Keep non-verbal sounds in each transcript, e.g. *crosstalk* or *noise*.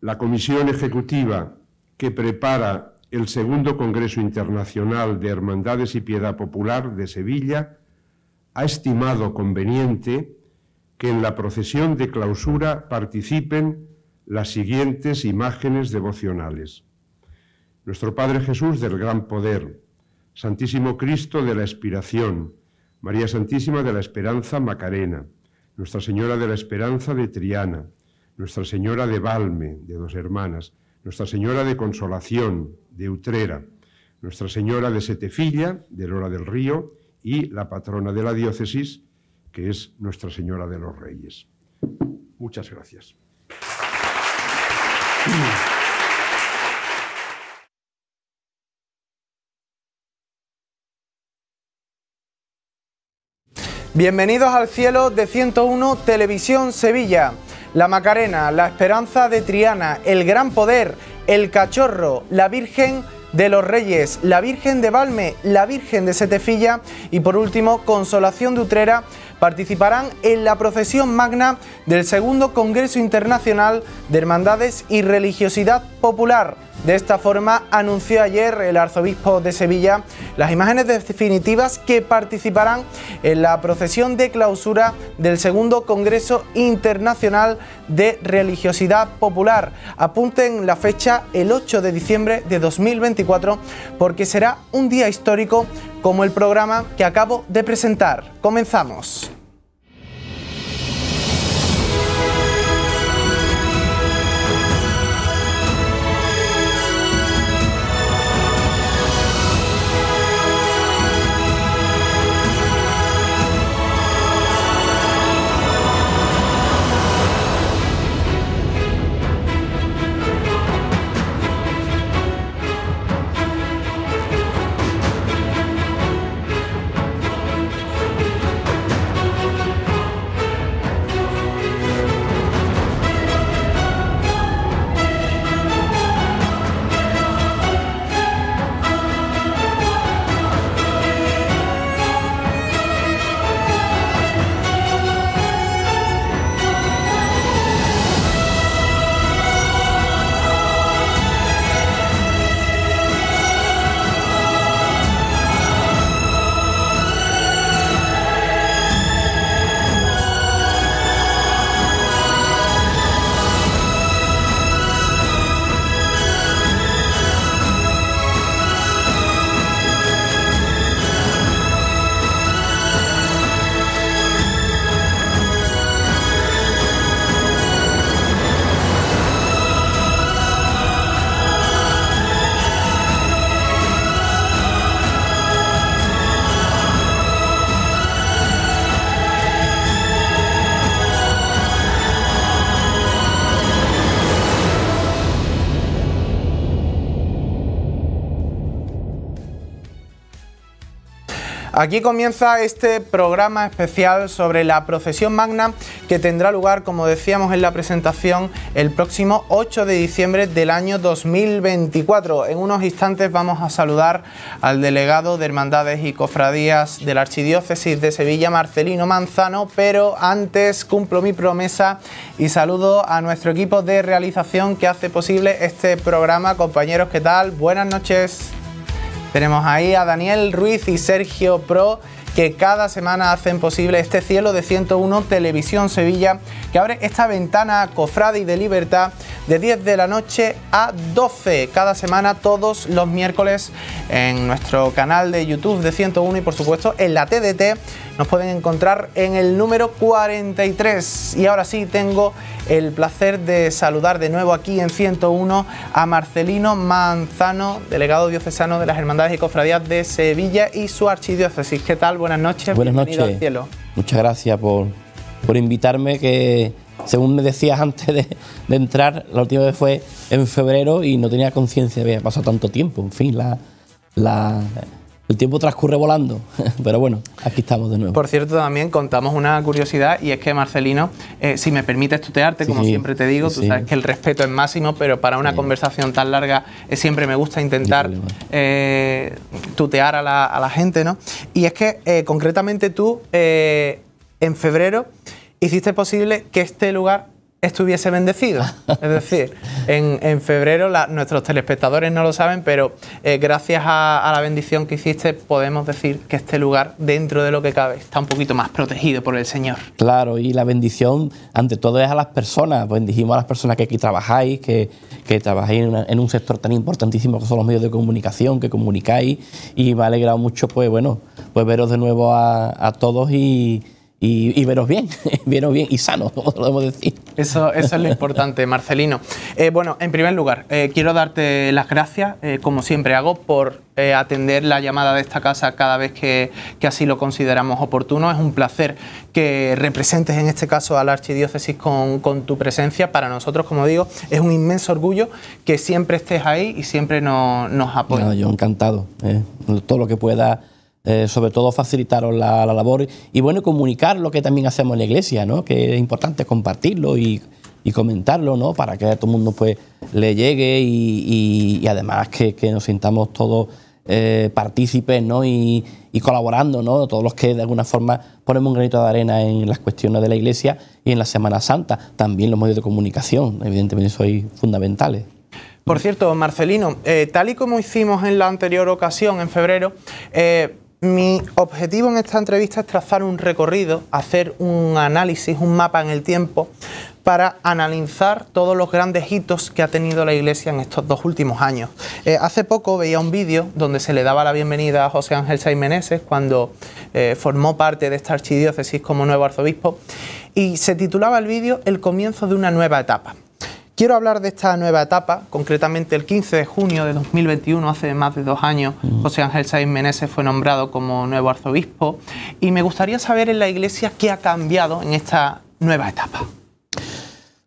la comisión ejecutiva que prepara el segundo Congreso Internacional de Hermandades y Piedad Popular de Sevilla ha estimado conveniente que en la procesión de clausura participen las siguientes imágenes devocionales. Nuestro Padre Jesús del Gran Poder, Santísimo Cristo de la Expiración, María Santísima de la Esperanza Macarena, Nuestra Señora de la Esperanza de Triana, nuestra Señora de Balme, de Dos Hermanas, Nuestra Señora de Consolación, de Utrera, Nuestra Señora de Setefilla, de Lora del Río, y la patrona de la diócesis, que es Nuestra Señora de los Reyes. Muchas gracias. Bienvenidos al cielo de 101 Televisión Sevilla. La Macarena, La Esperanza de Triana, El Gran Poder, El Cachorro, La Virgen de los Reyes, la Virgen de Valme, la Virgen de Setefilla y por último Consolación de Utrera participarán en la procesión magna del segundo Congreso Internacional de Hermandades y Religiosidad Popular de esta forma anunció ayer el arzobispo de Sevilla las imágenes definitivas que participarán en la procesión de clausura del segundo Congreso Internacional de Religiosidad Popular. Apunten la fecha el 8 de diciembre de 2024 porque será un día histórico como el programa que acabo de presentar. Comenzamos. Aquí comienza este programa especial sobre la procesión magna que tendrá lugar, como decíamos en la presentación, el próximo 8 de diciembre del año 2024. En unos instantes vamos a saludar al delegado de Hermandades y Cofradías de la Archidiócesis de Sevilla, Marcelino Manzano, pero antes cumplo mi promesa y saludo a nuestro equipo de realización que hace posible este programa. Compañeros, ¿qué tal? Buenas noches. Tenemos ahí a Daniel Ruiz y Sergio Pro que cada semana hacen posible este cielo de 101 Televisión Sevilla, que abre esta ventana cofrade y de libertad de 10 de la noche a 12, cada semana todos los miércoles en nuestro canal de YouTube de 101 y por supuesto en la TDT nos pueden encontrar en el número 43. Y ahora sí, tengo el placer de saludar de nuevo aquí en 101 a Marcelino Manzano, delegado diocesano de las Hermandades y Cofradías de Sevilla y su archidiócesis. ¿Qué tal? Buenas noches. Buenas Bienvenido noches. Al cielo. Muchas gracias por, invitarme, que según me decías antes de, entrar, la última vez fue en febrero y no tenía conciencia de que había pasado tanto tiempo. En fin, la, la, el tiempo transcurre volando, *laughs* pero bueno, aquí estamos de nuevo. Por cierto, también contamos una curiosidad y es que Marcelino, eh, si me permites tutearte, como siempre te digo, tú sabes que el respeto es máximo, pero para una conversación tan larga eh, siempre me gusta intentar eh, tutear a la, a la, gente, ¿no? Y es que concretamente tú, en febrero, hiciste posible que este lugar estuviese bendecido. *laughs* Es decir, en, febrero nuestros telespectadores no lo saben, pero eh, gracias a, la bendición que hiciste podemos decir que este lugar, dentro de lo que cabe, está un poquito más protegido por el Señor. Claro, y la bendición ante todo es a las personas. Bendijimos pues a las personas que aquí trabajáis, que, que trabajáis en, un sector tan importantísimo que son los medios de comunicación, que comunicáis. Y me ha alegrado mucho, pues bueno, pues veros de nuevo a, a todos y y, veros bien, *laughs* veros bien y sanos, como lo debo decir. Eso, eso es lo importante, Marcelino. Eh, bueno, en primer lugar, eh, quiero darte las gracias, eh, como siempre hago, por atender la llamada de esta casa cada vez que, así lo consideramos oportuno. Es un placer que representes en este caso a la archidiócesis con, tu presencia. Para nosotros, como digo, es un inmenso orgullo que siempre estés ahí y siempre nos, nos apoyes. yo encantado. Todo lo que pueda eh, sobre todo facilitaros la, labor y bueno, comunicar lo que también hacemos en la iglesia, ¿no? que es importante compartirlo y, comentarlo, ¿no? para que a todo el mundo pues, le llegue y, además que, nos sintamos todos eh, partícipes y, colaborando, ¿no? todos los que de alguna forma ponemos un granito de arena en las cuestiones de la iglesia y en la Semana Santa, también los medios de comunicación, evidentemente son fundamentales. Por cierto, Marcelino, eh, tal y como hicimos en la anterior ocasión, en febrero, mi objetivo en esta entrevista es trazar un recorrido, hacer un análisis, un mapa en el tiempo, para analizar todos los grandes hitos que ha tenido la Iglesia en estos dos últimos años. Eh, hace poco veía un vídeo donde se le daba la bienvenida a José Ángel Saimeneses cuando eh, formó parte de esta archidiócesis como nuevo arzobispo y se titulaba el vídeo El comienzo de una nueva etapa. Quiero hablar de esta nueva etapa, concretamente el 15 de junio de 2021, hace más de dos años, mm. José Ángel Saiz Meneses fue nombrado como nuevo arzobispo y me gustaría saber en la Iglesia qué ha cambiado en esta nueva etapa.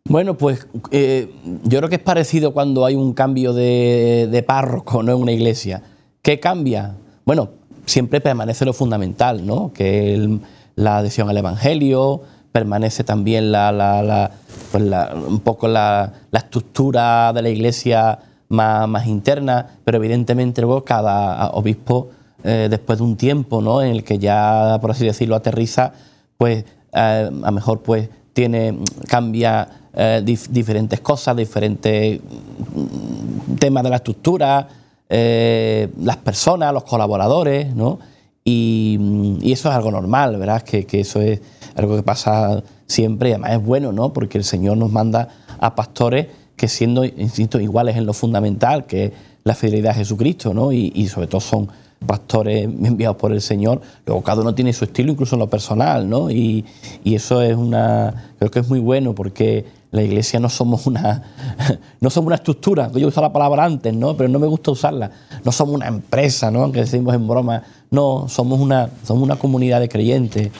Bueno, pues eh, yo creo que es parecido cuando hay un cambio de, párroco, no en una iglesia. ¿Qué cambia? Bueno, siempre permanece lo fundamental, ¿no? Que la adhesión al Evangelio, permanece también la, pues un poco la, estructura de la iglesia más, interna, pero evidentemente luego cada obispo, eh, después de un tiempo en el que ya, por así decirlo, aterriza, pues eh, a lo mejor pues tiene, cambia eh, diferentes cosas, diferentes mm, temas de la estructura, las personas, los colaboradores, ¿no? Mm, y, eso es algo normal, ¿verdad? Que, eso es algo que pasa siempre y además es bueno, ¿no? Porque el Señor nos manda a pastores que siendo, insisto, iguales en lo fundamental, que es la fidelidad a Jesucristo, ¿no? Y, sobre todo son pastores enviados por el Señor, luego cada uno tiene su estilo, incluso en lo personal, ¿no? Y, eso es una, creo que es muy bueno porque la iglesia no somos una *laughs* no somos una estructura, yo he usado la palabra antes, ¿no? pero no me gusta usarla. No somos una empresa, ¿no? aunque decimos en broma no, somos una, somos una comunidad de creyentes,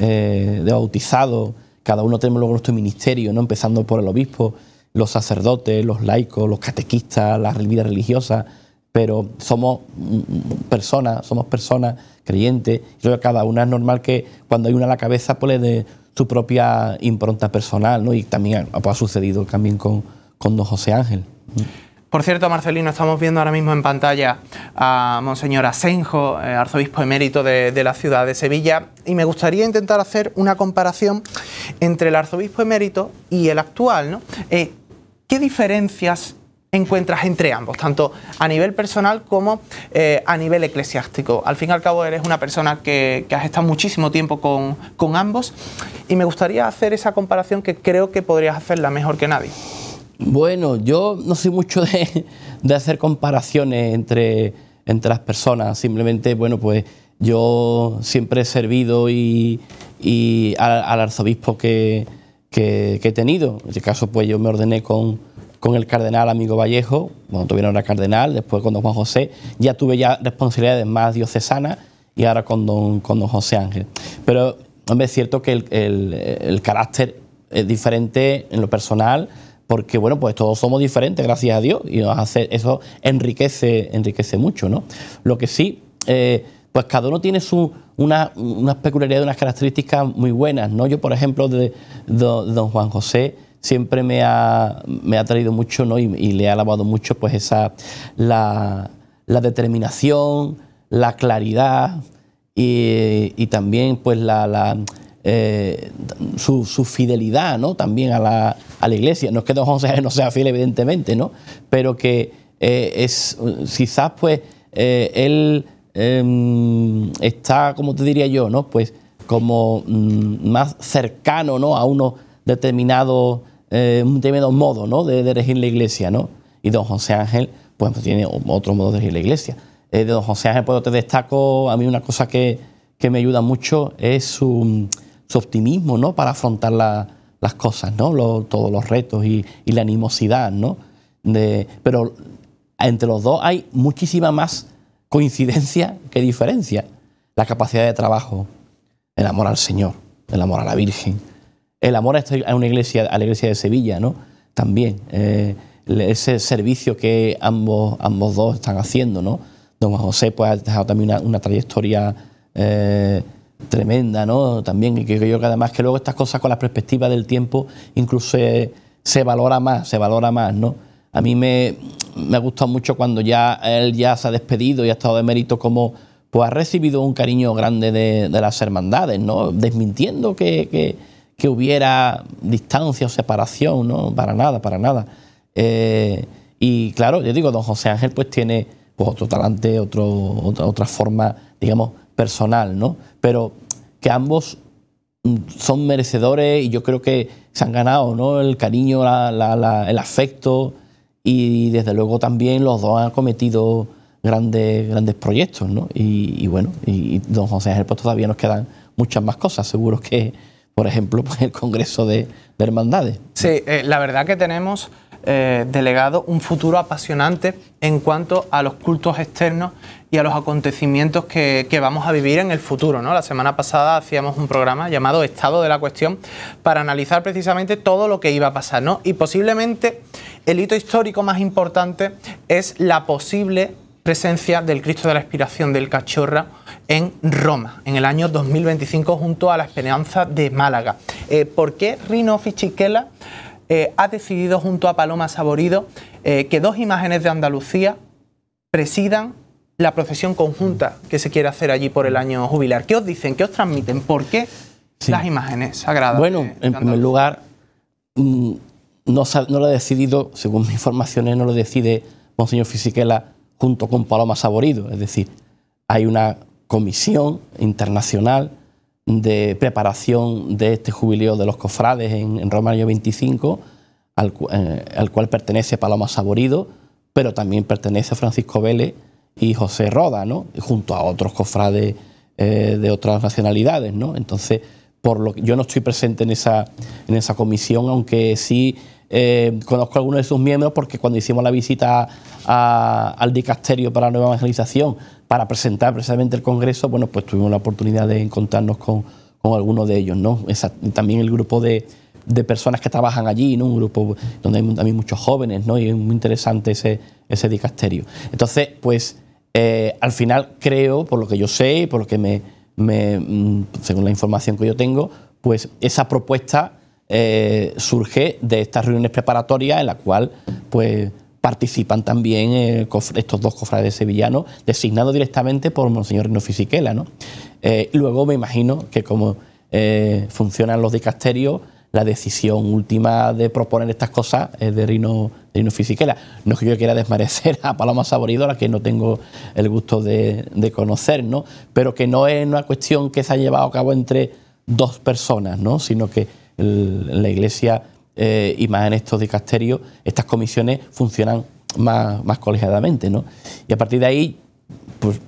eh, de bautizados, cada uno tenemos luego nuestro ministerio, ¿no? empezando por el obispo, los sacerdotes, los laicos, los catequistas, la vida religiosa, pero somos mm, personas, somos personas creyentes. Yo creo que cada una es normal que cuando hay una a la cabeza, pues de su propia impronta personal, ¿no? Y también ha sucedido también con, con don José Ángel. Por cierto, Marcelino, estamos viendo ahora mismo en pantalla a Monseñor Asenjo, eh, arzobispo emérito de, la ciudad de Sevilla, y me gustaría intentar hacer una comparación entre el arzobispo emérito y el actual. ¿no? Eh, ¿Qué diferencias encuentras entre ambos, tanto a nivel personal como eh, a nivel eclesiástico? Al fin y al cabo eres una persona que, que has estado muchísimo tiempo con, con ambos y me gustaría hacer esa comparación que creo que podrías hacerla mejor que nadie. Bueno, yo no soy mucho de, hacer comparaciones entre, las personas, simplemente, bueno, pues yo siempre he servido al, arzobispo que, he tenido. En este caso, pues yo me ordené con, el cardenal amigo Vallejo, cuando tuvieron una cardenal, después con don Juan José, ya tuve ya responsabilidades más diocesanas y ahora con don, José Ángel. Pero hombre, es cierto que el carácter es diferente en lo personal porque bueno, pues todos somos diferentes, gracias a Dios, y eso enriquece, enriquece mucho, ¿no? Lo que sí, eh, pues cada uno tiene su, unas una peculiaridades, unas características muy buenas, ¿no? Yo, por ejemplo, de, don Juan José, siempre me ha, me traído mucho ¿no? y, le ha alabado mucho pues esa la, la determinación, la claridad y, también pues la, eh, su, fidelidad ¿no? también a la, iglesia. No es que don José no sea fiel, evidentemente, ¿no? pero que eh, es quizás pues eh, él em, está, como te diría yo, ¿no? pues como mm, más cercano ¿no? a uno determinado modo ¿no? de, dirigir la iglesia. ¿no? Y don José Ángel pues, pues tiene otro modo de regir la iglesia. de don José Ángel, pues, te destaco a mí una cosa que, que me ayuda mucho es su su optimismo, ¿no? Para afrontar las cosas, ¿no? todos los retos y, la animosidad, ¿no? pero entre los dos hay muchísima más coincidencia que diferencia. La capacidad de trabajo, el amor al Señor, el amor a la Virgen, el amor a una iglesia, a la iglesia de Sevilla, ¿no? También eh, ese servicio que ambos, ambos dos están haciendo, ¿no? Don José pues, ha dejado también una, trayectoria eh, tremenda, ¿no? También, y que, que además que luego estas cosas con la perspectiva del tiempo incluso se, valora más, se valora más, ¿no? A mí me, me ha gustado mucho cuando ya él ya se ha despedido y ha estado de mérito como, pues ha recibido un cariño grande de, las hermandades, ¿no? Desmintiendo que, hubiera distancia o separación, ¿no? Para nada, para nada. Eh, y claro, yo digo, don José Ángel pues tiene pues, otro talante, otra, otra forma, digamos, personal, ¿no? Pero que ambos mm, son merecedores y yo creo que se han ganado, ¿no? El cariño, el afecto y desde luego también los dos han cometido grandes, grandes proyectos, ¿no? Y, bueno, y, don José Ángel, pues todavía nos quedan muchas más cosas, seguro que, por ejemplo, *laughs* pues el Congreso de, Hermandades. Sí, eh, la verdad que tenemos eh, delegado un futuro apasionante en cuanto a los cultos externos y a los acontecimientos que, vamos a vivir en el futuro. ¿no? La semana pasada hacíamos un programa llamado Estado de la Cuestión para analizar precisamente todo lo que iba a pasar. ¿no? Y posiblemente el hito histórico más importante es la posible presencia del Cristo de la Expiración del Cachorra en Roma en el año 2025 junto a la Esperanza de Málaga. Eh, ¿Por qué Rino Fichiquela? Eh, ha decidido junto a Paloma Saborido eh, que dos imágenes de Andalucía presidan la procesión conjunta que se quiere hacer allí por el año jubilar. ¿Qué os dicen? ¿Qué os transmiten? ¿Por qué las imágenes sagradas? Bueno, en primer lugar, mm, no, lo ha decidido, según mis informaciones, no lo decide Monseñor Fisiquela junto con Paloma Saborido. Es decir, hay una comisión internacional de preparación de este jubileo de los cofrades en, Roma año 25, eh, al, cual pertenece Paloma Saborido, pero también pertenece Francisco Vélez y José Roda, ¿no? junto a otros cofrades eh, de otras nacionalidades. ¿no? Entonces, por lo que yo no estoy presente en esa, en esa comisión, aunque sí eh, conozco a algunos de sus miembros, porque cuando hicimos la visita al dicasterio para la nueva evangelización, para presentar precisamente el Congreso, bueno, pues tuvimos la oportunidad de encontrarnos con, con algunos de ellos, ¿no? también el grupo de, de, personas que trabajan allí, ¿no? Un grupo donde hay también muchos jóvenes, ¿no? Y es muy interesante ese, ese dicasterio. Entonces, pues eh, al final creo, por lo que yo sé y por lo que me, me, mm, según la información que yo tengo, pues esa propuesta eh, surge de estas reuniones preparatorias en la cual, pues participan también eh, estos dos cofrades sevillanos, designados directamente por Monseñor Rino Fisiquela. ¿no? Eh, luego me imagino que como eh, funcionan los dicasterios, la decisión última de proponer estas cosas es de Rino, de No es que yo quiera desmarecer a Paloma Saborido, a la que no tengo el gusto de, de conocer, ¿no? pero que no es una cuestión que se ha llevado a cabo entre dos personas, ¿no? sino que la Iglesia y más en estos dicasterios, estas comisiones funcionan más, más colegiadamente. ¿no? Y a partir de ahí pues,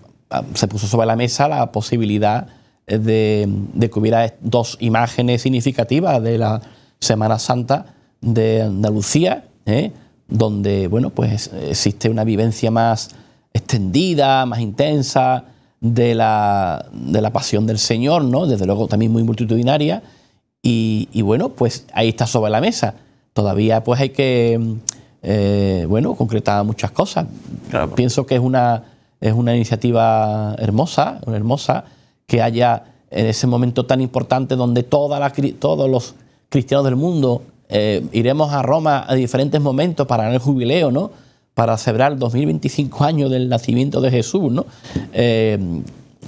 se puso sobre la mesa la posibilidad de, de que hubiera dos imágenes significativas de la Semana Santa de Andalucía, ¿eh? donde bueno, pues existe una vivencia más extendida, más intensa de la, de la pasión del Señor, ¿no? desde luego también muy multitudinaria y, bueno, pues ahí está sobre la mesa. Todavía pues hay que, mm, eh, bueno, concretar muchas cosas. Pienso que es una, es una iniciativa hermosa, hermosa, que haya en ese momento tan importante donde todos los cristianos del mundo eh, iremos a Roma a diferentes momentos para el jubileo, ¿no? Para celebrar el 2025 años del nacimiento de Jesús, ¿no? Eh,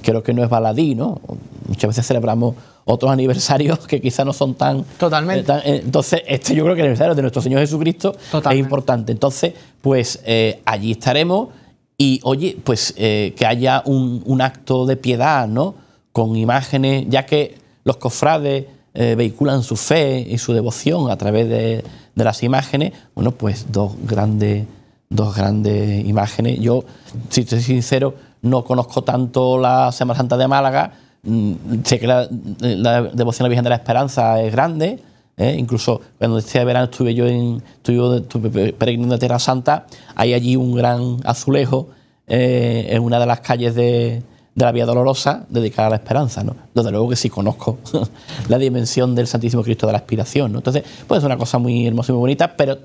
creo que no es baladí, ¿no? Muchas veces celebramos otros aniversarios que quizá no son tan... Eh, Totalmente. Eh, entonces, este yo creo que el aniversario de nuestro Señor Jesucristo es importante. Entonces, pues eh, allí estaremos y, oye, pues que haya un, un, acto de piedad, ¿no? Con imágenes, ya que los cofrades vehiculan su fe y su devoción a través de, de las imágenes, bueno, pues dos grandes dos grandes imágenes. Yo, si estoy sincero, no conozco tanto la Semana Santa de Málaga, Mm, sé que la, devoción a la Virgen de la Esperanza es grande. ¿eh? Incluso cuando este verano estuve yo en, estuve, de peregrinando a Tierra Santa, hay allí un gran azulejo eh, en una de las calles de, la Vía Dolorosa dedicada a la esperanza, ¿no? Desde luego que sí conozco *laughs* la dimensión del Santísimo Cristo de la Aspiración, Entonces, pues es una cosa muy hermosa y muy bonita, pero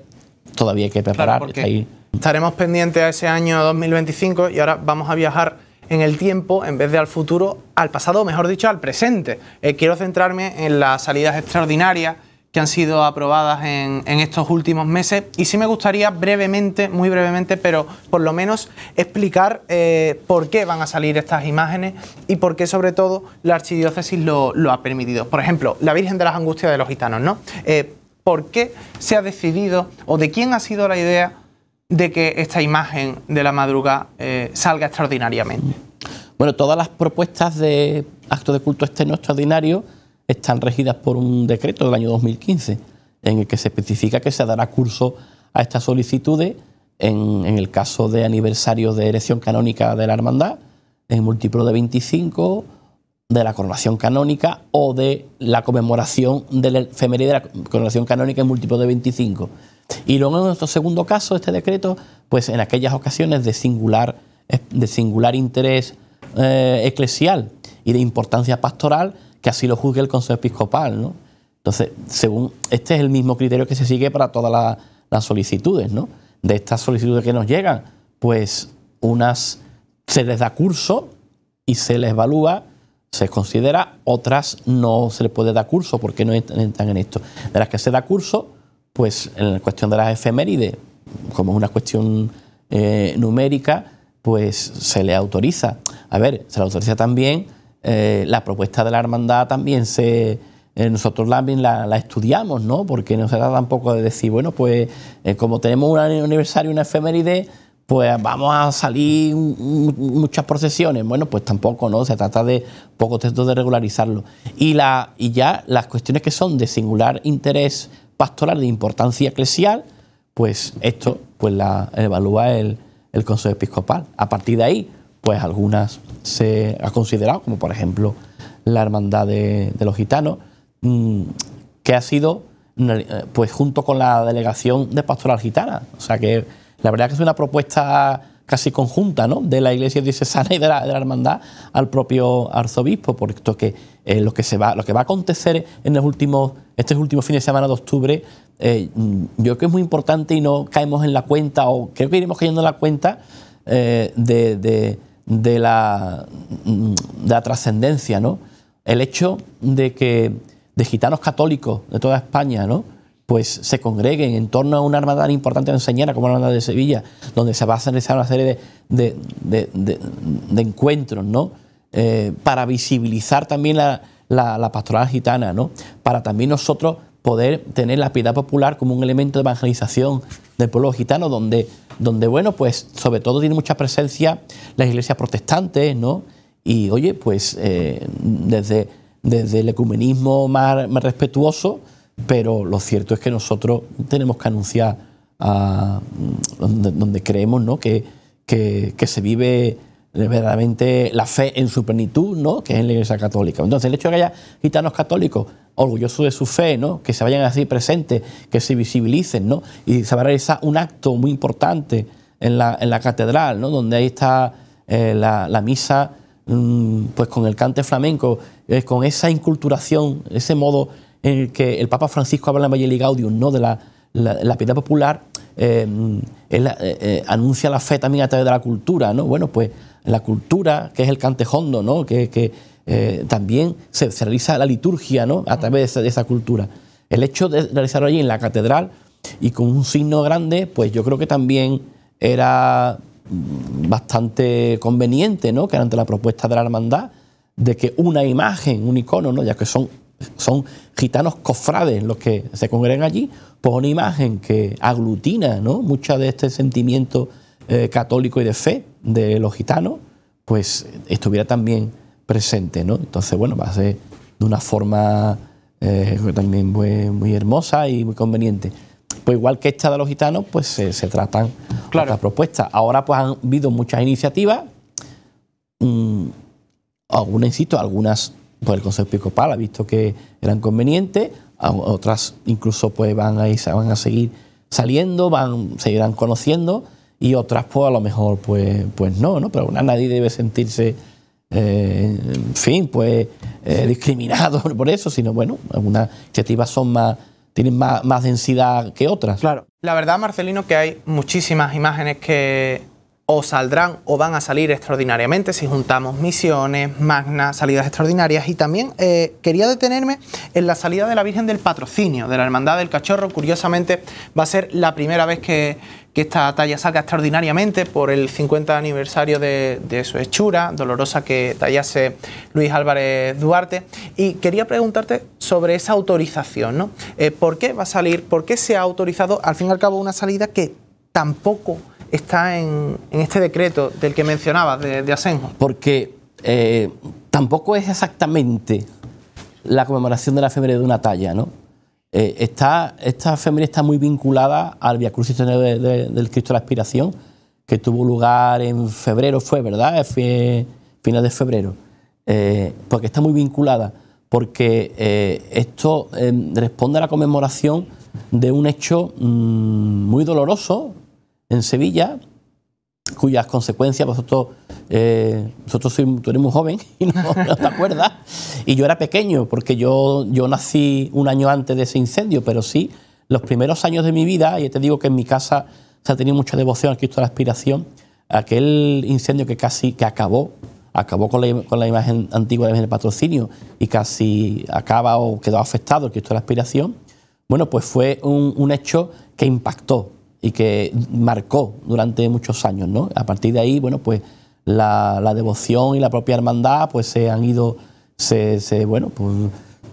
todavía hay que preparar. ahí. Estaremos pendientes a ese año 2025 y ahora vamos a viajar en el tiempo en vez de al futuro, al pasado, mejor dicho, al presente. Eh, quiero centrarme en las salidas extraordinarias que han sido aprobadas en, estos últimos meses y sí me gustaría brevemente, muy brevemente, pero por lo menos explicar eh, por qué van a salir estas imágenes y por qué sobre todo la archidiócesis lo, ha permitido. Por ejemplo, la Virgen de las Angustias de los Gitanos, ¿no? Eh, ¿Por qué se ha decidido o de quién ha sido la idea de que esta imagen de la madrugada eh, salga extraordinariamente. Bueno, todas las propuestas de ...acto de culto externo extraordinario están regidas por un decreto del año 2015 en el que se especifica que se dará curso a estas solicitudes en, el caso de aniversario de erección canónica de la hermandad, en múltiplo de 25, de la coronación canónica o de la conmemoración de la de la coronación canónica en múltiplo de 25. Y luego en nuestro segundo caso, este decreto, pues en aquellas ocasiones de singular, de singular interés eh, eclesial y de importancia pastoral, que así lo juzgue el Consejo Episcopal. Entonces, según este es el mismo criterio que se sigue para todas las solicitudes. ¿no? De estas solicitudes que nos llegan, pues unas se les da curso y se les evalúa, se considera, otras no se les puede dar curso porque no entran en esto. De las que se da curso, pues en la cuestión de las efemérides, como es una cuestión eh, numérica, pues se le autoriza. A ver, se le autoriza también eh, la propuesta de la hermandad también se eh, nosotros la, estudiamos, ¿no? Porque no se trata tampoco de decir, bueno, pues como tenemos un aniversario, una efeméride, pues vamos a salir muchas procesiones. Bueno, pues tampoco, ¿no? Se trata de poco texto de regularizarlo. Y, la, y ya las cuestiones que son de singular interés pastoral de importancia eclesial, pues esto pues la evalúa el, el Consejo Episcopal. A partir de ahí, pues algunas se ha considerado, como por ejemplo la Hermandad de, de los Gitanos, mm, que ha sido eh, pues junto con la delegación de Pastoral Gitana. O sea que la verdad que es una propuesta casi conjunta ¿no? de la iglesia diocesana y de la, hermandad al propio arzobispo, por esto que eh, lo que se va, lo que va a acontecer en los últimos, estos últimos fines de semana de octubre, eh, mm, yo creo que es muy importante y no caemos en la cuenta, o creo que iremos cayendo en la cuenta eh, de, la, mm, de la trascendencia, ¿no? El hecho de que de gitanos católicos de toda España, ¿no? pues se congreguen en torno a una armada... tan importante Señora como la Hermandad de Sevilla, donde se va a realizar una serie de, de, encuentros, ¿no? Eh, para visibilizar también la, la, pastoral gitana, ¿no? Para también nosotros poder tener la piedad popular como un elemento de evangelización del pueblo gitano, donde, donde bueno, pues sobre todo tiene mucha presencia las iglesias protestantes, ¿no? Y oye, pues eh, desde, desde el ecumenismo más respetuoso, pero lo cierto es que nosotros tenemos que anunciar ah, donde, creemos ¿no? Que, que, se vive verdaderamente la fe en su plenitud, ¿no? que es en la Iglesia Católica. Entonces, el hecho de que haya gitanos católicos orgullosos de su fe, ¿no? que se vayan así presentes, que se visibilicen, ¿no? y se va a realizar un acto muy importante en la, en la catedral, ¿no? donde ahí está eh, la, misa mm, pues con el cante flamenco, con esa inculturación, ese modo en el que el Papa Francisco habla en y Gaudium, ¿no? de la, la, piedad popular, eh, él eh, eh, anuncia la fe también a través de la cultura. ¿no? Bueno, pues la cultura, que es el cantejondo, ¿no? que, también se, realiza la liturgia ¿no? a través de esa, cultura. El hecho de realizarlo allí en la catedral y con un signo grande, pues yo creo que también era bastante conveniente, ¿no? que ante la propuesta de la hermandad, de que una imagen, un icono, ¿no? ya que son son gitanos cofrades los que se congregan allí, pues una imagen que aglutina ¿no? mucha de este sentimiento eh, católico y de fe de los gitanos, pues eh, estuviera también presente. ¿no? Entonces, bueno, va a ser de una forma eh, también muy, hermosa y muy conveniente. Pues igual que esta de los gitanos, pues se, tratan las propuestas. Ahora pues han habido muchas iniciativas, mm, algunas, insisto, algunas pues el Consejo Episcopal ha visto que eran convenientes, otras incluso pues van a, se van a seguir saliendo, van, seguirán conociendo y otras pues a lo mejor pues, pues no, ¿no? Pero nadie debe sentirse, eh, en fin, pues eh, discriminado *laughs* por eso, sino bueno, algunas iniciativas son más, tienen más densidad que otras. Claro. La verdad, Marcelino, que hay muchísimas imágenes que o saldrán o van a salir extraordinariamente si juntamos misiones, magnas, salidas extraordinarias. Y también eh, quería detenerme en la salida de la Virgen del Patrocinio, de la Hermandad del Cachorro. Curiosamente va a ser la primera vez que, esta talla salga extraordinariamente por el 50 aniversario de, su hechura dolorosa que tallase Luis Álvarez Duarte. Y quería preguntarte sobre esa autorización, ¿no? Eh, ¿Por qué va a salir? ¿Por qué se ha autorizado al fin y al cabo una salida que tampoco está en, este decreto del que mencionabas, de, de Asenjo? Porque eh, tampoco es exactamente la conmemoración de la efeméride de una talla, ¿no? Eh, está, esta efeméride está muy vinculada al Via Crucis del Cristo de la Aspiración, que tuvo lugar en febrero, fue, ¿verdad? Fue final de febrero. Eh, porque está muy vinculada, porque esto em, responde a la conmemoración de un hecho mm, muy doloroso en Sevilla, cuyas consecuencias vosotros, eh, tú muy joven *laughs* y no, te acuerdas, y yo era pequeño, porque yo, yo nací un año antes de ese incendio, pero sí, los primeros años de mi vida, y te digo que en mi casa se ha tenido mucha devoción al Cristo de la Aspiración, aquel incendio que casi que acabó, acabó con la, con la imagen antigua de la del patrocinio y casi acaba o quedó afectado el Cristo de la Aspiración, bueno, pues fue un, un hecho que impactó, y que marcó durante muchos años. ¿no? A partir de ahí, bueno, pues la, devoción y la propia hermandad pues se han ido, se, bueno, pues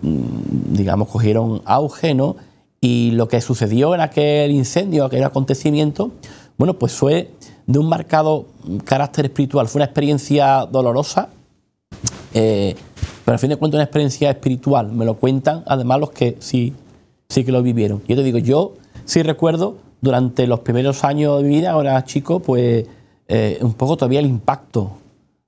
mm, digamos, cogieron auge, ¿no? Y lo que sucedió en aquel incendio, aquel acontecimiento, bueno, pues fue de un marcado carácter espiritual, fue una experiencia dolorosa, eh, pero al fin de cuentas una experiencia espiritual, me lo cuentan además los que sí, sí que lo vivieron. Yo te digo, yo sí recuerdo durante los primeros años de mi vida, ahora chico, pues eh, un poco todavía el impacto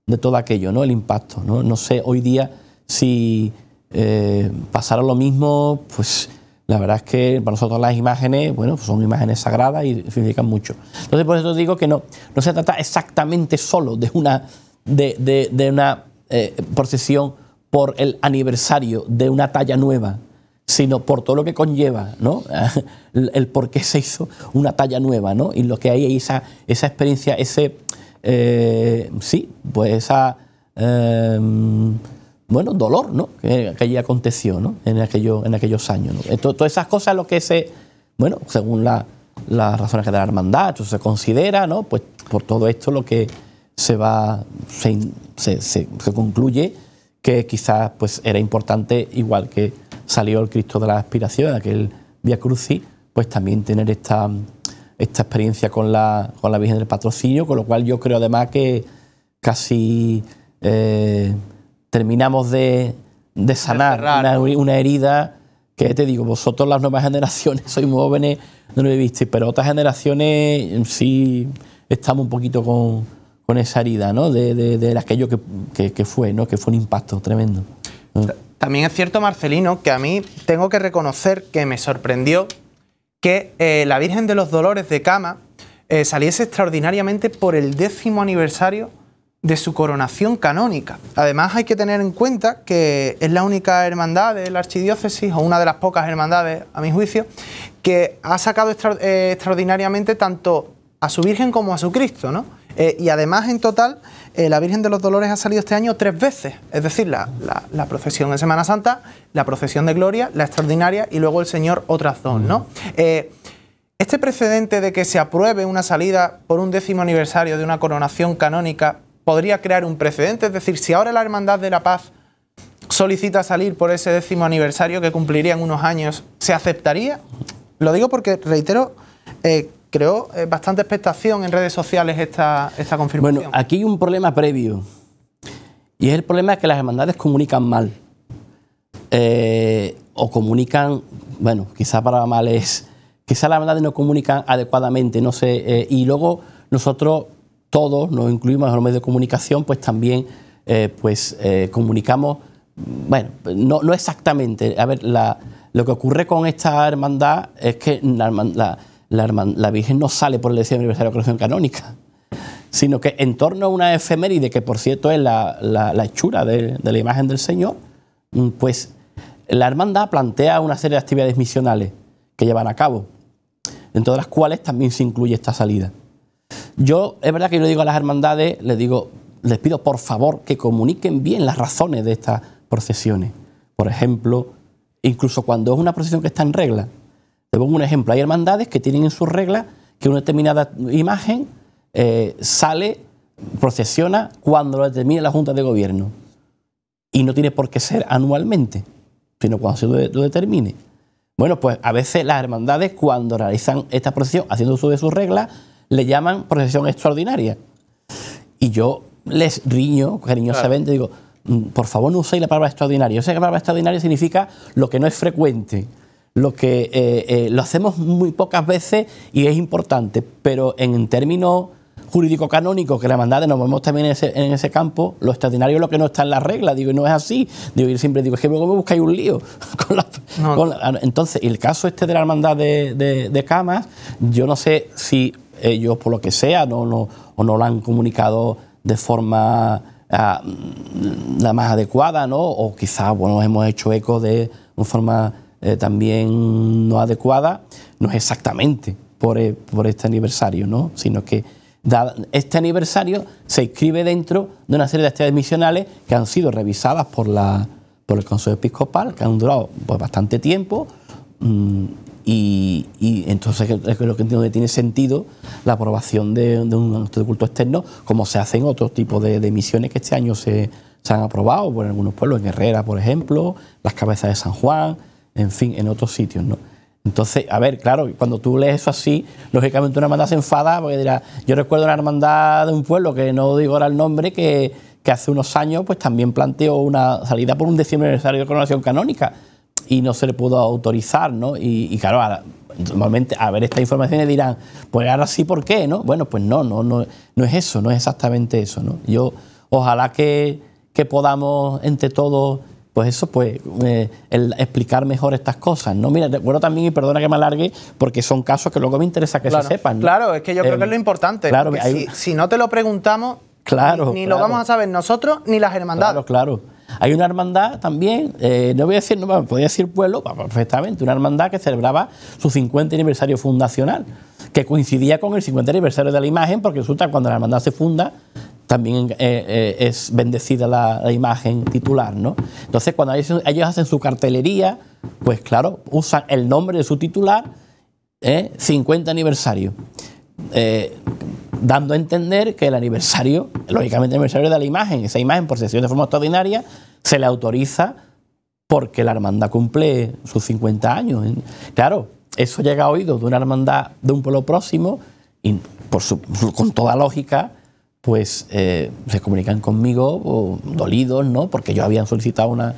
de todo aquello, ¿no? El impacto, ¿no? No sé hoy día si eh, pasara lo mismo, pues la verdad es que para nosotros las imágenes, bueno, pues son imágenes sagradas y significan mucho. Entonces por eso digo que no, no se trata exactamente solo de una, de, de, una eh, procesión por el aniversario de una talla nueva, sino por todo lo que conlleva, ¿no? *laughs* El, por qué se hizo una talla nueva, ¿no? Y lo que hay esa, esa experiencia, ese, eh, sí, pues esa, em, bueno, dolor, ¿no? Que, allí aconteció, ¿no? En, aquello, en aquellos años, todas esas cosas, lo que se, bueno, según la, las razones que da la hermandad, se considera, ¿no? Pues por todo esto lo que se va, se, se concluye que quizás pues, era importante, igual que salió el Cristo de la Aspiración, aquel Via Cruci, pues también tener esta, esta experiencia con la, con la Virgen del Patrocinio, con lo cual yo creo además que casi eh, terminamos de, sanar una, herida que te digo, vosotros las nuevas *laughs* generaciones sois muy jóvenes, no lo he visto, pero otras generaciones mm, sí estamos un poquito con, con esa herida, ¿no? De, aquello que, fue, ¿no? Que fue un impacto tremendo. También es cierto, Marcelino, que a mí tengo que reconocer que me sorprendió que eh, la Virgen de los Dolores de Cama eh, saliese extraordinariamente por el décimo aniversario de su coronación canónica. Además hay que tener en cuenta que es la única hermandad de la archidiócesis, o una de las pocas hermandades, a mi juicio, que ha sacado eh, extraordinariamente tanto a su Virgen como a su Cristo, ¿no? Eh, y además, en total, eh, la Virgen de los Dolores ha salido este año tres veces, es decir, la, procesión de Semana Santa, la procesión de Gloria, la extraordinaria y luego el Señor otras ¿no? Mm. Eh, este precedente de que se apruebe una salida por un décimo aniversario de una coronación canónica podría crear un precedente, es decir, si ahora la Hermandad de la Paz solicita salir por ese décimo aniversario que cumpliría en unos años, ¿se aceptaría? Lo digo porque, reitero, Creo eh, bastante expectación en redes sociales esta, esta confirmación. Bueno, aquí hay un problema previo. Y es el problema de que las hermandades comunican mal. Eh, o comunican, bueno, quizá para mal es, quizá las hermandades no comunican adecuadamente, no sé. Eh, y luego nosotros todos, nos incluimos en los medios de comunicación, pues también pues, comunicamos, bueno, no, exactamente. A ver, lo que ocurre con esta hermandad es que la, la la, Virgen no sale por el décimo aniversario de la canónica, sino que en torno a una efeméride, que por cierto es la, hechura de, la imagen del Señor, mm, pues la hermandad plantea una serie de actividades misionales que llevan a cabo, en todas las cuales también se incluye esta salida. Yo, es verdad que yo digo a las hermandades, les digo, les pido por favor que comuniquen bien las razones de estas procesiones. Por ejemplo, incluso cuando es una procesión que está en regla, te pongo un ejemplo. Hay hermandades que tienen en sus reglas que una determinada imagen eh, sale, procesiona cuando lo determine la Junta de Gobierno. Y no tiene por qué ser anualmente, sino cuando se lo determine. Bueno, pues a veces las hermandades cuando realizan esta procesión, haciendo uso de sus reglas, le llaman procesión extraordinaria. Y yo les riño, cariñosamente, digo, mm, por favor no uséis la palabra extraordinaria. Yo palabra extraordinaria significa lo que no es frecuente lo que eh, eh, lo hacemos muy pocas veces y es importante, pero en términos jurídico canónico que la hermandad nos vemos también en ese, en ese, campo, lo extraordinario es lo que no está en la regla, digo, y no es así. Digo, yo siempre digo, es que luego me buscáis un lío. *laughs* Ah, entonces, el caso este de la hermandad de, camas, yo no sé si ellos, por lo que sea, no, no, o no lo han comunicado de forma ah, la más adecuada, ¿no? O quizás, bueno, hemos hecho eco de una forma eh, también no adecuada, no es exactamente por, e, este aniversario, ¿no? sino que este aniversario se inscribe dentro de una serie de actividades misionales que han sido revisadas por, el Consejo Episcopal, que han durado pues, bastante tiempo. Mm, y, entonces es lo que entiendo que tiene sentido la aprobación de, un de culto externo, como se hacen otros tipos de, de misiones que este año se, se han aprobado por algunos pueblos, en Herrera, por ejemplo, las cabezas de San Juan, en fin, en otros sitios, ¿no? Entonces, a ver, claro, cuando tú lees eso así, lógicamente una hermandad se enfada porque dirá, yo recuerdo una hermandad de un pueblo que no digo ahora el nombre, que, hace unos años pues también planteó una salida por un décimo aniversario de coronación canónica y no se le pudo autorizar, ¿no? Y, claro, normalmente a ver esta información... ...le dirán, pues ahora sí, ¿por qué? ¿no? Bueno, pues no, no, no, no es eso, no es exactamente eso, ¿no? Yo, ojalá que podamos entre todos pues eso, pues eh, el explicar mejor estas cosas, ¿no? Mira, bueno también, y perdona que me alargue, porque son casos que luego me interesa que se sepan. Claro, es que yo creo que es lo importante. Claro, si, no te lo preguntamos, claro, ni, lo vamos a saber nosotros ni las hermandades. Claro, claro. Hay una hermandad también, eh, no voy a decir, no, podría decir pueblo, perfectamente, una hermandad que celebraba su 50 aniversario fundacional, que coincidía con el 50 aniversario de la imagen, porque resulta que cuando la hermandad se funda, también eh, eh, es bendecida la, imagen titular, ¿no? Entonces, cuando ellos, hacen su cartelería, pues claro, usan el nombre de su titular, 50 ¿eh? aniversario, dando a entender que el aniversario, lógicamente el aniversario de la imagen, esa imagen por sesión de forma extraordinaria, se le autoriza porque la hermandad cumple sus 50 años. Claro, eso llega a oídos de una hermandad de un pueblo próximo y por con toda lógica pues eh, se comunican conmigo dolidos, ¿no? Porque yo habían solicitado una,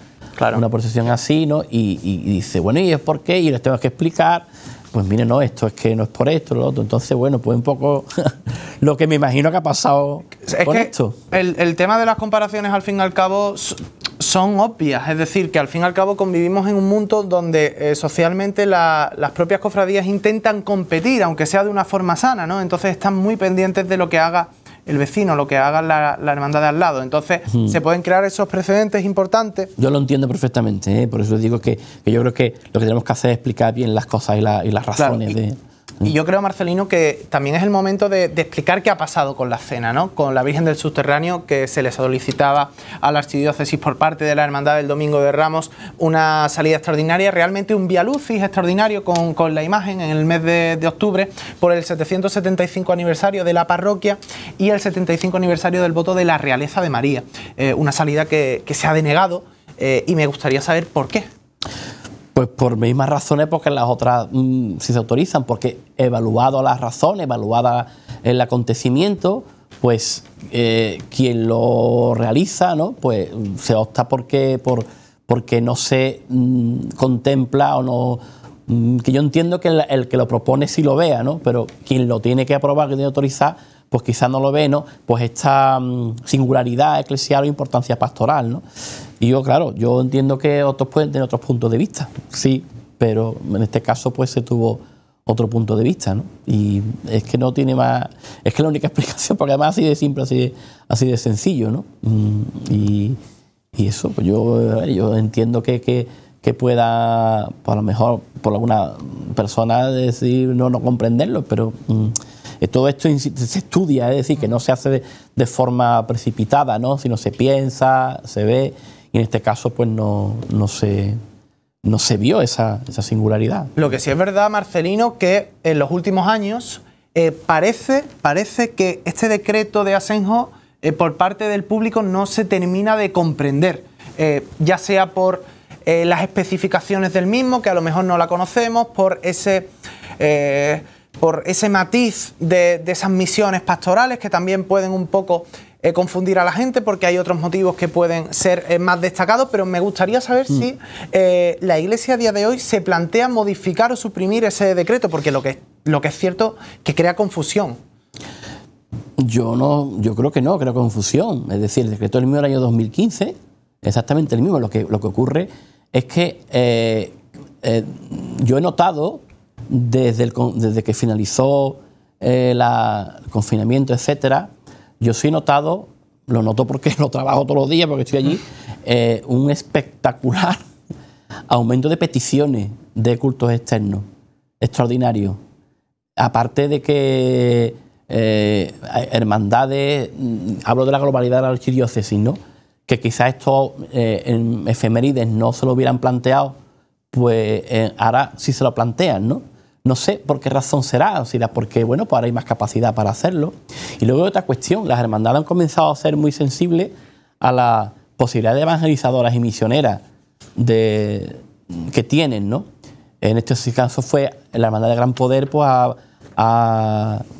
una procesión así, ¿no? Y, dice, bueno, ¿y es por qué? Y les tengo que explicar, pues mire, no, esto es que no es por esto, lo otro. Entonces, bueno, pues un poco *laughs* lo que me imagino que ha pasado con esto. El, el tema de las comparaciones, al fin y al cabo, son obvias, es decir, que al fin y al cabo convivimos en un mundo donde eh, socialmente las propias cofradías intentan competir, aunque sea de una forma sana, ¿no? Entonces están muy pendientes de lo que haga el vecino, lo que haga la, la hermandad de al lado. Entonces, se pueden crear esos precedentes importantes. Yo lo entiendo perfectamente, ¿eh? por eso digo que, yo creo que lo que tenemos que hacer es explicar bien las cosas y, las razones de y yo creo, Marcelino, que también es el momento de, explicar qué ha pasado con la cena, ¿no? Con la Virgen del Subterráneo, que se le solicitaba a la archidiócesis por parte de la Hermandad del Domingo de Ramos una salida extraordinaria, realmente un vialucis extraordinario con, la imagen en el mes de, octubre por el 775 aniversario de la parroquia y el 75 aniversario del voto de la Realeza de María. Eh, una salida que, se ha denegado eh, y me gustaría saber por qué. Pues por mismas razones, porque las otras mm, si se autorizan, porque evaluado la razón, evaluada el acontecimiento, pues eh, quien lo realiza, ¿no? Pues mm, se opta porque, por, porque no se mm, contempla o no que yo entiendo que el, que lo propone sí lo vea, ¿no? Pero quien lo tiene que aprobar, que tiene que autorizar, pues quizás no lo ve, ¿no? Pues esta singularidad eclesial o importancia pastoral, ¿no? Y yo, claro, yo entiendo que otros pueden tener otros puntos de vista, sí, pero en este caso pues se tuvo otro punto de vista, ¿no? Y es que no tiene más, es que la única *laughs* explicación, porque además así de simple, así de, así de sencillo, ¿no? Mm, y, y eso, pues yo, yo entiendo que, que, pueda, pues, a lo mejor, por alguna persona decir no, no comprenderlo, pero todo mm, esto se estudia, es decir, que no se hace de, de forma precipitada, ¿no? Sino se piensa, se ve y en este caso pues no, se, no se vio esa, singularidad. Lo que sí es verdad, Marcelino, que en los últimos años eh, parece, parece que este decreto de Asenjo eh, por parte del público no se termina de comprender, eh, ya sea por las especificaciones del mismo, que a lo mejor no la conocemos, por ese por ese matiz de, de, esas misiones pastorales que también pueden un poco eh, confundir a la gente porque hay otros motivos que pueden ser eh, más destacados, pero me gustaría saber mm. si eh, la Iglesia a día de hoy se plantea modificar o suprimir ese decreto, porque lo que, lo que es cierto que crea confusión. Yo no, yo creo que no, crea confusión. Es decir, el decreto del mismo año 2015, exactamente el mismo. Lo que, lo que ocurre es que yo he notado desde, desde que finalizó el confinamiento, etcétera, yo sí he notado, lo noto porque *laughs* lo trabajo todos los días, porque estoy allí, eh, un espectacular *laughs* aumento de peticiones de cultos externos, extraordinario. Aparte de que eh, hermandades, mm, hablo de la globalidad de la archidiócesis, ¿no? que quizás estos eh, efemérides no se lo hubieran planteado, pues ahora sí se lo plantean, ¿no? No sé por qué razón será, o será porque, bueno, pues ahora hay más capacidad para hacerlo. Y luego otra cuestión, las hermandades han comenzado a ser muy sensibles a la posibilidad de evangelizadoras y misioneras de, que tienen, ¿no? En este caso fue la Hermandad de Gran Poder, pues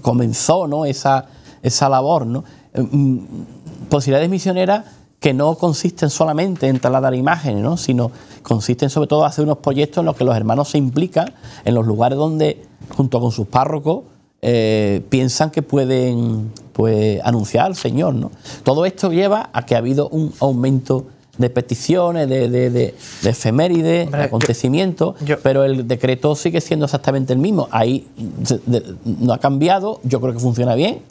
comenzó ¿no? esa, esa labor, ¿no? Mm, posibilidades misioneras que no consisten solamente en trasladar imágenes, ¿no? sino consisten sobre todo en hacer unos proyectos en los que los hermanos se implican en los lugares donde, junto con sus párrocos, eh, piensan que pueden pues, anunciar al Señor. ¿no? Todo esto lleva a que ha habido un aumento de peticiones, de, efemérides, de acontecimientos, pero el decreto sigue siendo exactamente el mismo. Ahí no ha cambiado, yo creo que funciona bien,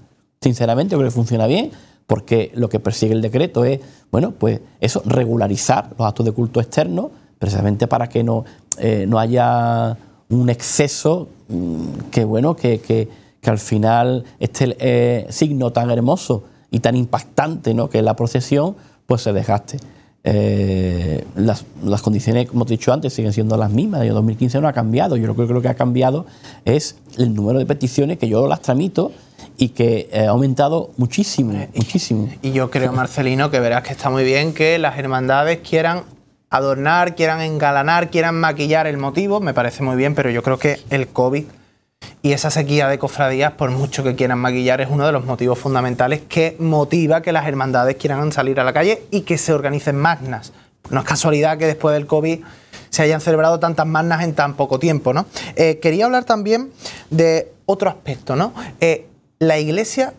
sinceramente yo creo que funciona bien, porque lo que persigue el decreto es, bueno, pues eso, regularizar los actos de culto externo, precisamente para que no, eh, no haya un exceso mm, que, bueno, que, al final este eh, signo tan hermoso y tan impactante que es la procesión, pues se desgaste. Eh, las, condiciones, como te he dicho antes, siguen siendo las mismas. El 2015 no ha cambiado. Yo creo que lo que ha cambiado es el número de peticiones que yo las tramito y que eh, ha aumentado muchísimo, muchísimo. Y yo creo, Marcelino, que verás que está muy bien que las hermandades quieran adornar, quieran engalanar, quieran maquillar el motivo, me parece muy bien, pero yo creo que el COVID y esa sequía de cofradías, por mucho que quieran maquillar, es uno de los motivos fundamentales que motiva que las hermandades quieran salir a la calle y que se organicen magnas. No es casualidad que después del COVID se hayan celebrado tantas magnas en tan poco tiempo, ¿no? Eh, quería hablar también de otro aspecto, ¿no? Eh, la iglesia,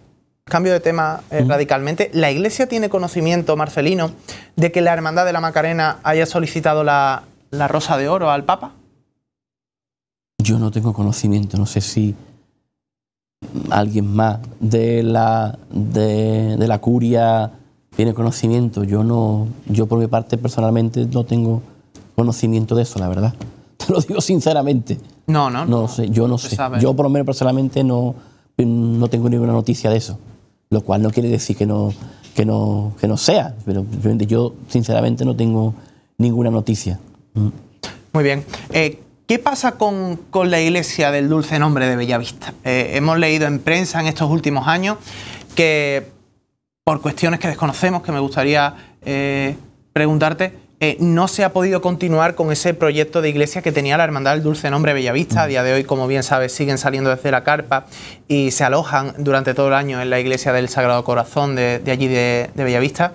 cambio de tema eh, radicalmente, la iglesia tiene conocimiento, Marcelino, de que la Hermandad de la Macarena haya solicitado la, Rosa de Oro al Papa. Yo no tengo conocimiento, no sé si alguien más de la, de, la curia tiene conocimiento. Yo no, yo por mi parte personalmente no tengo conocimiento de eso, la verdad. *laughs* Te lo digo sinceramente. No, no. No, no sé, yo no, sé. Yo por lo menos personalmente no, no tengo ninguna noticia de eso, lo cual no quiere decir que no, que no, sea, pero yo sinceramente no tengo ninguna noticia. Muy bien. Eh, ¿Qué pasa con, la iglesia del dulce nombre de Bellavista? Eh, hemos leído en prensa en estos últimos años que, por cuestiones que desconocemos, que me gustaría eh, preguntarte, eh, no se ha podido continuar con ese proyecto de iglesia que tenía la Hermandad del Dulce Nombre Bellavista. A día de hoy, como bien sabes, siguen saliendo desde la carpa y se alojan durante todo el año en la iglesia del Sagrado Corazón de, allí de, Bellavista.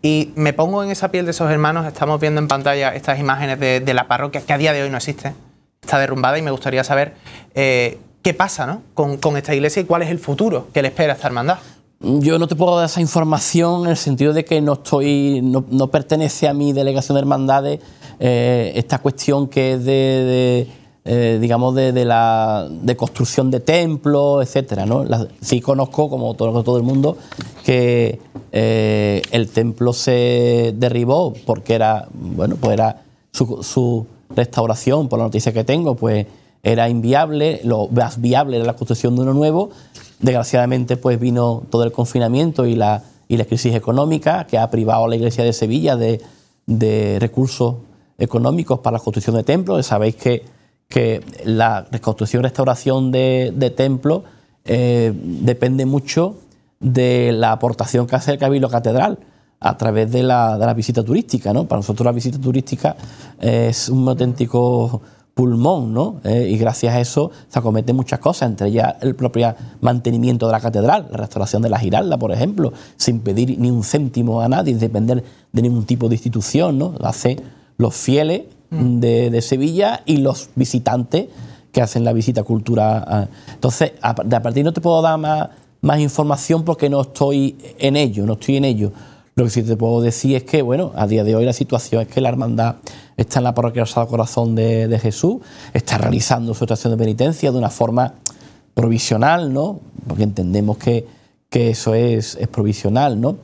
Y me pongo en esa piel de esos hermanos, estamos viendo en pantalla estas imágenes de, la parroquia que a día de hoy no existe, está derrumbada y me gustaría saber eh, qué pasa con, con esta iglesia y cuál es el futuro que le espera a esta hermandad. Yo no te puedo dar esa información en el sentido de que no estoy, no, pertenece a mi delegación de hermandades eh, esta cuestión que es de, eh, digamos, de, la de construcción de templos, etcétera. ¿no? sí conozco, como todo, todo el mundo, que eh, el templo se derribó porque era, bueno, pues era su, restauración, por la noticia que tengo, pues era inviable, lo más viable era la construcción de uno nuevo, Desgraciadamente, pues vino todo el confinamiento y la, la crisis económica que ha privado a la Iglesia de Sevilla de, recursos económicos para la construcción de templos. Sabéis que, que la reconstrucción y restauración de, de templos eh, depende mucho de la aportación que hace el Cabildo Catedral a través de la, visita turística. ¿no? Para nosotros la visita turística es un auténtico pulmón, ¿no? Eh, y gracias a eso se acometen muchas cosas, entre ellas el propio mantenimiento de la catedral, la restauración de la Giralda, por ejemplo, sin pedir ni un céntimo a nadie, sin depender de ningún tipo de institución, ¿no? Lo hacen los fieles mm. de, Sevilla y los visitantes que hacen la visita cultural. Ah, entonces, a, de a partir no te puedo dar más, más información porque no estoy en ello, no estoy en ello. Lo que sí te puedo decir es que, bueno, a día de hoy la situación es que la hermandad está en la parroquia del Corazón de, Jesús, está realizando su estación de penitencia de una forma provisional, ¿no? Porque entendemos que, eso es, provisional, ¿no?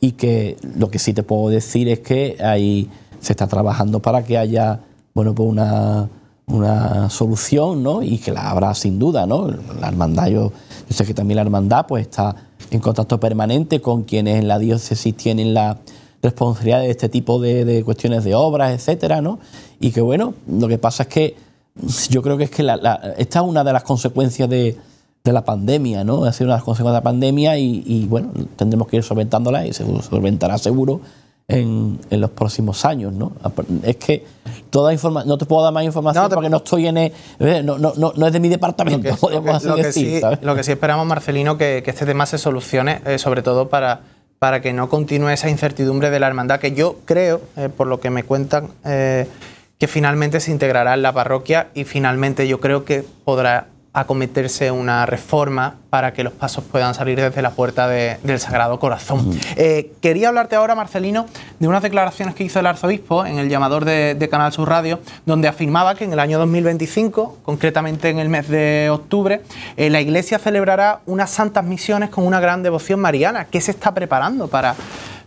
Y que lo que sí te puedo decir es que ahí se está trabajando para que haya, bueno, pues una, una solución, ¿no? Y que la habrá sin duda, ¿no? La hermandad, yo sé que también la hermandad, pues está en contacto permanente con quienes en la diócesis tienen la responsabilidad de este tipo de, cuestiones de obras, etcétera, ¿no? Y que bueno, lo que pasa es que yo creo que es que la, esta es una de las consecuencias de, la pandemia, ¿no? Ha sido una de las consecuencias de la pandemia y bueno, tendremos que ir solventándola y se solventará seguro en, los próximos años, ¿no? Es que toda información, no te puedo dar más información porque no estoy en, eh, no, es de mi departamento. Lo que, *laughs* sí, esperamos, Marcelino, que, este tema se solucione, eh, sobre todo para, para que no continúe esa incertidumbre de la hermandad, que yo creo, eh, por lo que me cuentan, que finalmente se integrará en la parroquia y finalmente yo creo que podrá cometerse una reforma para que los pasos puedan salir desde la puerta del Sagrado Corazón. Mm. Eh, quería hablarte ahora, Marcelino, de unas declaraciones que hizo el arzobispo en el llamador de, Canal Sur Radio, donde afirmaba que en el año 2025, concretamente en el mes de octubre, eh, la Iglesia celebrará unas santas misiones con una gran devoción mariana. ¿Qué se está preparando para,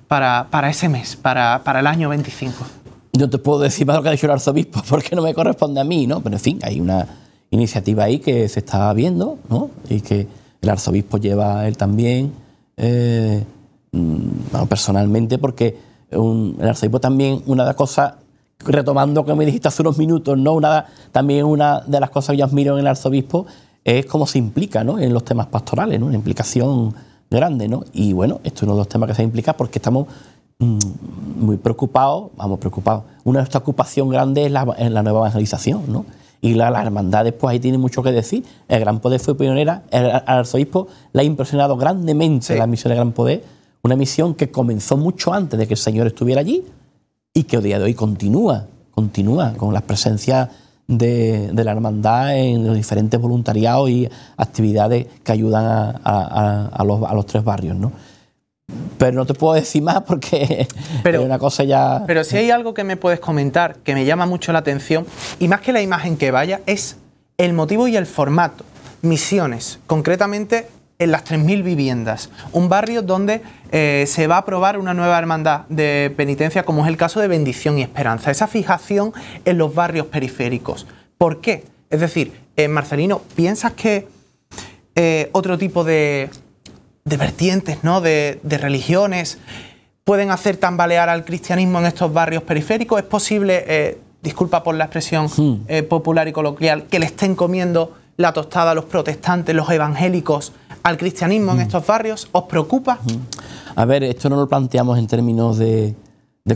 para, ese mes, para, para el año 25? No te puedo decir más lo que ha dicho el arzobispo *laughs* porque no me corresponde a mí, ¿no? Pero en fin, hay una iniciativa ahí que se está viendo ¿no? y que el arzobispo lleva él también eh, mm, personalmente porque el arzobispo también una de las cosas retomando que me dijiste hace unos minutos no una también una de las cosas que yo admiro en el arzobispo es cómo se implica en los temas pastorales una implicación grande ¿no? y bueno esto es uno de los temas que se implica porque estamos mm, muy preocupados vamos preocupados una de nuestras ocupaciones grandes es la, es la nueva evangelización ¿no? Y la, hermandad después ahí tiene mucho que decir. El Gran Poder fue pionera, el arzobispo le ha impresionado grandemente la misión del Gran Poder, una misión que comenzó mucho antes de que el Señor estuviera allí y que a día de hoy continúa, continúa con las presencias de, de, la hermandad en los diferentes voluntariados y actividades que ayudan a, a, a, los, a los, tres barrios. ¿no? pero no te puedo decir más porque *laughs* pero, una cosa ya... Pero si hay algo que me puedes comentar que me llama mucho la atención, y más que la imagen que vaya, es el motivo y el formato. Misiones, concretamente en las 3.000 viviendas, un barrio donde eh, se va a aprobar una nueva hermandad de penitencia, como es el caso de Bendición y Esperanza, esa fijación en los barrios periféricos. ¿Por qué? Es decir, eh, Marcelino, ¿piensas que eh, otro tipo de de vertientes, ¿no? de, religiones, pueden hacer tambalear al cristianismo en estos barrios periféricos. ¿Es posible, eh, disculpa por la expresión eh, popular y coloquial, que le estén comiendo la tostada a los protestantes, los evangélicos, al cristianismo en mm. estos barrios? ¿Os preocupa? Mm. A ver, esto no lo planteamos en términos de,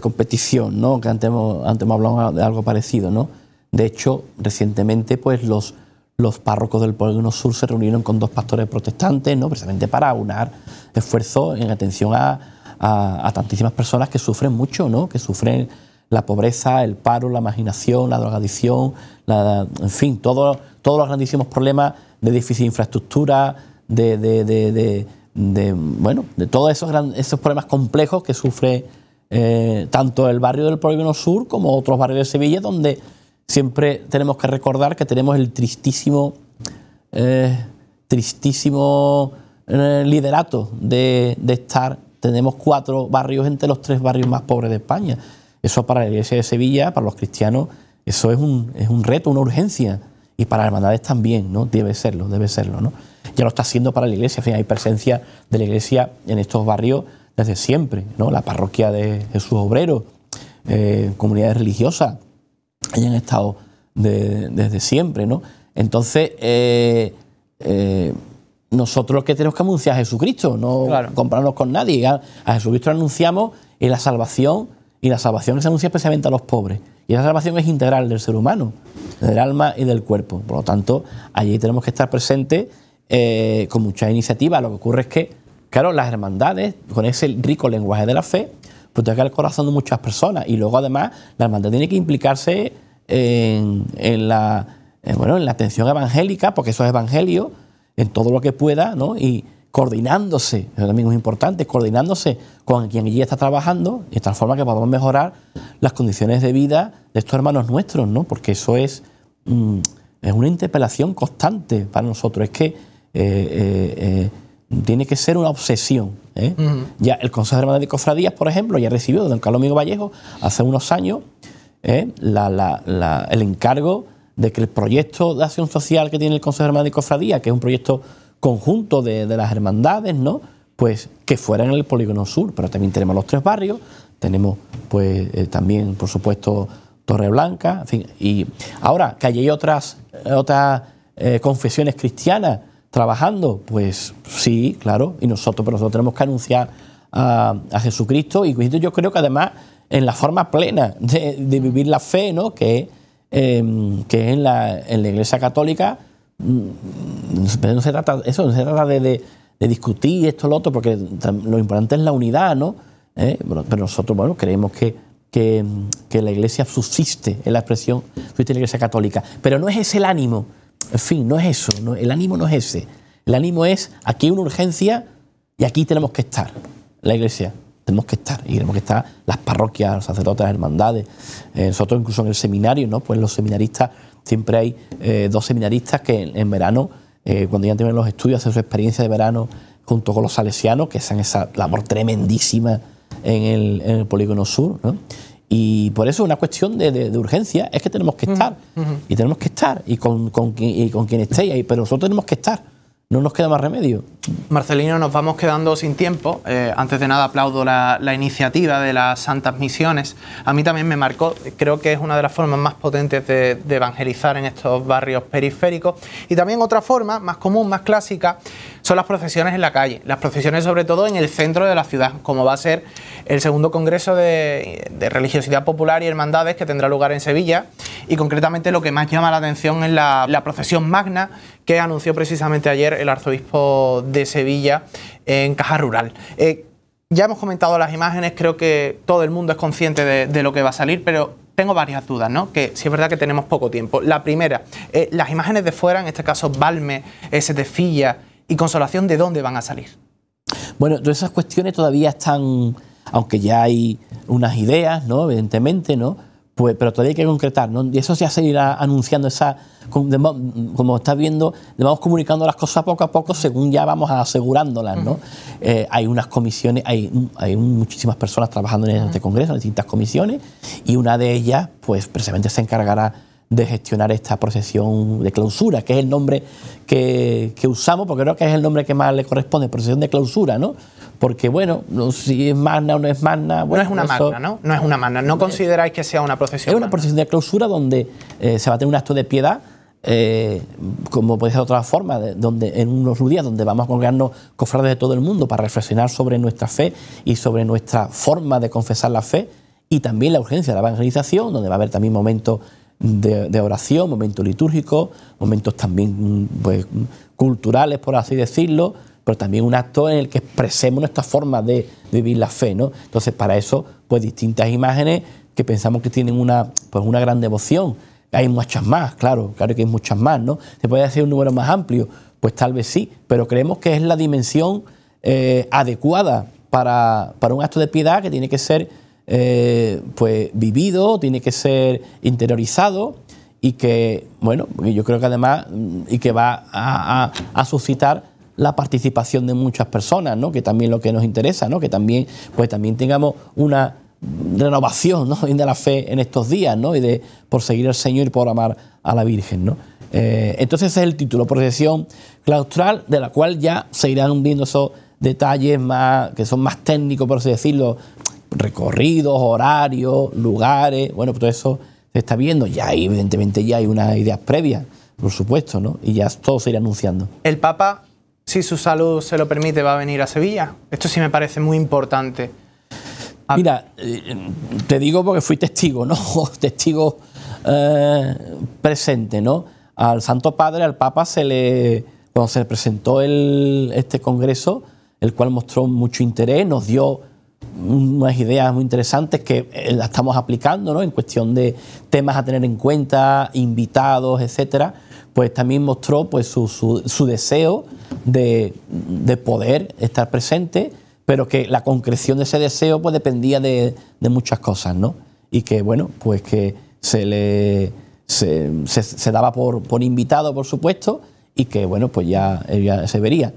competición, ¿no? que antes hemos, antes hemos hablado de algo parecido. ¿no? De hecho, recientemente pues los los párrocos del Polígono Sur se reunieron con dos pastores protestantes, ¿no? precisamente para unar esfuerzos en atención a, tantísimas personas que sufren mucho, ¿no? que sufren la pobreza, el paro, la marginación, la drogadicción, en fin, todos todos los grandísimos problemas de difícil infraestructura, de, de, de, bueno, de todos esos, grandes esos problemas complejos que sufre eh, tanto el barrio del Polígono Sur como otros barrios de Sevilla, donde siempre tenemos que recordar que tenemos el tristísimo, eh, tristísimo eh, liderato de, estar, tenemos cuatro barrios entre los tres barrios más pobres de España. Eso para la Iglesia de Sevilla, para los cristianos, eso es un, reto, una urgencia. Y para hermandades también, ¿no? Debe serlo, debe serlo, ¿no? Ya lo está haciendo para la iglesia, en fin, hay presencia de la iglesia en estos barrios desde siempre, ¿no? La parroquia de Jesús Obrero, eh, comunidades religiosas, hayan estado desde siempre, ¿no? Entonces, eh, eh, nosotros que tenemos que anunciar a Jesucristo, no comprarnos compararnos con nadie. A, Jesucristo anunciamos y la salvación, y la salvación se anuncia especialmente a los pobres. Y esa salvación es integral del ser humano, del alma y del cuerpo. Por lo tanto, allí tenemos que estar presentes eh, con mucha iniciativa. Lo que ocurre es que, claro, las hermandades, con ese rico lenguaje de la fe, protegen el corazón de muchas personas. Y luego, además, la hermandad tiene que implicarse en, la, bueno, en la atención evangélica, porque eso es evangelio, en todo lo que pueda, ¿no? Y coordinándose, eso también es importante, coordinándose con quien allí está trabajando, de tal forma que podamos mejorar las condiciones de vida de estos hermanos nuestros, ¿no? Porque eso es, mm, es una interpelación constante para nosotros, es que eh, eh, eh, tiene que ser una obsesión. Ya el Consejo de Hermanas de Cofradías, por ejemplo, ya recibió de don Carlos Migo Vallejo hace unos años ¿eh? el encargo de que el proyecto de acción social que tiene el Consejo Hermano de Cofradía, que es un proyecto conjunto de, las hermandades, ¿no? Pues que fuera en el polígono sur, pero también tenemos los tres barrios, tenemos pues eh, también, por supuesto, Torre Blanca, en fin, y ahora que hay otras, otras eh, confesiones cristianas trabajando, pues sí, claro, y nosotros, pero nosotros tenemos que anunciar a, a Jesucristo, y yo creo que además en la forma plena de, vivir la fe, ¿no? que, em, es que en, la, en la Iglesia Católica mm, no se trata eso, se trata de, discutir esto o lo otro, porque lo importante es la unidad, ¿no? ¿Eh? pero nosotros, bueno, creemos que, que, la iglesia subsiste en la expresión, de la iglesia católica. Pero no es ese el ánimo, en fin, no es eso, el ánimo no es ese. El ánimo es aquí hay una urgencia y aquí tenemos que estar, la iglesia tenemos que estar, y tenemos que estar las parroquias, los sacerdotes, hermandades. Eh, nosotros incluso en el seminario, ¿no? Pues los seminaristas, siempre hay eh, dos seminaristas que en, verano, eh, cuando ya tienen los estudios, hacen su experiencia de verano junto con los salesianos, que hacen esa labor tremendísima en el, polígono sur, Y por eso es una cuestión de, urgencia, es que tenemos que estar. Y tenemos que estar, y con, con quien esté ahí, pero nosotros tenemos que estar no nos queda más remedio. Marcelino, nos vamos quedando sin tiempo. Eh, antes de nada aplaudo la, iniciativa de las Santas Misiones. A mí también me marcó, creo que es una de las formas más potentes de evangelizar en estos barrios periféricos. Y también otra forma, más común, más clásica, son las procesiones en la calle, las procesiones sobre todo en el centro de la ciudad, como va a ser el segundo Congreso de, Religiosidad Popular y Hermandades que tendrá lugar en Sevilla y concretamente lo que más llama la atención es la, la procesión magna que anunció precisamente ayer el arzobispo de Sevilla en Caja Rural. Eh, ya hemos comentado las imágenes, creo que todo el mundo es consciente de, lo que va a salir, pero tengo varias dudas, ¿no? Que sí es verdad que tenemos poco tiempo. La primera, eh, las imágenes de fuera, en este caso Balme, de Filla y consolación de dónde van a salir. Bueno, todas esas cuestiones todavía están, aunque ya hay unas ideas, ¿no? Evidentemente, ¿no? Pues, pero todavía hay que concretar, ¿no? Y eso ya se irá anunciando, esa, como estás viendo, le vamos comunicando las cosas poco a poco según ya vamos asegurándolas, ¿no? Eh, hay unas comisiones, hay, hay muchísimas personas trabajando en este congreso, en distintas comisiones, y una de ellas, pues precisamente se encargará de gestionar esta procesión de clausura, que es el nombre que, usamos, porque creo que es el nombre que más le corresponde, procesión de clausura, ¿no? Porque, bueno, si es magna o no es magna... Bueno, no es una magna, ¿no? No es una magna. ¿No eh, consideráis que sea una procesión? Es una procesión de clausura donde eh, se va a tener un acto de piedad, eh, como puede ser de otra forma, donde, en unos días donde vamos a colgarnos cofrades de todo el mundo para reflexionar sobre nuestra fe y sobre nuestra forma de confesar la fe y también la urgencia de la evangelización, donde va a haber también momentos de, oración, momentos litúrgicos, momentos también mm, pues, culturales, por así decirlo, pero también un acto en el que expresemos nuestra forma de, vivir la fe. ¿no? Entonces, para eso, pues distintas imágenes que pensamos que tienen una, pues, una gran devoción. Hay muchas más, claro, claro que hay muchas más, ¿no? ¿Se puede hacer un número más amplio? Pues tal vez sí, pero creemos que es la dimensión eh, adecuada para, para un acto de piedad que tiene que ser eh, pues vivido, tiene que ser interiorizado y que, bueno, yo creo que además, mm, y que va a, suscitar la participación de muchas personas, ¿no? Que también lo que nos interesa, ¿no? Que también, pues también tengamos una renovación, ¿no? *laughs* De la fe en estos días, ¿no? Y de por seguir al Señor y por amar a la Virgen, ¿no? Eh, entonces ese es el título, procesión claustral, de la cual ya se irán viendo esos detalles más, que son más técnicos, por así decirlo, recorridos, horarios, lugares, bueno, pues todo eso se está viendo. Ya hay, evidentemente, ya hay unas ideas previas, por supuesto, ¿no? Y ya todo se irá anunciando. El Papa, si su salud se lo permite, va a venir a Sevilla. Esto sí me parece muy importante. Ah. Mira, eh, te digo porque fui testigo, ¿no? *laughs* testigo eh, presente, ¿no? Al Santo Padre, al Papa, se le, cuando se le presentó el, este congreso, el cual mostró mucho interés, nos dio unas ideas muy interesantes que eh, las estamos aplicando, ¿no? En cuestión de temas a tener en cuenta, invitados, etcétera. Pues también mostró pues, su, deseo de, poder estar presente, pero que la concreción de ese deseo pues, dependía de, muchas cosas, ¿no? Y que, bueno, pues que se le daba por, invitado, por supuesto, y que, bueno, pues ya se vería.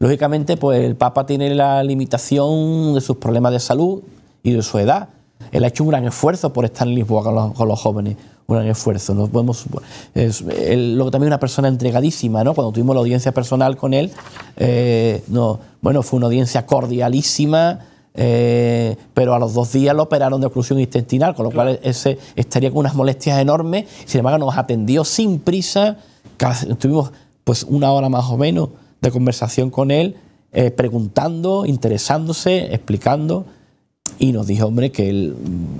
Lógicamente, pues el Papa tiene la limitación de sus problemas de salud y de su edad. Él ha hecho un gran esfuerzo por estar en Lisboa con los, jóvenes, un gran esfuerzo. No podemos, es, también una persona entregadísima, ¿no? Cuando tuvimos la audiencia personal con él, eh, no, bueno, fue una audiencia cordialísima, eh, pero a los dos días lo operaron de oclusión intestinal, con lo cual ese estaría con unas molestias enormes. Sin embargo, nos atendió sin prisa, Tuvimos pues una hora más o menos de conversación con él, eh, preguntando, interesándose, explicando. Y nos dijo, hombre, que él,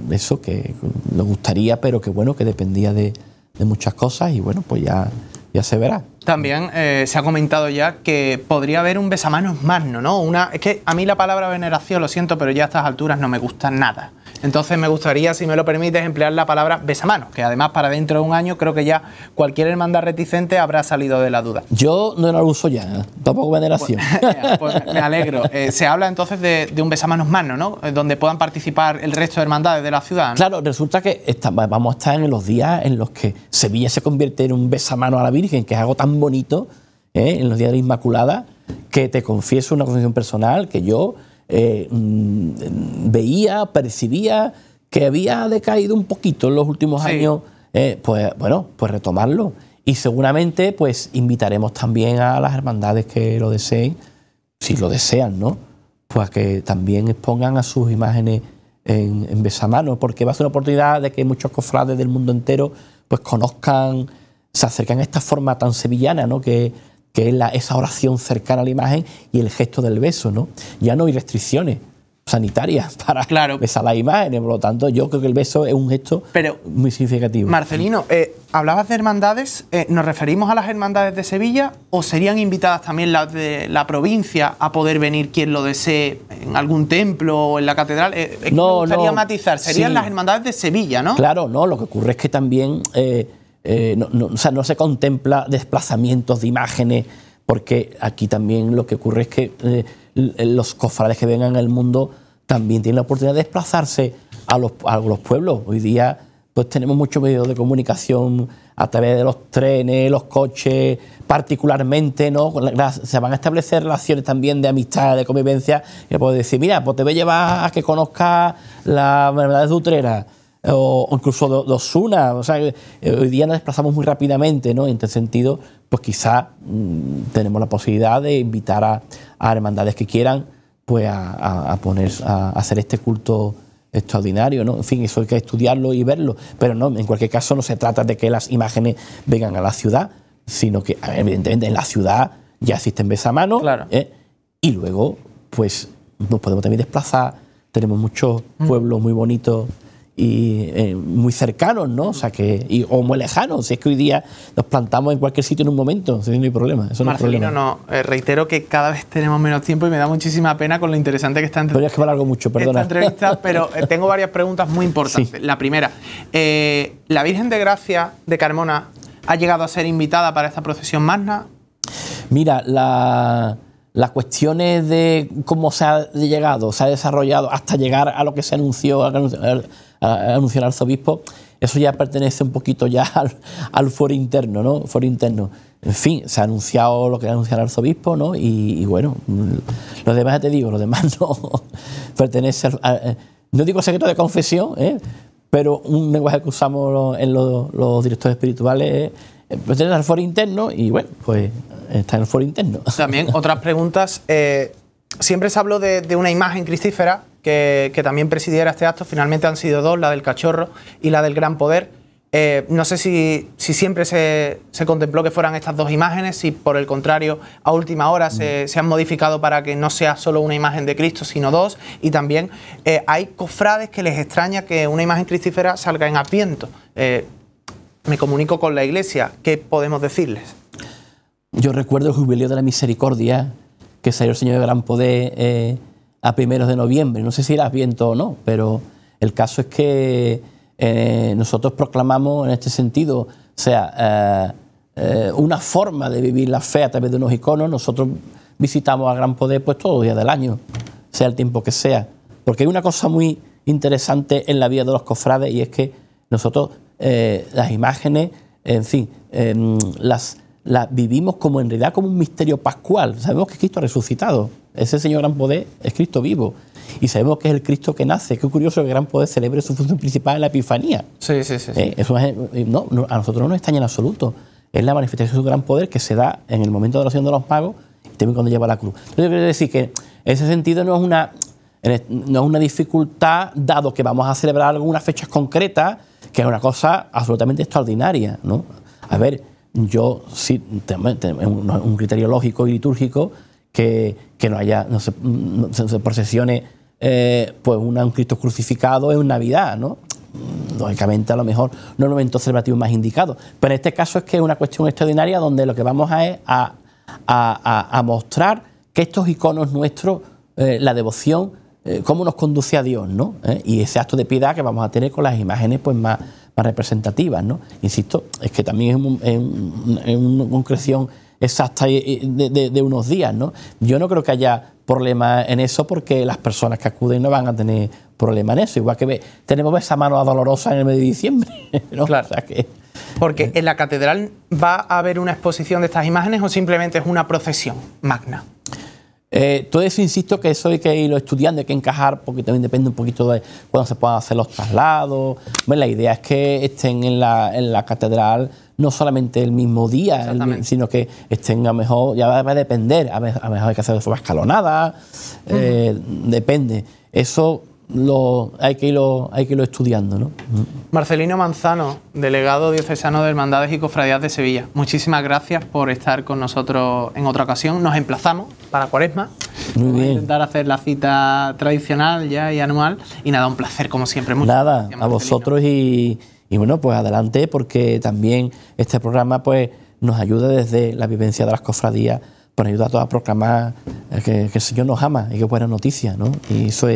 mm, eso, que le gustaría, pero que bueno, que dependía de, de muchas cosas y bueno, pues ya, ya se verá. También eh, se ha comentado ya que podría haber un besamanos magno, ¿no? Una, es que a mí la palabra veneración, lo siento, pero ya a estas alturas no me gusta nada. Entonces me gustaría, si me lo permites, emplear la palabra besamanos, que además para dentro de un año creo que ya cualquier hermandad reticente habrá salido de la duda. Yo no la uso ya, ¿eh? tampoco veneración. Pues, *laughs* eh, pues, me alegro. Eh, se habla entonces de, un besamanos mano, ¿no? Donde puedan participar el resto de hermandades de la ciudad. Claro, resulta que vamos a estar en los días en los que Sevilla se convierte en un besamano a la Virgen, que es algo tan bonito, en los días de la Inmaculada, que te confieso una confesión personal que yo eh, mm, veía, percibía que había decaído un poquito en los últimos años, eh, pues bueno, pues retomarlo. Y seguramente pues invitaremos también a las hermandades que lo deseen, si lo desean, ¿no? Pues que también expongan a sus imágenes en, en Besamano, porque va a ser una oportunidad de que muchos cofrades del mundo entero pues conozcan, se acerquen a esta forma tan sevillana, ¿no? Que que es la, esa oración cercana a la imagen y el gesto del beso, ¿no? Ya no hay restricciones sanitarias *laughs* para claro. besar las imágenes, por lo tanto yo creo que el beso es un gesto muy significativo. Marcelino, eh, hablabas de hermandades, eh, ¿nos referimos a las hermandades de Sevilla o serían invitadas también las de la provincia a poder venir quien lo desee en algún templo o en la catedral? Eh, no, no, matizar, serían las hermandades de Sevilla, ¿no? Claro, no, lo que ocurre es que también eh, no, o sea, no se contempla desplazamientos de imágenes, porque aquí también lo que ocurre es que eh, los cofrades que vengan al mundo también tienen la oportunidad de desplazarse a los, pueblos. Hoy día pues tenemos muchos medios de comunicación a través de los trenes, los coches, particularmente, ¿no? Se van a establecer relaciones también de amistad, de convivencia, que puedo decir, mira, pues te voy a llevar a que conozcas la verdad de Utrera o incluso dos una o sea, eh, hoy día nos desplazamos muy rápidamente, ¿no? En este sentido, pues quizá mm, tenemos la posibilidad de invitar a, hermandades que quieran, pues a, poner, a, hacer este culto extraordinario, ¿no? En fin, eso hay que estudiarlo y verlo, pero no, en cualquier caso no se trata de que las imágenes vengan a la ciudad, sino que evidentemente en la ciudad ya existen besamanos, claro. ¿eh? y luego, pues nos podemos también desplazar, tenemos muchos mm. pueblos muy bonitos y eh, muy cercanos, ¿no? O sea que o muy lejanos, si es que hoy día nos plantamos en cualquier sitio en un momento, no hay problema. Marcelino, no, eh, reitero que cada vez tenemos menos tiempo y me da muchísima pena con lo interesante que está entre... que algo mucho, perdona. entrevista, *laughs* pero eh, tengo varias preguntas muy importantes. La primera, la Virgen de Gracia de Carmona ha llegado a ser invitada para esta procesión magna. Mira, las cuestiones de cómo se ha llegado, se ha desarrollado hasta llegar a lo que se anunció, anunciar al arzobispo, eso ya pertenece un poquito ya *laughs* al, foro interno, ¿no? Foro interno. En fin, se ha anunciado lo que ha anunciado el arzobispo, ¿no? Y, bueno, mm, lo demás ya te digo, los demás *laughs* no pertenece al, eh, no digo secreto de confesión, ¿eh? pero un lenguaje que usamos en los, directores espirituales eh, pertenece al foro interno y bueno, pues está en el foro interno. También otras preguntas. Eh, siempre se habló de, una imagen cristífera que, también presidiera este acto. Finalmente han sido dos, la del cachorro y la del gran poder. Eh, no sé si, siempre se, contempló que fueran estas dos imágenes, si por el contrario a última hora mm. se, han modificado para que no sea solo una imagen de Cristo, sino dos. Y también eh, hay cofrades que les extraña que una imagen cristífera salga en apiento. Eh, me comunico con la iglesia, ¿qué podemos decirles? Yo recuerdo el jubileo de la misericordia que salió el Señor de Gran Poder eh, a primeros de noviembre. No sé si era viento o no, pero el caso es que eh, nosotros proclamamos en este sentido, o sea, eh, una forma de vivir la fe a través de unos iconos. Nosotros visitamos a Gran Poder pues todos los días del año, sea el tiempo que sea. Porque hay una cosa muy interesante en la vida de los cofrades y es que nosotros las imágenes, en fin, em, las la vivimos como en realidad como un misterio pascual. Sabemos que Cristo ha resucitado. Ese Señor gran poder es Cristo vivo. Y sabemos que es el Cristo que nace. Qué curioso que el gran poder celebre su función principal en la Epifanía. Sí, sí, sí. Eh, eh, no, a nosotros no nos extraña en absoluto. Es la manifestación de su gran poder que se da en el momento de la oración de los pagos y también cuando lleva la cruz. Entonces, quiero decir que ese sentido no es una, no una dificultad, dado que vamos a celebrar algunas fechas concretas, que es una cosa absolutamente extraordinaria. ¿no? A ver, yo sí, un criterio lógico y litúrgico que, no haya, no se, procesione eh, pues un Cristo crucificado en Navidad, ¿no? Lógicamente, a lo mejor no es el momento celebrativo más indicado, pero en este caso es que es una cuestión extraordinaria donde lo que vamos a es a, mostrar que estos iconos nuestros, eh, la devoción, eh, cómo nos conduce a Dios, ¿no? Y ese acto de piedad que vamos a tener con las imágenes pues más, representativas, ¿no? Insisto, es que también es, una concreción exacta de, unos días, ¿no? Yo no creo que haya problema en eso porque las personas que acuden no van a tener problema en eso, igual que tenemos esa mano dolorosa en el mes de diciembre, *laughs* ¿no? que, porque eh. en la catedral va a haber una exposición de estas imágenes o simplemente es una procesión magna. Eh, todo eso, insisto, que eso hay que irlo estudiando, hay que encajar, porque también depende un poquito de cuándo se puedan hacer los traslados. Bueno, la idea es que estén en la, en la catedral no solamente el mismo día, sino que estén a mejor, ya va a depender, a, mejor hay que hacer de escalonada, eh, depende. Eso hay, que irlo, estudiando. ¿no? Marcelino Manzano, delegado diocesano de Hermandades y Cofradías de Sevilla, muchísimas gracias por estar con nosotros en otra ocasión. Nos emplazamos para Cuaresma. Muy Vamos A intentar hacer la cita tradicional ya y anual. Y nada, un placer como siempre. Muchas nada, a vosotros y, y bueno, pues adelante porque también este programa pues nos ayuda desde la vivencia de las cofradías para ayudar a todos a proclamar eh, que, el Señor nos ama y que buena noticia, ¿no? Y eso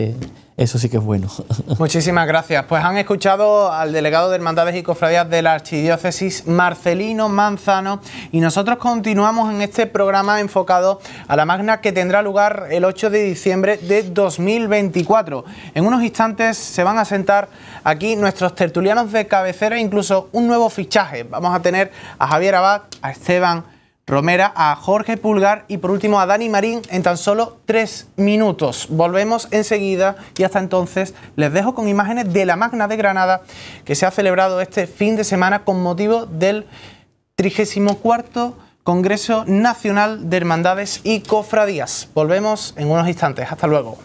eso sí que es bueno. *laughs* Muchísimas gracias. Pues han escuchado al delegado de Hermandades y Cofradías de la Archidiócesis, Marcelino Manzano, y nosotros continuamos en este programa enfocado a la magna que tendrá lugar el 8 de diciembre de 2024. En unos instantes se van a sentar aquí nuestros tertulianos de cabecera, e incluso un nuevo fichaje. Vamos a tener a Javier Abad, a Esteban Romera a Jorge Pulgar y por último a Dani Marín en tan solo tres minutos. Volvemos enseguida y hasta entonces les dejo con imágenes de la Magna de Granada que se ha celebrado este fin de semana con motivo del 34 Congreso Nacional de Hermandades y Cofradías. Volvemos en unos instantes. Hasta luego.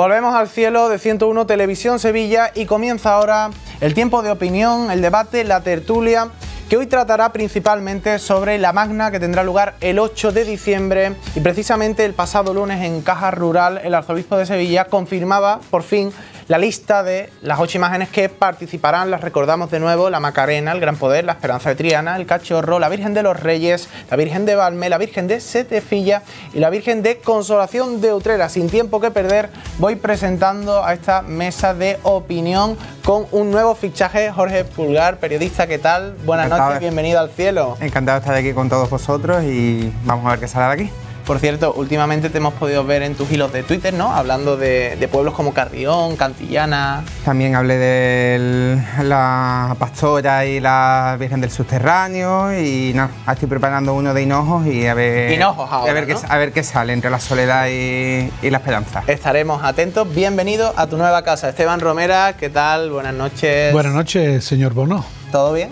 Volvemos al cielo de 101 Televisión Sevilla y comienza ahora el tiempo de opinión, el debate, la tertulia, que hoy tratará principalmente sobre la magna que tendrá lugar el 8 de diciembre y precisamente el pasado lunes en Caja Rural el arzobispo de Sevilla confirmaba por fin la lista de las ocho imágenes que participarán las recordamos de nuevo, la Macarena, el Gran Poder, la Esperanza de Triana, el Cachorro, la Virgen de los Reyes, la Virgen de Valme, la Virgen de Setefilla y la Virgen de Consolación de Utrera. Sin tiempo que perder, voy presentando a esta mesa de opinión con un nuevo fichaje, Jorge Pulgar, periodista, ¿qué tal? Buenas noches, bienvenido al cielo. Encantado de estar aquí con todos vosotros y vamos a ver qué sale de aquí. Por cierto, últimamente te hemos podido ver en tus hilos de Twitter, ¿no? Hablando de, pueblos como Carrión, Cantillana. También hablé de la Pastora y la Virgen del Subterráneo y estoy preparando uno de Hinojos y a ver. A ver, qué, sale entre la soledad y, y la esperanza. Estaremos atentos. Bienvenido a tu nueva casa. Esteban Romera, ¿qué tal? Buenas noches. Buenas noches, señor Bono. ¿Todo bien?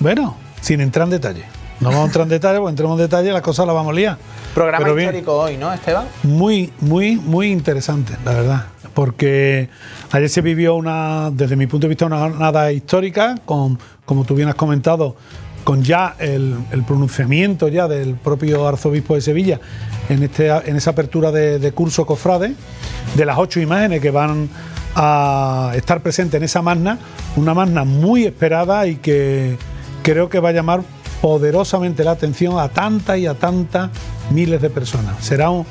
Bueno, sin entrar en detalle. No vamos a entrar en detalle, ...pues entremos en detalle, las cosas las vamos a liar. Programa histórico hoy, ¿no, Esteban? Muy, muy, muy interesante, la verdad. Porque ayer se vivió una, desde mi punto de vista, una jornada histórica, con, como tú bien has comentado, con ya el, pronunciamiento ya del propio arzobispo de Sevilla en, este, en esa apertura de, curso cofrade, de las ocho imágenes que van a estar presentes en esa magna, una magna muy esperada y que creo que va a llamar poderosamente la atención a tantas y a tantas miles de personas. Será un,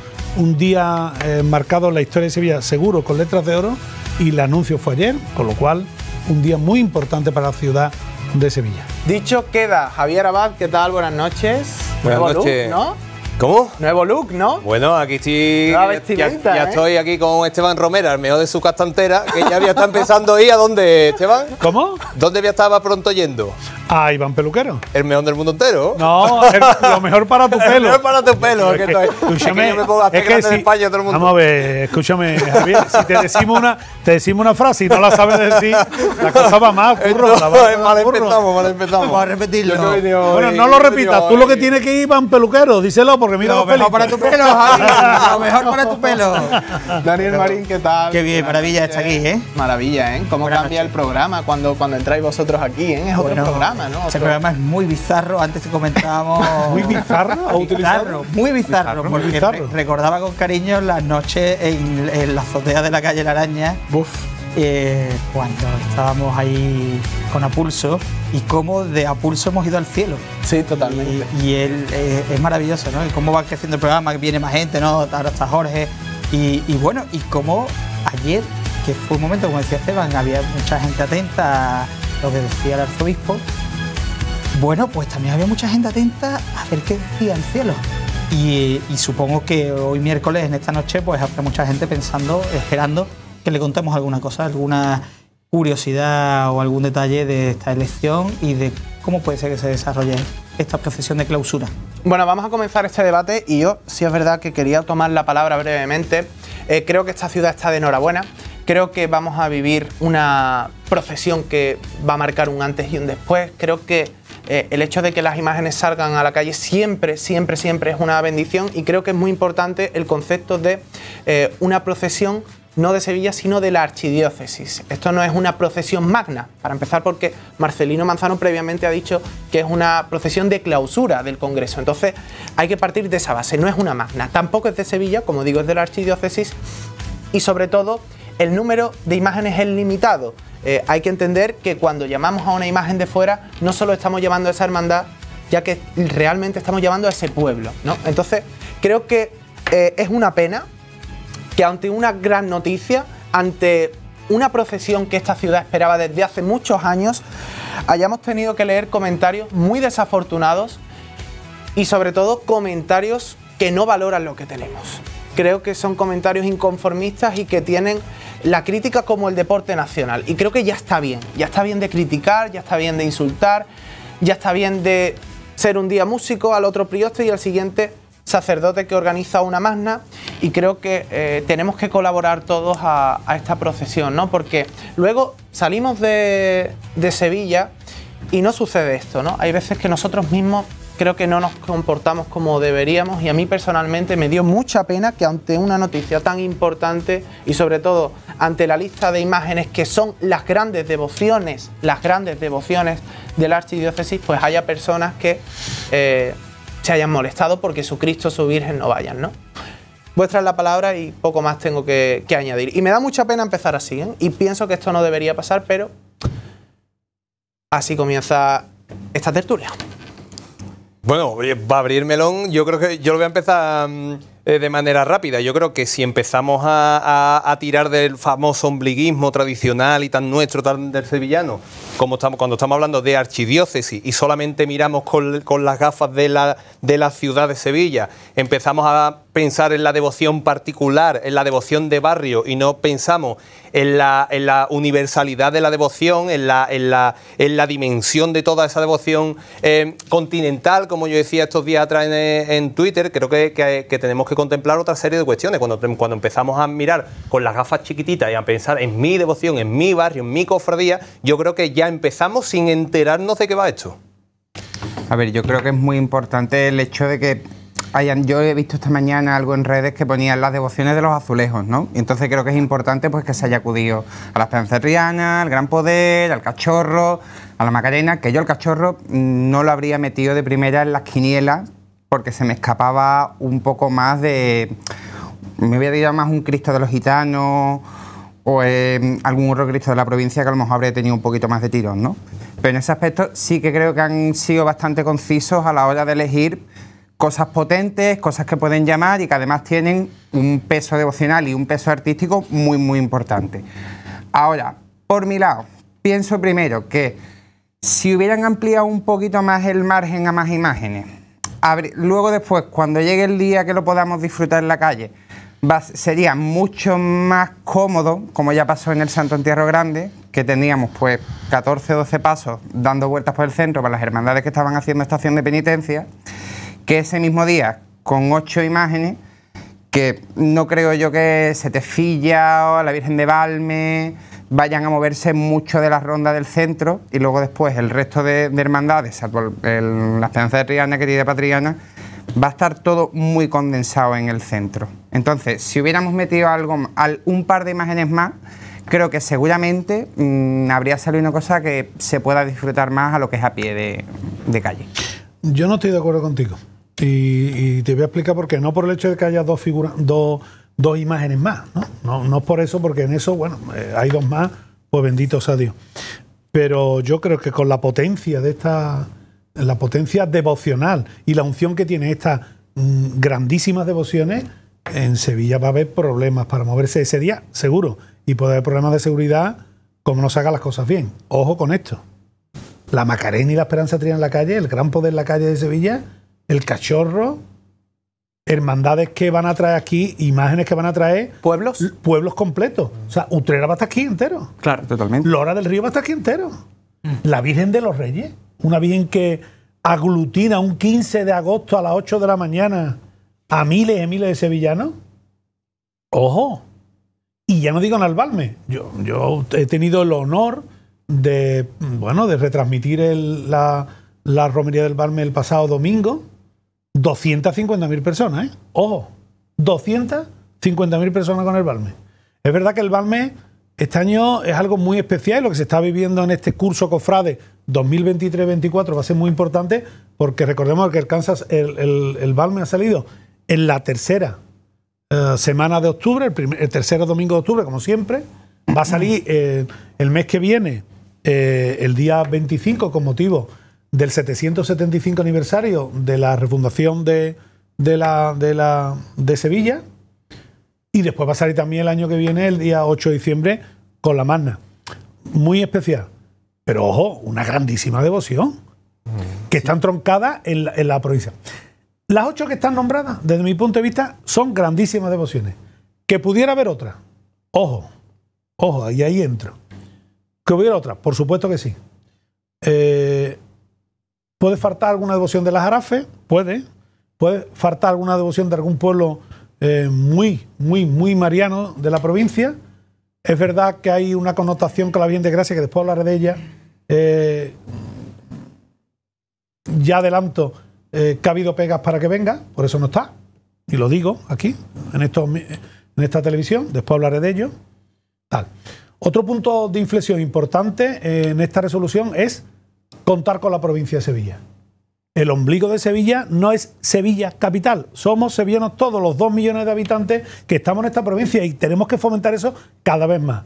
día eh, marcado en la historia de Sevilla, seguro, con letras de oro, y el anuncio fue ayer, con lo cual un día muy importante para la ciudad de Sevilla. Dicho queda, Javier Abad, ¿qué tal? Buenas noches. Buenas noches. ¿Cómo? Nuevo look, ¿no? Bueno, aquí estoy. Ya, ya ¿eh? estoy aquí con Esteban Romera, el mejor de su castantera, que ya había estado empezando ahí. ¿A dónde, Esteban? ¿Cómo? ¿Dónde había estaba pronto yendo? Ah, Iván Peluquero. El mejor del mundo entero. No, lo mejor para tu *laughs* pelo. lo mejor para tu pelo. escúchame, es que, Vamos a ver, escúchame, Javier. Si te decimos una, te decimos una frase y no la sabes decir, la cosa va más, Puro, la mal Vamos a repetirlo. No, bueno, no lo repitas. Tú lo que tienes que ir, Iván Peluquero, díselo porque mira. Lo mejor para tu pelo, *laughs* Lo mejor para tu pelo. Daniel Marín, ¿qué tal? Qué bien, maravilla está aquí, ¿eh? Maravilla, ¿eh? Cómo cambia el programa cuando, cuando entráis vosotros aquí, ¿eh? Es otro programa programa, programa es muy bizarro, antes comentábamos... *laughs* ¿Muy bizarro? muy bizarro, porque recordaba con cariño las noches en, la azotea de la calle La Araña. Eh, cuando estábamos ahí con Apulso y cómo de Apulso hemos ido al cielo. Sí, totalmente. Y, él, eh, es maravilloso, ¿no? Y cómo va creciendo el programa, que viene más gente, ¿no? Ahora está Jorge. Y, y bueno, y cómo ayer, que fue un momento, como decía Esteban, había mucha gente atenta, lo que decía el arzobispo, bueno, pues también había mucha gente atenta a ver qué decía el cielo. Y, supongo que hoy miércoles, en esta noche, pues habrá mucha gente pensando, esperando que le contemos alguna cosa, alguna curiosidad o algún detalle de esta elección y de cómo puede ser que se desarrolle esta procesión de clausura. Bueno, vamos a comenzar este debate y yo, si es verdad que quería tomar la palabra brevemente, eh, creo que esta ciudad está de enhorabuena. Creo que vamos a vivir una procesión... que va a marcar un antes y un después. Creo que eh, el hecho de que las imágenes salgan a la calle siempre, siempre, siempre es una bendición y creo que es muy importante el concepto de eh, una procesión no de Sevilla, sino de la archidiócesis. Esto no es una procesión magna, para empezar porque Marcelino Manzano previamente ha dicho que es una procesión de clausura del Congreso. Entonces hay que partir de esa base, no es una magna, tampoco es de Sevilla, como digo, es de la archidiócesis y sobre todo el número de imágenes es limitado. Eh, hay que entender que cuando llamamos a una imagen de fuera, no solo estamos llamando a esa hermandad, ya que realmente estamos llamando a ese pueblo. ¿no? Entonces, creo que eh, es una pena que ante una gran noticia, ante una procesión que esta ciudad esperaba desde hace muchos años, hayamos tenido que leer comentarios muy desafortunados y sobre todo comentarios que no valoran lo que tenemos creo que son comentarios inconformistas y que tienen la crítica como el deporte nacional. Y creo que ya está bien, ya está bien de criticar, ya está bien de insultar, ya está bien de ser un día músico, al otro prioste y al siguiente sacerdote que organiza una magna y creo que eh, tenemos que colaborar todos a, a, esta procesión, ¿no? Porque luego salimos de, de Sevilla y no sucede esto, ¿no? Hay veces que nosotros mismos creo que no nos comportamos como deberíamos y a mí personalmente me dio mucha pena que ante una noticia tan importante y sobre todo ante la lista de imágenes que son las grandes devociones, las grandes devociones de la archidiócesis, pues haya personas que eh, se hayan molestado porque su Cristo, su Virgen no vayan, ¿no? Vuestra es la palabra y poco más tengo que, que añadir. Y me da mucha pena empezar así, ¿eh? Y pienso que esto no debería pasar, pero así comienza esta tertulia. Bueno, eh, va a abrir melón. Yo creo que yo lo voy a empezar mm, eh, de manera rápida. Yo creo que si empezamos a, tirar del famoso ombliguismo tradicional y tan nuestro, tan del sevillano, como estamos cuando estamos hablando de archidiócesis y solamente miramos con, las gafas de la, de la ciudad de Sevilla, empezamos a pensar en la devoción particular, en la devoción de barrio, y no pensamos en la, universalidad de la devoción, en la, en, la, dimensión de toda esa devoción eh, continental, como yo decía estos días atrás en, eh, Twitter, creo que, tenemos que contemplar otra serie de cuestiones. Cuando, cuando empezamos a mirar con las gafas chiquititas y a pensar en mi devoción, en mi barrio, en mi cofradía, yo creo que ya empezamos sin enterarnos de qué va esto. A ver, yo creo que es muy importante el hecho de que hayan, yo he visto esta mañana algo en redes que ponían las devociones de los azulejos, ¿no? Entonces creo que es importante pues que se haya acudido a las Esperanza al Gran Poder, al Cachorro, a la Macarena, que yo el Cachorro mm, no lo habría metido de primera en las quinielas porque se me escapaba un poco más de... Me hubiera ido más un Cristo de los Gitanos o em, algún otro Cristo de la provincia que a lo mejor habría tenido un poquito más de tirón, ¿no? Pero en ese aspecto sí que creo que han sido bastante concisos a la hora de elegir cosas potentes, cosas que pueden llamar y que además tienen un peso devocional y un peso artístico muy, muy importante. Ahora, por mi lado, pienso primero que si hubieran ampliado un poquito más el margen a más imágenes, luego después, cuando llegue el día que lo podamos disfrutar en la calle, sería mucho más cómodo, como ya pasó en el Santo Entierro Grande, que teníamos pues 14 o 12 pasos dando vueltas por el centro para las hermandades que estaban haciendo estación de penitencia que ese mismo día, con ocho imágenes, que no creo yo que se te filla o la Virgen de Valme vayan a moverse mucho de la ronda del centro y luego después el resto de, hermandades, la Esperanza de Triana, querida Patriana, va a estar todo muy condensado en el centro. Entonces, si hubiéramos metido algo, un par de imágenes más, creo que seguramente mm, habría salido una cosa que se pueda disfrutar más a lo que es a pie de calle. Yo no estoy de acuerdo contigo. Y, te voy a explicar por qué. No por el hecho de que haya dos figuras, dos, dos imágenes más, ¿no? ¿no? No, por eso, porque en eso, bueno, eh, hay dos más, pues bendito sea Dios. Pero yo creo que con la potencia de esta, la potencia devocional y la unción que tiene estas mm, grandísimas devociones, en Sevilla va a haber problemas para moverse ese día, seguro. Y puede haber problemas de seguridad como no se hagan las cosas bien. Ojo con esto. La Macarena y la Esperanza Triana en la calle, el gran poder en la calle de Sevilla, el cachorro, hermandades que van a traer aquí, imágenes que van a traer. ¿Pueblos? Pueblos completos. O sea, Utrera va a estar aquí entero. Claro, totalmente. Lora del Río va a estar aquí entero. Mm. La Virgen de los Reyes, una Virgen que aglutina un 15 de agosto a las 8 de la mañana a miles y miles de sevillanos. Ojo. Y ya no digo en Albalme. Yo, yo he tenido el honor de, bueno, de retransmitir la, la romería del Balme el pasado domingo 250.000 personas, ¿eh? Ojo, 250.000 personas con el Balme. Es verdad que el Balme este año es algo muy especial lo que se está viviendo en este curso Cofrade 2023-24 va a ser muy importante porque recordemos que el el, Balme ha salido en la tercera eh, semana de octubre, el, primer, el tercer domingo de octubre, como siempre. Va a salir eh, el mes que viene, eh, el día 25, con motivo del 775 aniversario de la refundación de, la, de, Sevilla. Y después va a salir también el año que viene, el día 8 de diciembre, con la Magna. Muy especial. Pero ojo, una grandísima devoción. que está están troncadas en la, provincia. Las ocho que están nombradas, desde mi punto de vista, son grandísimas devociones. Que pudiera haber otra. Ojo, ojo, y ahí entro. Que hubiera otra, por supuesto que sí. Eh, Puede faltar alguna devoción de la jarafe, puede. Puede faltar alguna devoción de algún pueblo eh, muy, muy, muy mariano de la provincia. Es verdad que hay una connotación con la Bien de Gracia, que después hablaré de ella. Eh, ya adelanto eh, que ha habido pegas para que venga, por eso no está. Y lo digo aquí, en, en esta televisión, después hablaré de ello. Tal. Otro punto de inflexión importante en esta resolución es contar con la provincia de Sevilla. El ombligo de Sevilla no es Sevilla capital. Somos sevillanos todos los dos millones de habitantes que estamos en esta provincia y tenemos que fomentar eso cada vez más.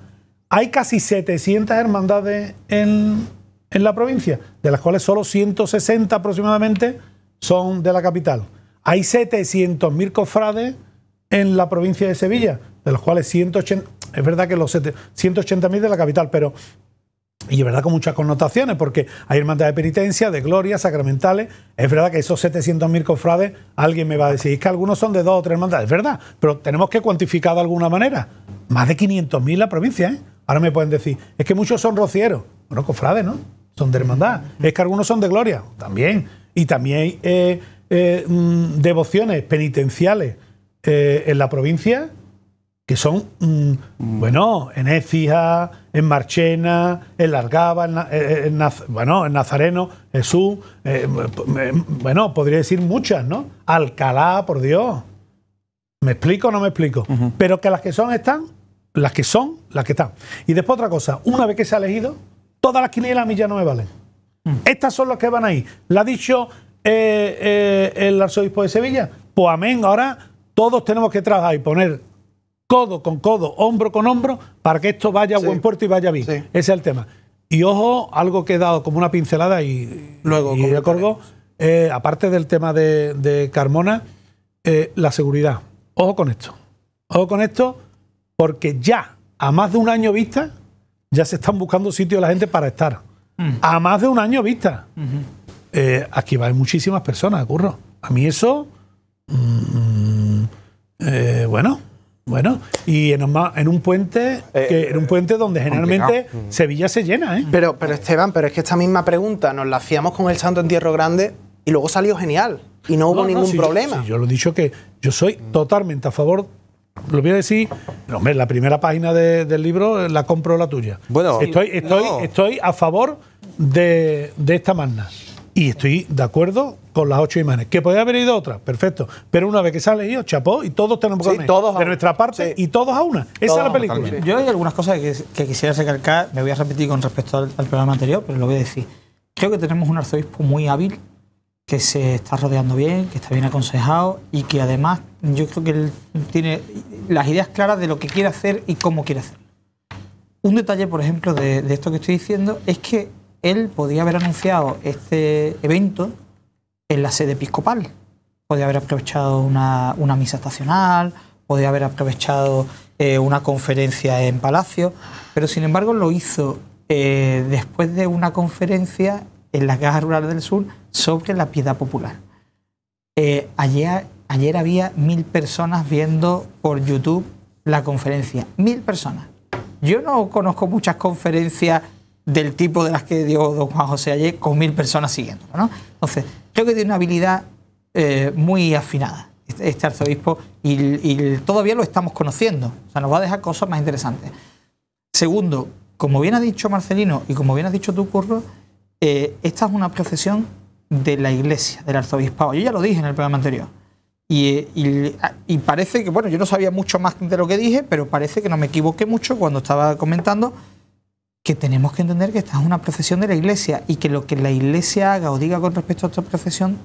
Hay casi 700 hermandades en, la provincia, de las cuales solo 160 aproximadamente son de la capital. Hay 700.000 cofrades en la provincia de Sevilla, de los cuales 180, es verdad que los 180.000 de la capital, pero y es verdad con muchas connotaciones, porque hay hermandades de penitencia, de gloria, sacramentales. Es verdad que esos 700.000 cofrades, alguien me va a decir, es que algunos son de dos o tres hermandades. Es verdad, pero tenemos que cuantificar de alguna manera. Más de 500.000 la provincia, ¿eh? Ahora me pueden decir, es que muchos son rocieros. Bueno, cofrades, ¿no? Son de hermandad. Es que algunos son de gloria, también. Y también hay eh, eh, mm, devociones penitenciales eh, en la provincia que son, mm, mm. bueno, en Écija, en Marchena, en Largaba, eh, eh, en, bueno, en Nazareno, Jesús, eh, bueno, podría decir muchas, ¿no? Alcalá, por Dios. ¿Me explico o no me explico? Pero que las que son están, las que son, las que están. Y después otra cosa, una vez que se ha elegido, todas las quinielas a mí ya no me valen. Mm. Estas son las que van ahí. ¿La ha dicho el arzobispo de Sevilla? Pues amén, ahora todos tenemos que trabajar y poner codo con codo, hombro con hombro, para que esto vaya a buen puerto y vaya bien. Ese es el tema. Y ojo, algo que he dado como una pincelada y luego y recuerdo, eh, aparte del tema de, Carmona, eh, la seguridad. Ojo con esto. Ojo con esto, porque ya, a más de un año vista, ya se están buscando sitios la gente para estar. Mm. A más de un año vista. Eh, aquí va a haber muchísimas personas, curro. A mí eso. Mm, bueno, bueno, y en un, puente, eh, en un puente donde generalmente mm. Sevilla se llena, ¿eh? Pero, pero Esteban, pero es que esta misma pregunta nos la hacíamos con el Santo Entierro Grande y luego salió genial y no hubo ningún problema. Yo, lo he dicho que yo soy mm. totalmente a favor lo voy a decir, la primera página del libro eh, la compro la tuya. Bueno, estoy, estoy, estoy a favor de, de esta magna. Y estoy de acuerdo con las ocho imágenes. Que podía haber ido otra, perfecto. Pero una vez que sale y chapó y todos tenemos que sí, todos de nuestra parte y todos a una. Esa es la película. Yo hay algunas cosas que, quisiera recalcar, me voy a repetir con respecto al, programa anterior, pero lo voy a decir. Creo que tenemos un arzobispo muy hábil, que se está rodeando bien, que está bien aconsejado y que además yo creo que él tiene las ideas claras de lo que quiere hacer y cómo quiere hacer Un detalle, por ejemplo, de, de esto que estoy diciendo es que él podía haber anunciado este evento en la sede episcopal. Podía haber aprovechado una, misa estacional, podía haber aprovechado eh, una conferencia en Palacio, pero sin embargo lo hizo eh, después de una conferencia en la Caja Rural del Sur sobre la piedad popular. Eh, ayer, ayer había mil personas viendo por YouTube la conferencia, mil personas. Yo no conozco muchas conferencias del tipo de las que dio don Juan José ayer, con mil personas siguiendo... ¿no? Entonces, creo que tiene una habilidad eh, muy afinada este, este arzobispo y, todavía lo estamos conociendo. O sea, nos va a dejar cosas más interesantes. Segundo, como bien ha dicho Marcelino y como bien has dicho tú, Curro, eh, esta es una procesión de la iglesia, del arzobispado. Yo ya lo dije en el programa anterior. y, parece que, bueno, yo no sabía mucho más de lo que dije, pero parece que no me equivoqué mucho cuando estaba comentando que tenemos que entender que esta es una profesión de la iglesia y que lo que la iglesia haga o diga con respecto a esta profesión,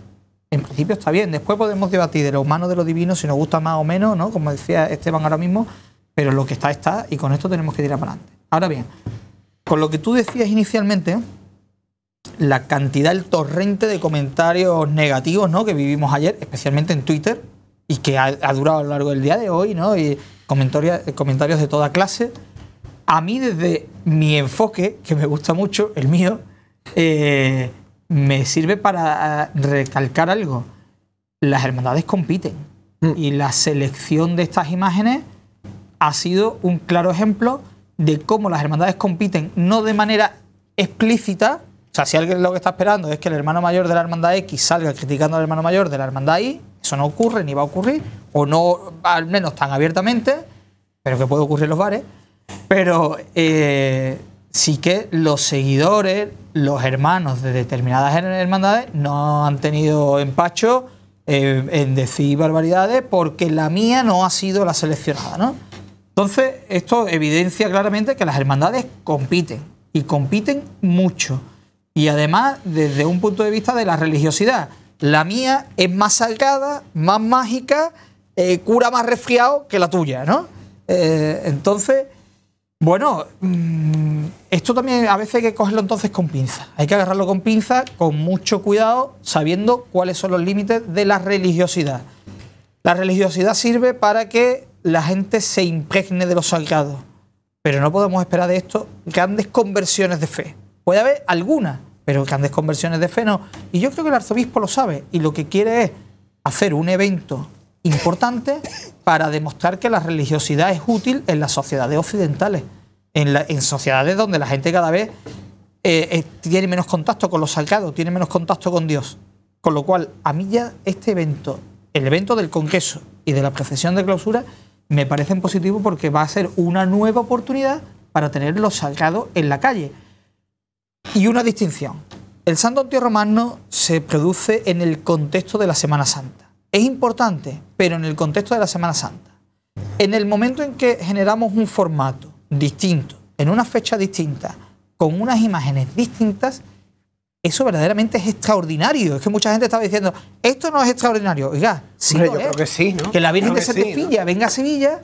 en principio está bien. Después podemos debatir de lo humano, de lo divino, si nos gusta más o menos, ¿no? Como decía Esteban ahora mismo, pero lo que está está y con esto tenemos que tirar para adelante. Ahora bien, con lo que tú decías inicialmente, la cantidad, el torrente de comentarios negativos ¿no? que vivimos ayer, especialmente en Twitter, y que ha, durado a lo largo del día de hoy, ¿no? y comentarios, comentarios de toda clase, a mí desde mi enfoque, que me gusta mucho, el mío, eh, me sirve para recalcar algo. Las hermandades compiten mm. y la selección de estas imágenes ha sido un claro ejemplo de cómo las hermandades compiten, no de manera explícita. O sea, si alguien lo que está esperando es que el hermano mayor de la hermandad X salga criticando al hermano mayor de la hermandad Y, eso no ocurre ni va a ocurrir, o no, al menos tan abiertamente, pero que puede ocurrir en los bares. Pero eh, sí que los seguidores, los hermanos de determinadas hermandades no han tenido empacho eh, en decir barbaridades porque la mía no ha sido la seleccionada, ¿no? Entonces, esto evidencia claramente que las hermandades compiten y compiten mucho. Y además, desde un punto de vista de la religiosidad, la mía es más salgada, más mágica, eh, cura más resfriado que la tuya, ¿no? entonces, bueno, mm, esto también a veces hay que cogerlo entonces con pinza. Hay que agarrarlo con pinza, con mucho cuidado, sabiendo cuáles son los límites de la religiosidad. La religiosidad sirve para que la gente se impregne de los sagrado, pero no podemos esperar de esto grandes conversiones de fe. Puede haber algunas, pero grandes conversiones de fe no. Y yo creo que el arzobispo lo sabe y lo que quiere es hacer un evento importante para demostrar que la religiosidad es útil en las sociedades occidentales, en, sociedades donde la gente cada vez eh, eh, tiene menos contacto con los sagrado, tiene menos contacto con Dios. Con lo cual, a mí ya este evento, el evento del Congreso y de la procesión de clausura, me parecen positivos porque va a ser una nueva oportunidad para tener los sagrado en la calle. Y una distinción. El Santo Romano se produce en el contexto de la Semana Santa es importante, pero en el contexto de la Semana Santa. En el momento en que generamos un formato distinto, en una fecha distinta, con unas imágenes distintas, eso verdaderamente es extraordinario. Es que mucha gente estaba diciendo, esto no es extraordinario. Oiga, yo creo que sí, ¿no? Que la Virgen de Sevilla venga a Sevilla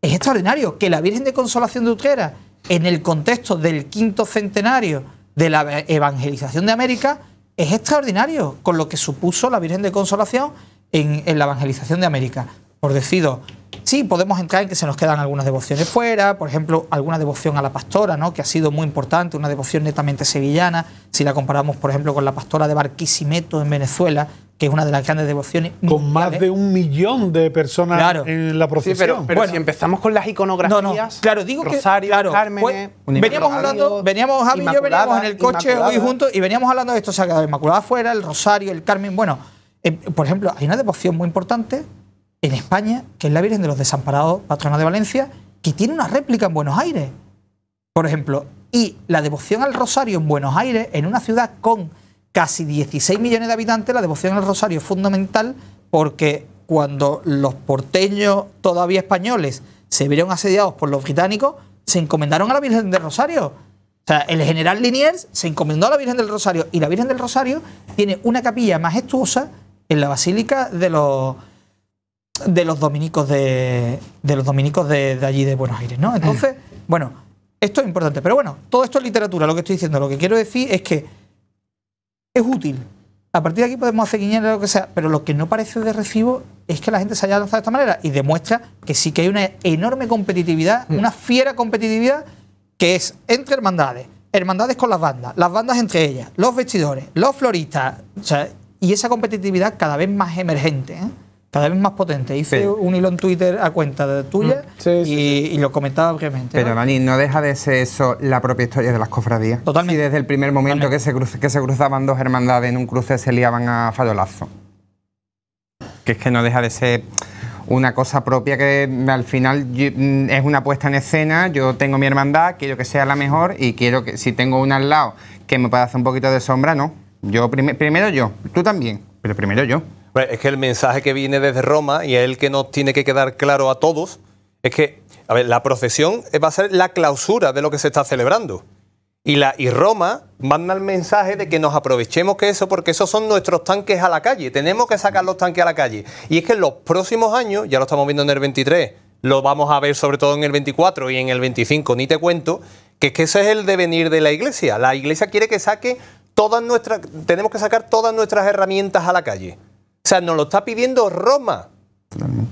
es extraordinario. Que la Virgen de Consolación de Utrera, en el contexto del quinto centenario de la evangelización de América, es extraordinario. Con lo que supuso la Virgen de Consolación en, la evangelización de América. Por decido, sí, podemos entrar en que se nos quedan algunas devociones fuera, por ejemplo, alguna devoción a la pastora, ¿no? que ha sido muy importante, una devoción netamente sevillana, si la comparamos, por ejemplo, con la pastora de Barquisimeto en Venezuela, que es una de las grandes devociones. Con más de un millón de personas en la procesión. pero, si empezamos con las iconografías, no, claro, digo Rosario, que, claro, pues, veníamos hablando, veníamos Javi y yo veníamos en el coche hoy juntos y veníamos hablando de esto, o se ha quedado Inmaculada afuera, el Rosario, el Carmen, bueno eh, por ejemplo, hay una devoción muy importante en España, que es la Virgen de los Desamparados, patrona de Valencia, que tiene una réplica en Buenos Aires, por ejemplo. Y la devoción al Rosario en Buenos Aires, en una ciudad con casi 16 millones de habitantes, la devoción al Rosario es fundamental porque cuando los porteños todavía españoles se vieron asediados por los británicos, se encomendaron a la Virgen del Rosario. O sea, el general Liniers se encomendó a la Virgen del Rosario y la Virgen del Rosario tiene una capilla majestuosa en la basílica de los de los dominicos de, de los dominicos de, allí de Buenos Aires, ¿no? Mm. Entonces, bueno, esto es importante, pero bueno, todo esto es literatura, lo que estoy diciendo, lo que quiero decir es que es útil. A partir de aquí podemos hacer guiñera lo que sea, pero lo que no parece de recibo es que la gente se haya lanzado de esta manera y demuestra que sí que hay una enorme competitividad, mm. una fiera competitividad que es entre hermandades, hermandades con las bandas, las bandas entre ellas, los vestidores, los floristas, y esa competitividad cada vez más emergente. ¿eh? cada vez más potente. Hice un hilo en Twitter a cuenta de tuya mm. y, lo comentaba obviamente... Pero ¿no? no deja de ser eso la propia historia de las cofradías. Totalmente. Si desde el primer momento que se, que se cruzaban dos hermandades en un cruce se liaban a fallolazo. Que es que no deja de ser una cosa propia que al final mm, es una puesta en escena, yo tengo mi hermandad, quiero que sea la mejor y quiero que si tengo una al lado que me pueda hacer un poquito de sombra, no. Yo primero yo, tú también, pero primero yo. Es que el mensaje que viene desde Roma y es el que nos tiene que quedar claro a todos, es que, a ver, la procesión va a ser la clausura de lo que se está celebrando. Y, la, y Roma manda el mensaje de que nos aprovechemos que eso, porque esos son nuestros tanques a la calle. Tenemos que sacar los tanques a la calle. Y es que en los próximos años, ya lo estamos viendo en el 23, lo vamos a ver sobre todo en el 24 y en el 25, ni te cuento, que es que ese es el devenir de la iglesia. La iglesia quiere que saque nuestras, tenemos que sacar todas nuestras herramientas a la calle. O sea, nos lo está pidiendo Roma.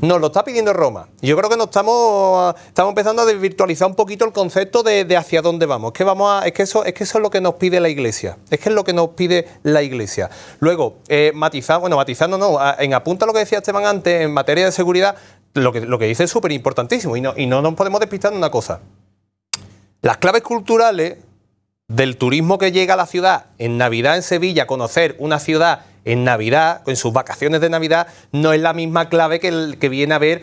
Nos lo está pidiendo Roma. Yo creo que nos estamos, estamos empezando a desvirtualizar un poquito el concepto de, hacia dónde vamos. Es que vamos a, es que eso, es que eso es lo que nos pide la iglesia. Es que es lo que nos pide la iglesia. Luego, eh, bueno, matizando en apunta a lo que decía Esteban antes, en materia de seguridad, lo que, lo que dice es súper importantísimo. Y no, y no nos podemos despistar de una cosa. Las claves culturales del turismo que llega a la ciudad en Navidad en Sevilla, conocer una ciudad en Navidad, en sus vacaciones de Navidad, no es la misma clave que el que viene a ver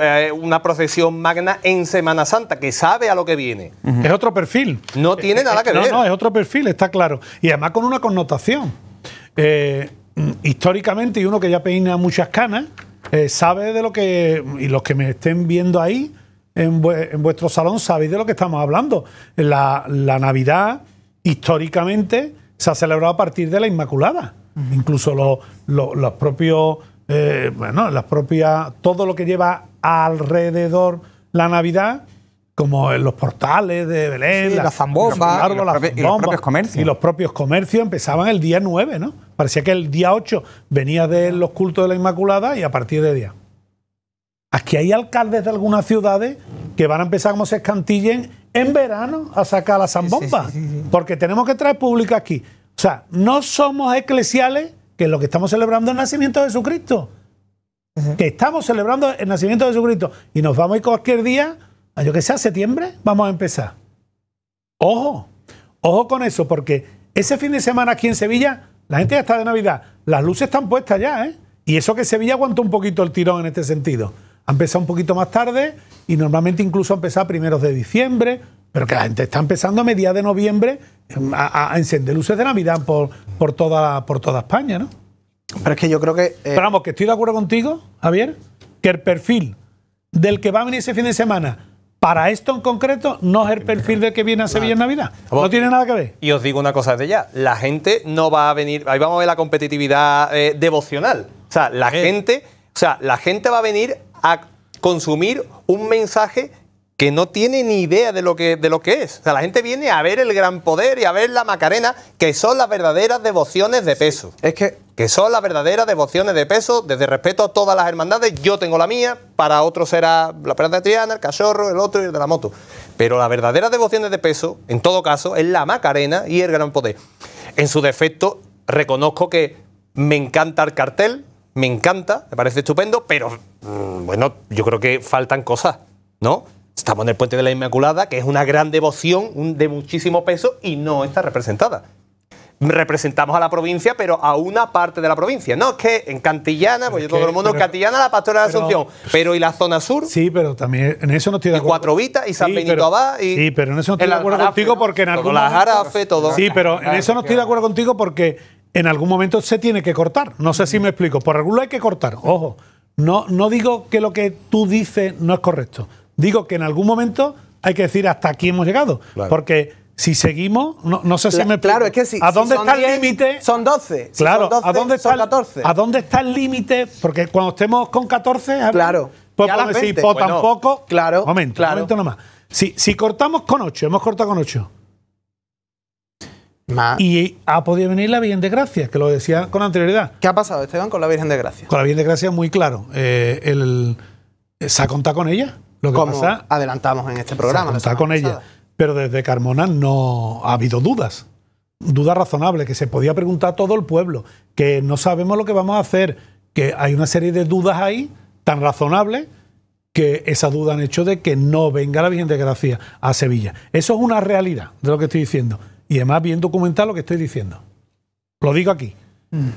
eh, una procesión magna en Semana Santa, que sabe a lo que viene. Es otro perfil. No eh, tiene eh, nada que ver. No, no, es otro perfil, está claro. Y además con una connotación. históricamente, y uno que ya peina muchas canas, sabe de lo que. Y los que me estén viendo ahí, en, vuestro salón sabéis de lo que estamos hablando. La, la, Navidad, históricamente, se ha celebrado a partir de la Inmaculada. Incluso los, los, propios, eh, bueno, las propias, todo lo que lleva alrededor la Navidad, como en los portales de Belén, las, y, los propios comercios. Y los propios comercios empezaban el día 9, ¿no? Parecía que el día 8 venía de los cultos de la Inmaculada y a partir de día. Aquí hay alcaldes de algunas ciudades que van a empezar como se escantillen en verano a sacar la zambomba. porque tenemos que traer pública aquí. O sea, no somos eclesiales, que lo que estamos celebrando es el nacimiento de Jesucristo. Que estamos celebrando el nacimiento de Jesucristo. Y nos vamos a ir cualquier día, a yo que sea, septiembre, vamos a empezar. Ojo, ojo con eso, porque ese fin de semana aquí en Sevilla, la gente ya está de Navidad. Las luces están puestas ya, ¿eh? Y eso que Sevilla aguantó un poquito el tirón en este sentido. Ha empezado un poquito más tarde y normalmente incluso ha empezado a primeros de diciembre, pero que la gente está empezando a mediados de noviembre em, a, encender luces de Navidad por, por, toda, por toda España, ¿no? Pero es que yo creo que. Eh, pero vamos, que estoy de acuerdo contigo, Javier, que el perfil del que va a venir ese fin de semana para esto en concreto no es el perfil del que viene a Sevilla en Navidad. No tiene nada que ver. Y os digo una cosa desde ya, la gente no va a venir, ahí vamos a ver la competitividad eh, devocional. O sea, la gente, o sea, la gente va a venir a consumir un mensaje que no tiene ni idea de lo que, de lo que es. O sea, la gente viene a ver el gran poder y a ver la Macarena, que son las verdaderas devociones de peso. es que... Que son las verdaderas devociones de peso, desde respeto a todas las hermandades. Yo tengo la mía, para otros será la de Triana, el Cachorro, el otro y el de la moto. Pero las verdaderas devociones de peso, en todo caso, es la Macarena y el gran poder. En su defecto, reconozco que me encanta el cartel, me encanta, me parece estupendo, pero mm, bueno, yo creo que faltan cosas, ¿no? Estamos en el Puente de la Inmaculada, que es una gran devoción de muchísimo peso y no está representada. Representamos a la provincia, pero a una parte de la provincia. No, es que en Cantillana, pues yo todo el mundo, en Cantillana la pastora de Asunción, pero, ¿y la zona sur? Sí, pero también en eso no estoy de acuerdo. Y Cuatro Vitas y San Benito Abad. Y sí, pero en eso no estoy de acuerdo contigo porque en todo. Sí, pero en eso no estoy de acuerdo contigo porque en algún momento se tiene que cortar. No sé si me explico. Por algún hay que cortar. Ojo, no, no digo que lo que tú dices no es correcto. Digo que en algún momento hay que decir hasta aquí hemos llegado. Porque si seguimos, no, sé si me explico. Claro, es que sí. ¿A dónde está el límite? Son 12. claro, son ¿a dónde está, son 14. ¿a dónde está el límite? Porque cuando estemos con 14, claro. pues decir, pues tampoco. Claro. Momento, momento nomás. Si, si cortamos con 8, hemos cortado con 8 y ha podido venir la Virgen de Gracia, que lo decía con anterioridad. ¿Qué ha pasado, Esteban, con la Virgen de Gracia? Con la Virgen de Gracia, muy claro. Eh, eh, se ha contado con ella. Lo Como adelantamos en este programa. Se con ella. Pero desde Carmona no ha habido dudas. Dudas razonables, que se podía preguntar a todo el pueblo, que no sabemos lo que vamos a hacer, que hay una serie de dudas ahí, tan razonables, que esa duda han hecho de que no venga la Virgen de Gracia a Sevilla. Eso es una realidad de lo que estoy diciendo y además bien documentado lo que estoy diciendo. Lo digo aquí. Mm.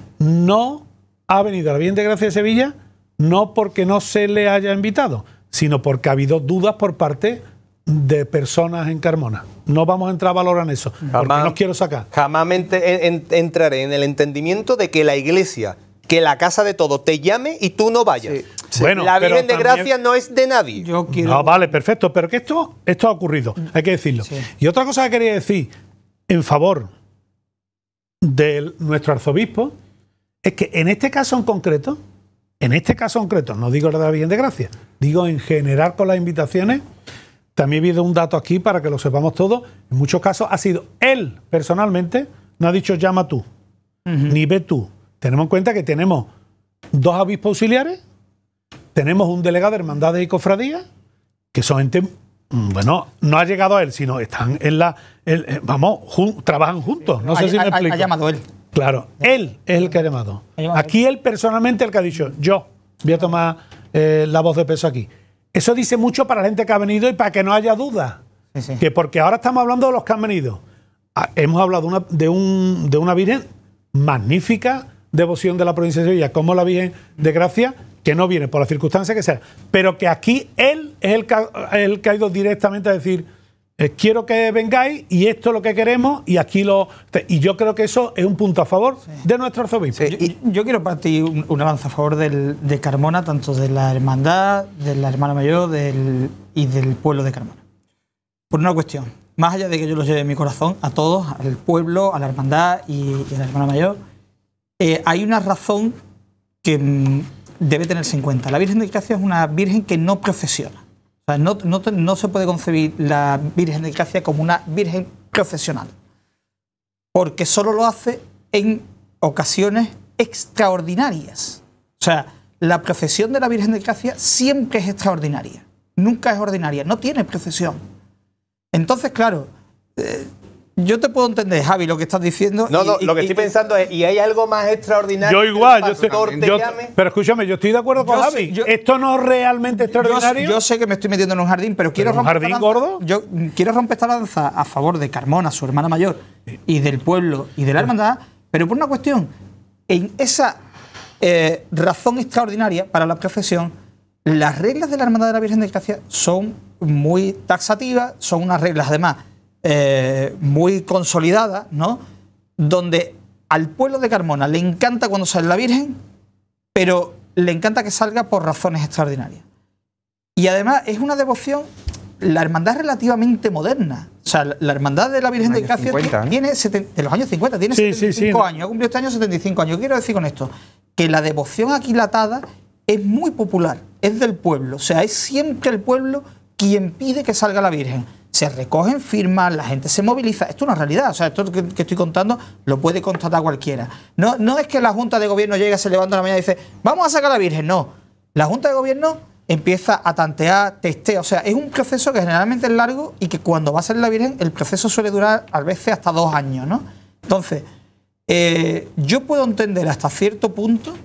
No ha venido a la Bien de Gracia de Sevilla no porque no se le haya invitado, sino porque ha habido dudas por parte de personas en Carmona. No vamos a entrar a valorar eso, porque no quiero sacar. Jamás entraré en el entendimiento de que la iglesia, que la casa de todo te llame y tú no vayas. Bueno, la Virgen de Gracia no es de nadie. No, vale, perfecto, pero que esto, esto ha ocurrido, mm. hay que decirlo. Y otra cosa que quería decir, en favor de nuestro arzobispo es que en este caso en concreto, en este caso en concreto, no digo la de la de Gracia, digo en general con las invitaciones, también he habido un dato aquí para que lo sepamos todos, en muchos casos ha sido él personalmente, no ha dicho llama tú, ni ve tú. Tenemos en cuenta que tenemos dos obispos auxiliares, tenemos un delegado de hermandades y cofradías, que son Mm, bueno, no ha llegado a él, sino están en la. Eh, vamos, trabajan juntos. No sé si me explico. Ha llamado él. Claro, él es el que ha llamado. aquí él personalmente el que ha dicho, yo voy a tomar eh, la voz de peso aquí. Eso dice mucho para la gente que ha venido y para que no haya duda, Que porque ahora estamos hablando de los que han venido. Ah, hemos hablado de, de una Virgen magnífica, devoción de la provincia de Sevilla, como la Virgen de Gracia que no viene por las circunstancias que sea, pero que aquí él es el, que ha ido directamente a decir, eh, quiero que vengáis y esto es lo que queremos y aquí lo... Y yo creo que eso es un punto a favor de nuestro arzobispo. yo, quiero partir un, avance a favor de Carmona, tanto de la hermandad, de la hermana mayor y del pueblo de Carmona. Por una cuestión, más allá de que yo lo lleve en mi corazón, a todos, al pueblo, a la hermandad y, a la hermana mayor, eh, hay una razón que mm, debe tenerse en cuenta. La Virgen de Gracia es una Virgen que no procesiona. O sea, no, se puede concebir la Virgen de Gracia como una Virgen profesional, porque solo lo hace en ocasiones extraordinarias. O sea, la profesión de la Virgen de Gracia siempre es extraordinaria, nunca es ordinaria, no tiene profesión. Entonces, claro, eh, yo te puedo entender, Javi, lo que estás diciendo. No, lo que estoy pensando es, ¿y hay algo más extraordinario? Yo igual, yo, Pero escúchame, yo estoy de acuerdo con Javi. ¿Esto no es realmente extraordinario? Yo, sé que me estoy metiendo en un jardín, pero quiero romper. jardín gordo? Yo quiero romper esta lanza a favor de Carmona, su hermana mayor, y del pueblo y de la hermandad, pero por una cuestión. En esa eh, razón extraordinaria para la profesión, las reglas de la Hermandad de la Virgen de Gracia son muy taxativas, son unas reglas además eh, muy consolidada, ¿no? Donde al pueblo de Carmona le encanta cuando sale la Virgen, pero le encanta que salga por razones extraordinarias. Y además es una devoción, la hermandad es relativamente moderna. O sea, la hermandad de la Virgen de Gracia ¿eh? tiene, de los años 50, tiene 75 años, ha cumplido este año 75 años. Quiero decir con esto que la devoción aquilatada es muy popular, es del pueblo, o sea, es siempre el pueblo quien pide que salga la Virgen se recogen firmas, la gente se moviliza. Esto es una realidad, o sea, esto que, estoy contando lo puede constatar cualquiera. No, no es que la Junta de Gobierno llegue, se levanta la mañana y dice, vamos a sacar a la Virgen, no. La Junta de Gobierno empieza a tantear, testea, o sea, es un proceso que generalmente es largo y que cuando va a salir la Virgen el proceso suele durar a veces hasta dos años, ¿no? Entonces, eh, yo puedo entender hasta cierto punto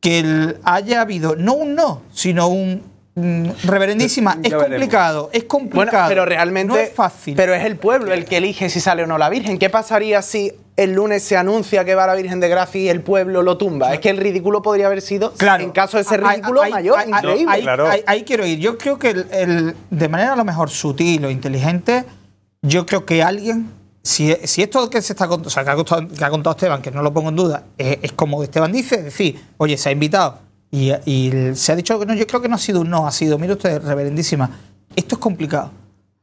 que haya habido no un no, sino un Mm, reverendísima, es complicado, es complicado. pero realmente es fácil. Pero es el pueblo el que elige si sale o no la Virgen. ¿Qué pasaría si el lunes se anuncia que va la Virgen de Gracia y el pueblo lo tumba? Es que el ridículo podría haber sido, claro. en caso de ese ah, ah, ridículo, mayor, increíble. Ahí, quiero ir. Yo creo que el, de manera a lo mejor sutil o inteligente, yo creo que alguien, si, esto que se está que ha, contado, Esteban, que no lo pongo en duda, es, es como Esteban dice, es decir, oye, se ha invitado y, se ha dicho, que no, yo creo que no ha sido un no, ha sido, mire usted, reverendísima, esto es complicado,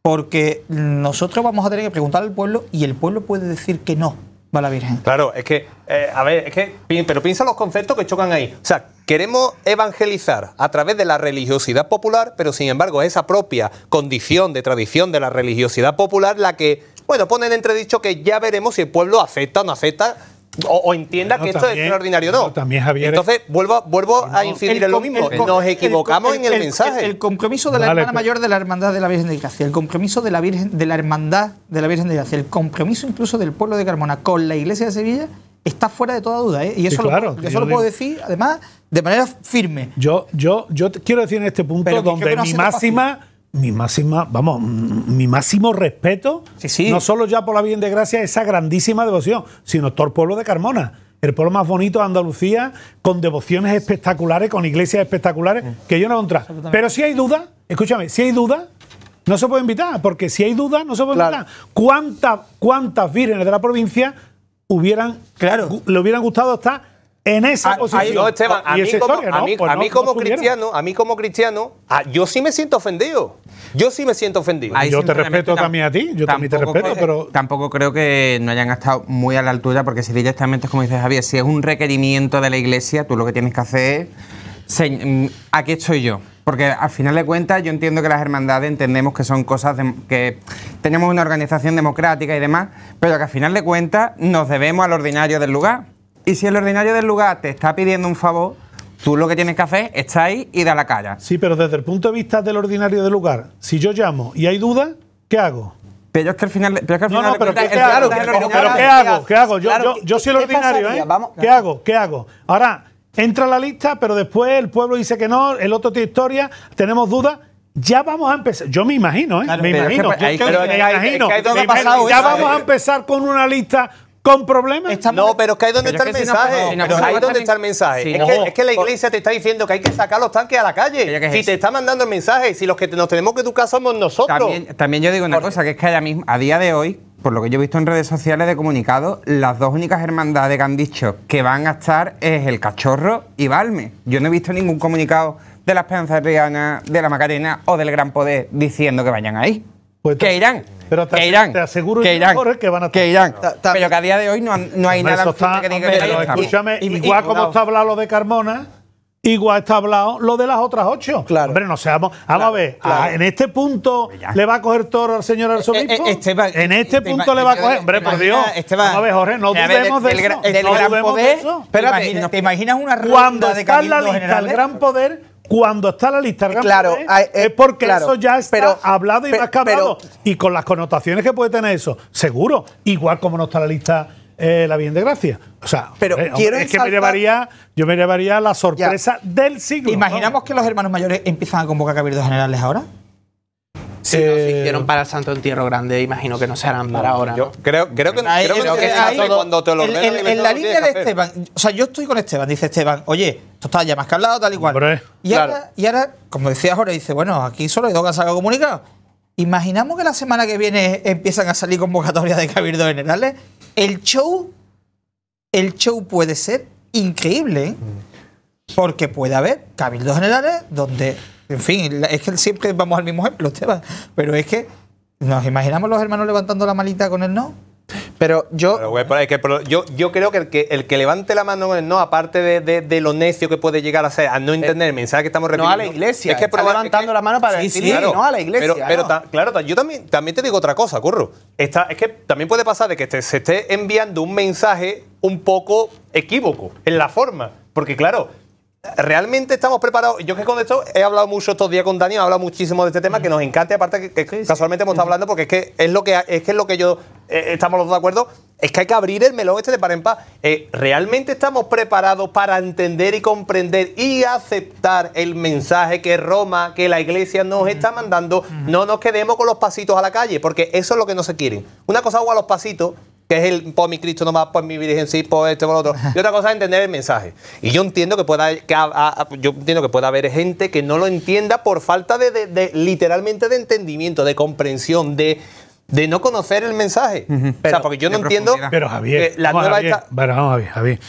porque nosotros vamos a tener que preguntar al pueblo y el pueblo puede decir que no va la Virgen. Claro, es que, eh, a ver, es que, pero piensa los conceptos que chocan ahí. O sea, queremos evangelizar a través de la religiosidad popular, pero sin embargo esa propia condición de tradición de la religiosidad popular la que, bueno, ponen en entredicho que ya veremos si el pueblo acepta o no acepta o, entienda que esto es extraordinario, no. también, Entonces, vuelvo, vuelvo a incidir en lo mismo. Nos equivocamos en el, mensaje. El, compromiso de la hermana pues. mayor de la Hermandad de la Virgen de Gracia, el compromiso de la Virgen de la Hermandad de la Virgen de Gracia, el compromiso incluso del pueblo de Carmona con la Iglesia de Sevilla está fuera de toda duda. ¿eh? Y eso, claro, lo, eso lo puedo decir, además, de manera firme. Yo, yo, yo quiero decir en este punto Pero donde mi máxima mi máxima, vamos, mi máximo respeto, no solo ya por la bien de gracia, esa grandísima devoción, sino todo el pueblo de Carmona. El pueblo más bonito de Andalucía, con devociones espectaculares, con iglesias espectaculares, mm. que yo no encontré. Pero si hay duda, escúchame, si hay duda, no se puede invitar, porque si hay duda, no se puede invitar. ¿Cuántas, ¿Cuántas vírgenes de la provincia hubieran, claro. le hubieran gustado estar en esa posición. a, mí pues como, cristiano, a mí como cristiano, ah, yo sí me siento ofendido. Yo sí me siento ofendido. yo te respeto también a ti, yo también te respeto, pero... Tampoco creo que no hayan estado muy a la altura, porque si directamente como dices Javier, si es un requerimiento de la iglesia, tú lo que tienes que hacer es, mm, aquí estoy yo. Porque al final de cuentas yo entiendo que las hermandades entendemos que son cosas que tenemos una organización democrática y demás, pero que al final de cuentas nos debemos al ordinario del lugar. Y si el ordinario del lugar te está pidiendo un favor, tú lo que tienes que hacer es estar ahí y dar la calle. Sí, pero desde el punto de vista del ordinario del lugar, si yo llamo y hay dudas, ¿qué hago? Pero es que al final. Pero es que al final no, no, pero ¿qué, ¿qué hago? ¿Qué hago? Yo, soy el ordinario, ¿eh? ¿Qué hago? ¿Qué hago? Ahora, entra la lista, pero después el pueblo dice que no, el otro tiene historia, tenemos dudas ya vamos a empezar. Yo me imagino, ¿eh? me imagino. ya vamos a empezar con una lista con problemas. No, pero es que ahí donde está el mensaje. está el mensaje. es, que, la iglesia te está diciendo que hay que sacar los tanques a la calle. si te está mandando el mensaje, si los que nos tenemos que educar somos nosotros. También, yo digo una cosa, que es que a día de hoy, por lo que yo he visto en redes sociales de comunicados, las dos únicas hermandades que han dicho que van a estar es el cachorro y valme Yo no he visto ningún comunicado de la Esperanza Riana, de la Macarena o del Gran Poder diciendo que vayan ahí. Pues que irán. Pero te, aseguro que irán, que van a que irán. Pero que a día de hoy no, hay nada está, que diga pero que escúchame, igual como está hablado lo de Carmona, igual está hablado lo de las otras ocho. Claro. Hombre, no seamos. Vamos a ver, en este punto le va a coger toro al señor eh, eh, arzobispo. Esteban, en este punto le va a coger. Hombre, por Dios. Vamos a ver, Jorge, no dudemos de, eso. Del gran poder. ¿te imaginas una ronda de Cuando está en la lista del gran poder cuando está la lista claro, ¿eh? Eh, es, porque eso ya está hablado y acabado. Pero, y con las connotaciones que puede tener eso, seguro. Igual como no está la lista eh, la bien de gracia. O sea, pero quiero es que me llevaría, yo me llevaría la sorpresa del siglo. ¿Imaginamos que los hermanos mayores empiezan a convocar cabildos generales ahora? Si se hicieron para el Santo Entierro Grande, imagino que no se harán para ahora. Yo creo, creo que, en la línea de Esteban, o sea, yo estoy con Esteban, dice Esteban, oye, está ya más que tal y cual. y, ahora, y ahora, como decía ahora, dice, bueno, aquí solo hay dos que han comunicado. Imaginamos que la semana que viene empiezan a salir convocatorias de Cabildo Generales. El show, el show puede ser increíble, ¿eh? mm. porque puede haber Cabildos Generales donde, en fin, es que siempre vamos al mismo ejemplo, pero es que nos imaginamos los hermanos levantando la malita con el no. Pero yo. yo, yo creo que el, que levante la mano no, aparte de, de, lo necio que puede llegar a ser, a no eh, entender el mensaje que estamos repitiendo. a la iglesia. Es que está levantando la mano para decir no a la iglesia. Pero, claro, yo también, también te digo otra cosa, Curro. Está, es que también puede pasar de que se esté enviando un mensaje un poco equívoco en la forma. Porque, claro, realmente estamos preparados. Yo que con esto he hablado mucho estos días con Dani, he hablado muchísimo de este tema que nos encanta. Aparte, que, casualmente hemos estado hablando porque es que es lo que, es que, es lo que yo eh, estamos los dos de acuerdo. Es que hay que abrir el melón este de par en par. Eh, ¿Realmente estamos preparados para entender y comprender y aceptar el mensaje que Roma, que la iglesia nos está mandando? No nos quedemos con los pasitos a la calle, porque eso es lo que no se quieren. Una cosa agua a los pasitos que es el por mi Cristo nomás, por mi Virgen sí, por este, por otro. *laughs* Y otra cosa es entender el mensaje. Y yo entiendo que pueda, que yo entiendo que pueda haber gente que no lo entienda por falta de, literalmente de entendimiento, de comprensión, de, no conocer el mensaje. o sea, porque yo no entiendo. Pero Javier, la nueva vamos a ver, Javier.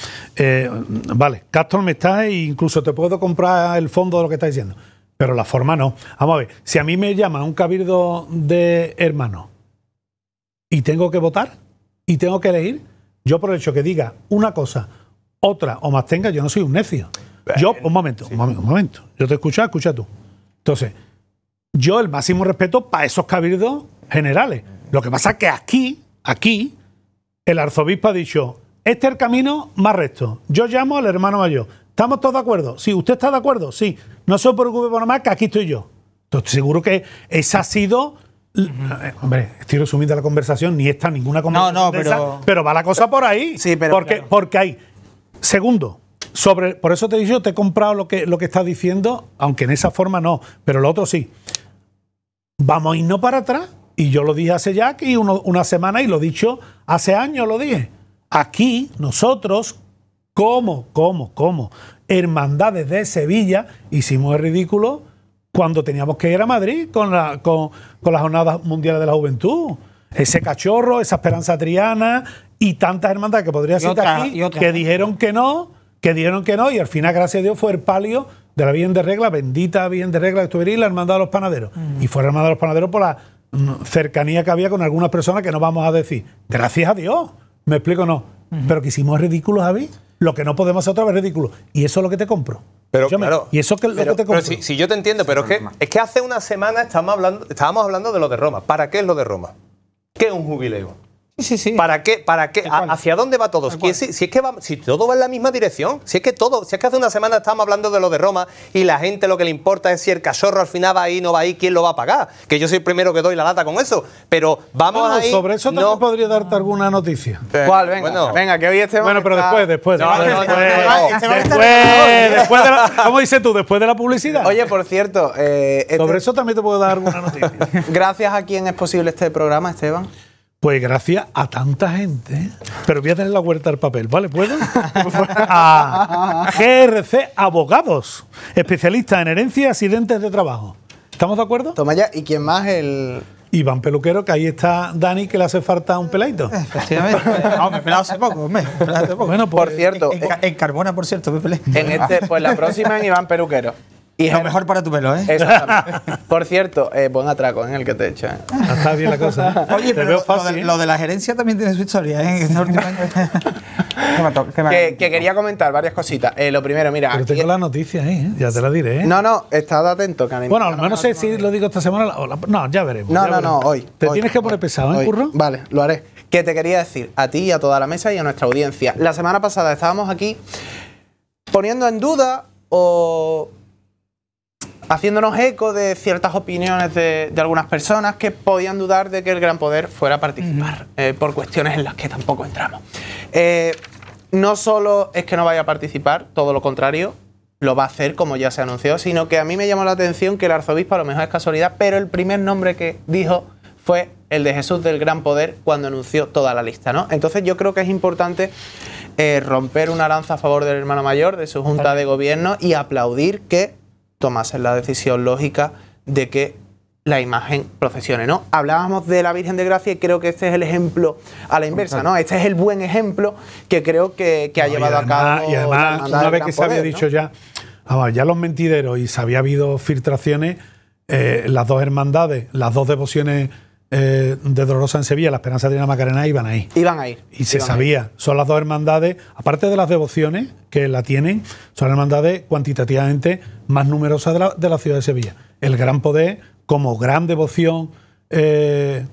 vale, eh, Castro me está e incluso te puedo comprar el fondo de lo que estás diciendo. Pero la forma no. Vamos a ver, si a mí me llama un cabildo de hermano y tengo que votar, y tengo que leer yo por el hecho que diga una cosa, otra o más tenga, yo no soy un necio. Yo, un momento, un momento, un momento. Yo te escucho, escucha tú. Entonces, yo el máximo respeto para esos cabildos generales. Lo que pasa es que aquí, aquí, el arzobispo ha dicho, este es el camino más recto. Yo llamo al hermano mayor. ¿Estamos todos de acuerdo? Sí, ¿usted está de acuerdo? Sí. No se preocupe por nada más que aquí estoy yo. Entonces, seguro que esa ha sido Hombre, estoy resumiendo la conversación, ni está ninguna conversación. No, no, pero. pero va la cosa por ahí. Sí, pero. Porque, porque hay. Segundo, sobre, por eso te he dicho, te he comprado lo que, lo que estás diciendo, aunque en esa forma no, pero lo otro sí. Vamos a irnos para atrás. Y yo lo dije hace ya aquí una semana y lo he dicho hace años, lo dije. Aquí nosotros, como, como, como, hermandades de Sevilla, hicimos el ridículo cuando teníamos que ir a Madrid con, la, con, las Jornadas Mundiales de la Juventud. Ese cachorro, esa Esperanza Triana y tantas hermandades que podría ser aquí que dijeron que no, que dijeron que no y al final, gracias a Dios, fue el palio de la bien de Regla, bendita bien de Regla de y la Hermandad de los Panaderos. Mm. Y fue la Hermandad de los Panaderos por la mm, cercanía que había con algunas personas que no vamos a decir. Gracias a Dios, me explico no. Pero que hicimos ridículos, Javi. Lo que no podemos hacer otra vez ridículo. Y eso es lo que te compro. Pero, claro, y eso que, si, yo te entiendo, pero es que, es que hace una semana estábamos hablando, estábamos hablando de lo de Roma. ¿Para qué es lo de Roma? ¿Qué es un jubileo? ¿Para qué? ¿Para qué? ¿Hacia dónde va todo? Si, es que si todo va en la misma dirección, si es que todo, si es que hace una semana estábamos hablando de lo de Roma y la gente lo que le importa es si el cachorro al final va ahí, no va ahí, quién lo va a pagar. Que yo soy el primero que doy la lata con eso. Pero vamos a. Sobre eso también podría darte alguna noticia. ¿Cuál? Venga, que hoy Esteban Bueno, pero después, después. después, después, este ¿Cómo dices tú? Después de la publicidad. Oye, por cierto. Eh, este- sobre eso también te puedo dar alguna noticia. *laughs* Gracias a quien es posible este programa, Esteban. Pues gracias a tanta gente. Pero voy a tener la vuelta al papel, ¿vale? ¿Puedo? *laughs* a GRC Abogados, especialistas en herencias y accidentes de trabajo. ¿Estamos de acuerdo? Toma ya, ¿y quién más? El, Iván Peluquero, que ahí está Dani, que le hace falta un peladito. Efectivamente. no, *laughs* me hace poco, hombre. poco. Bueno, pues, por cierto. En, Carbona, por cierto, En este, pues la próxima en Iván Peluquero. Y lo eh, mejor para tu pelo, ¿eh? *laughs* Por cierto, eh, buen atraco ¿eh? en el que te ¿eh? Está bien la cosa. ¿eh? *laughs* Oye, pero lo, de, la gerencia también tiene su historia, ¿eh? Este *laughs* que, quería comentar varias cositas. lo primero, mira. Pero tengo la noticia ahí, ya te la diré. No, no, estad atento, que Bueno, al menos no sé si lo digo esta semana. O no, ya veremos. No, no, no, hoy. Te tienes que poner pesado, ¿eh, curro? Vale, lo haré. Que te quería decir a ti y a toda la mesa y a nuestra audiencia. La semana pasada estábamos aquí poniendo en duda o haciéndonos eco de ciertas opiniones de, algunas personas que podían dudar de que el gran poder fuera a participar eh, por cuestiones en las que tampoco entramos. Eh, no solo es que no vaya a participar, todo lo contrario, lo va a hacer como ya se anunció, sino que a mí me llamó la atención que el arzobispo a lo mejor es casualidad, pero el primer nombre que dijo fue el de Jesús del Gran Poder cuando anunció toda la lista, ¿no? Entonces yo creo que es importante eh, romper una lanza a favor del hermano mayor, de su junta de gobierno y aplaudir que tomasen la decisión lógica de que la imagen procesione, ¿no? Hablábamos de la Virgen de Gracia y creo que este es el ejemplo a la inversa, ¿no? Este es el buen ejemplo que creo que, ha llevado a cabo. Y además, una vez que se había dicho ya, ah, ya los mentideros y se había habido filtraciones, eh, las dos hermandades, las dos devociones eh, de Dolorosa en Sevilla, la Esperanza de la Macarena iban ahí. Iban ahí. Y se sabía. Son las dos hermandades, aparte de las devociones que la tienen, son hermandades cuantitativamente más numerosas de la, ciudad de Sevilla. El Gran Poder, como gran devoción eh,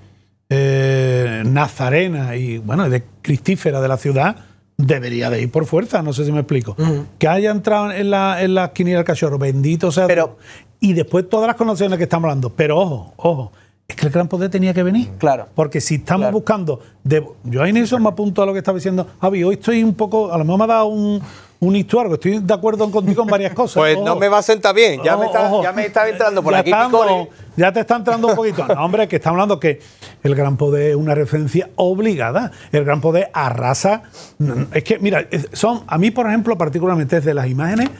eh, nazarena y bueno, de cristífera de la ciudad, debería de ir por fuerza, no sé si me explico. Que haya entrado en la, en la esquina del cachorro, bendito sea. Pero, y después todas las connotaciones que estamos hablando. Pero ojo, ojo, es que el gran poder tenía que venir. Claro. Porque si estamos buscando. De, yo en eso me apunto a lo que estaba diciendo Javi. Hoy estoy un poco. A lo mejor me ha dado un, un histórico. Estoy de acuerdo contigo en varias cosas. *laughs* Pues no me va a sentar bien. Ya, me, está, ya entrando por aquí. ya te está entrando un poquito. No, hombre, que está hablando que el gran poder es una referencia obligada. El gran poder arrasa. Es que, mira, son. A mí, por ejemplo, particularmente es de las imágenes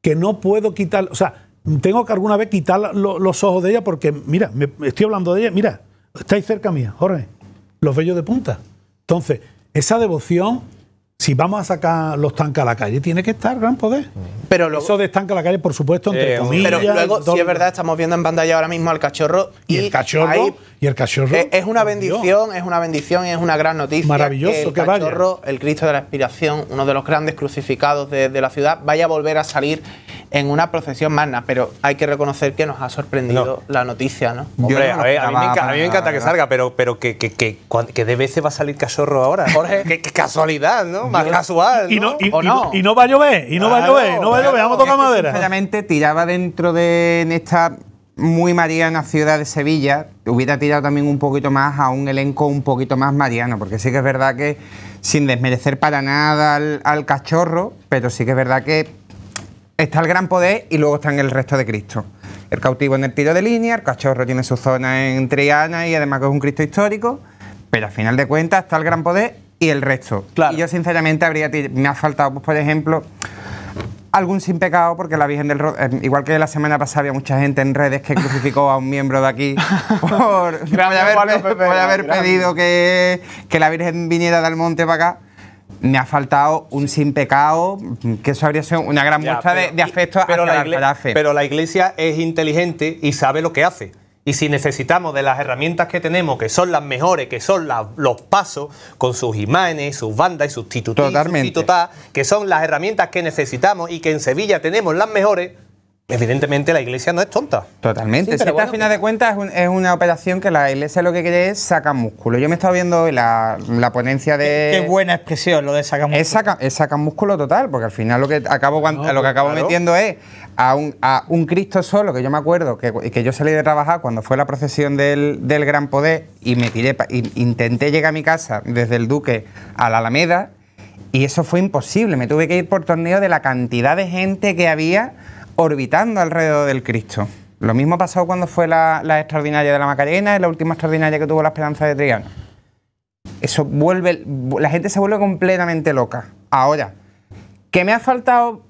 que no puedo quitar. O sea tengo que alguna vez quitar los ojos de ella porque, mira, estoy hablando de ella, mira, estáis cerca mía, Jorge, los vellos de punta. Entonces, esa devoción, si vamos a sacar los tanques a la calle, tiene que estar gran poder. Pero Eso de estanca a la calle, por supuesto, entre eh, comillas. Pero luego, si es verdad, estamos viendo en pantalla ahora mismo al cachorro. Y, el cachorro. Y el cachorro. Eh, es, una bendición, es una bendición y es una gran noticia. Maravilloso que el cachorro, el Cristo de la Inspiración, uno de los grandes crucificados de, la ciudad, vaya a volver a salir en una procesión magna. Pero hay que reconocer que nos ha sorprendido la noticia, ¿no? a, mí me encanta, que salga, pero, pero que, que, que, de veces va a salir cachorro ahora. Jorge, *laughs* qué, casualidad, ¿no? Más casual. Y no, va a llover, y no va a llover, no va a llover, vamos a tocar madera. tiraba dentro de esta muy mariana ciudad de Sevilla, hubiera tirado también un poquito más a un elenco un poquito más mariano, porque sí que es verdad que, sin desmerecer para nada al, cachorro, pero sí que es verdad que está el gran poder y luego está en el resto de Cristo. El cautivo en el tiro de línea, el cachorro tiene su zona en Triana y además que es un Cristo histórico, pero al final de cuentas está el gran poder y el resto. Y yo sinceramente habría me ha faltado, pues, por ejemplo, algún sin pecado, porque la Virgen del eh, igual que la semana pasada había mucha gente en redes que crucificó a un miembro de aquí *laughs* por, haber, pedido que, que, la Virgen viniera del monte para acá. Me ha faltado un sin pecado, que eso habría sido una gran muestra de, afecto a la fe. Pero la iglesia es inteligente y sabe lo que hace. Y si necesitamos de las herramientas que tenemos, que son las mejores, que son los pasos, con sus imágenes, sus bandas y sus titutas, que son las herramientas que necesitamos y que en Sevilla tenemos las mejores, Evidentemente la iglesia no es tonta. Totalmente. si al final de cuentas es, una operación que la iglesia lo que quiere es sacar músculo. Yo me estaba viendo la, la ponencia de. Qué, buena expresión lo de sacar músculo. Es sacar músculo total, porque al final lo que acabo, lo que acabo metiendo es a un, a un, Cristo solo, que yo me acuerdo que, que yo salí de trabajar cuando fue la procesión del, Gran Poder y me tiré y intenté llegar a mi casa desde el Duque a la Alameda y eso fue imposible. Me tuve que ir por torneo de la cantidad de gente que había orbitando alrededor del Cristo. Lo mismo pasado cuando fue la, extraordinaria de la Macarena y la última extraordinaria que tuvo la Esperanza de Triana. Eso vuelve, la gente se vuelve completamente loca. Ahora, ¿que me ha faltado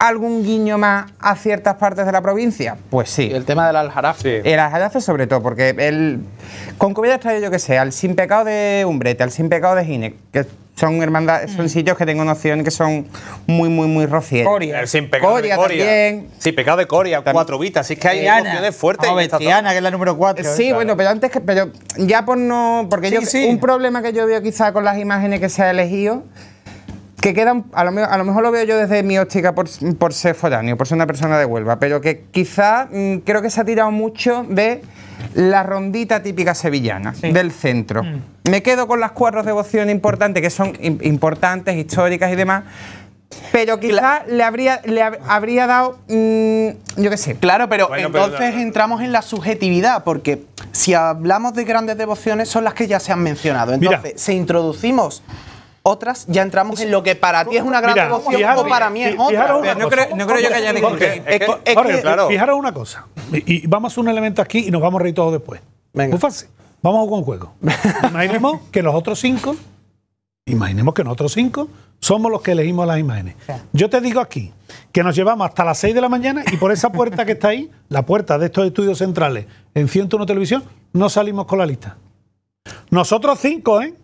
algún guiño más a ciertas partes de la provincia? Pues sí. El tema del aljarafe. El aljarafe sobre todo, porque él con comida yo que sé, al sin pecado de Umbrete, al sin pecado de Gine, que son hermandad, son mm. sitios que tengo noción que son muy, muy, muy rocieros. Coria. Eh, sin pecado de Coria. también. Sí, pecado de Coria, cuatro vitas. Es que hay emociones fuertes. y Ana, que es la número cuatro. Sí, ¿eh? bueno, pero antes que. Pero ya por no. Porque yo. Un problema que yo veo quizá con las imágenes que se ha elegido que quedan, a lo, lo, mejor lo veo yo desde mi óptica por, ser foráneo, por ser una persona de Huelva, pero que quizá mm, creo que se ha tirado mucho de la rondita típica sevillana, del centro. Mm. Me quedo con las cuatro devociones importantes, que son importantes, históricas y demás, pero quizás le habría, le habría dado, mm, yo qué sé. Claro, pero entonces entramos en la subjetividad, porque si hablamos de grandes devociones son las que ya se han mencionado. Entonces, se introducimos otras ya entramos en lo que para ti es una gran o para mí es otra. no, cosa, no creo yo que haya ningún es Fijaros una cosa, y, vamos a un elemento aquí y nos vamos a reír todos después. Venga. fácil. Vamos a jugar un juego. *laughs* Imaginemos que los otros cinco, imaginemos que nosotros cinco somos los que elegimos las imágenes. Yo te digo aquí que nos llevamos hasta las 6 de la mañana y por esa puerta que está ahí, la puerta de estos estudios centrales en 101 Televisión, no salimos con la lista. Nosotros cinco, ¿eh?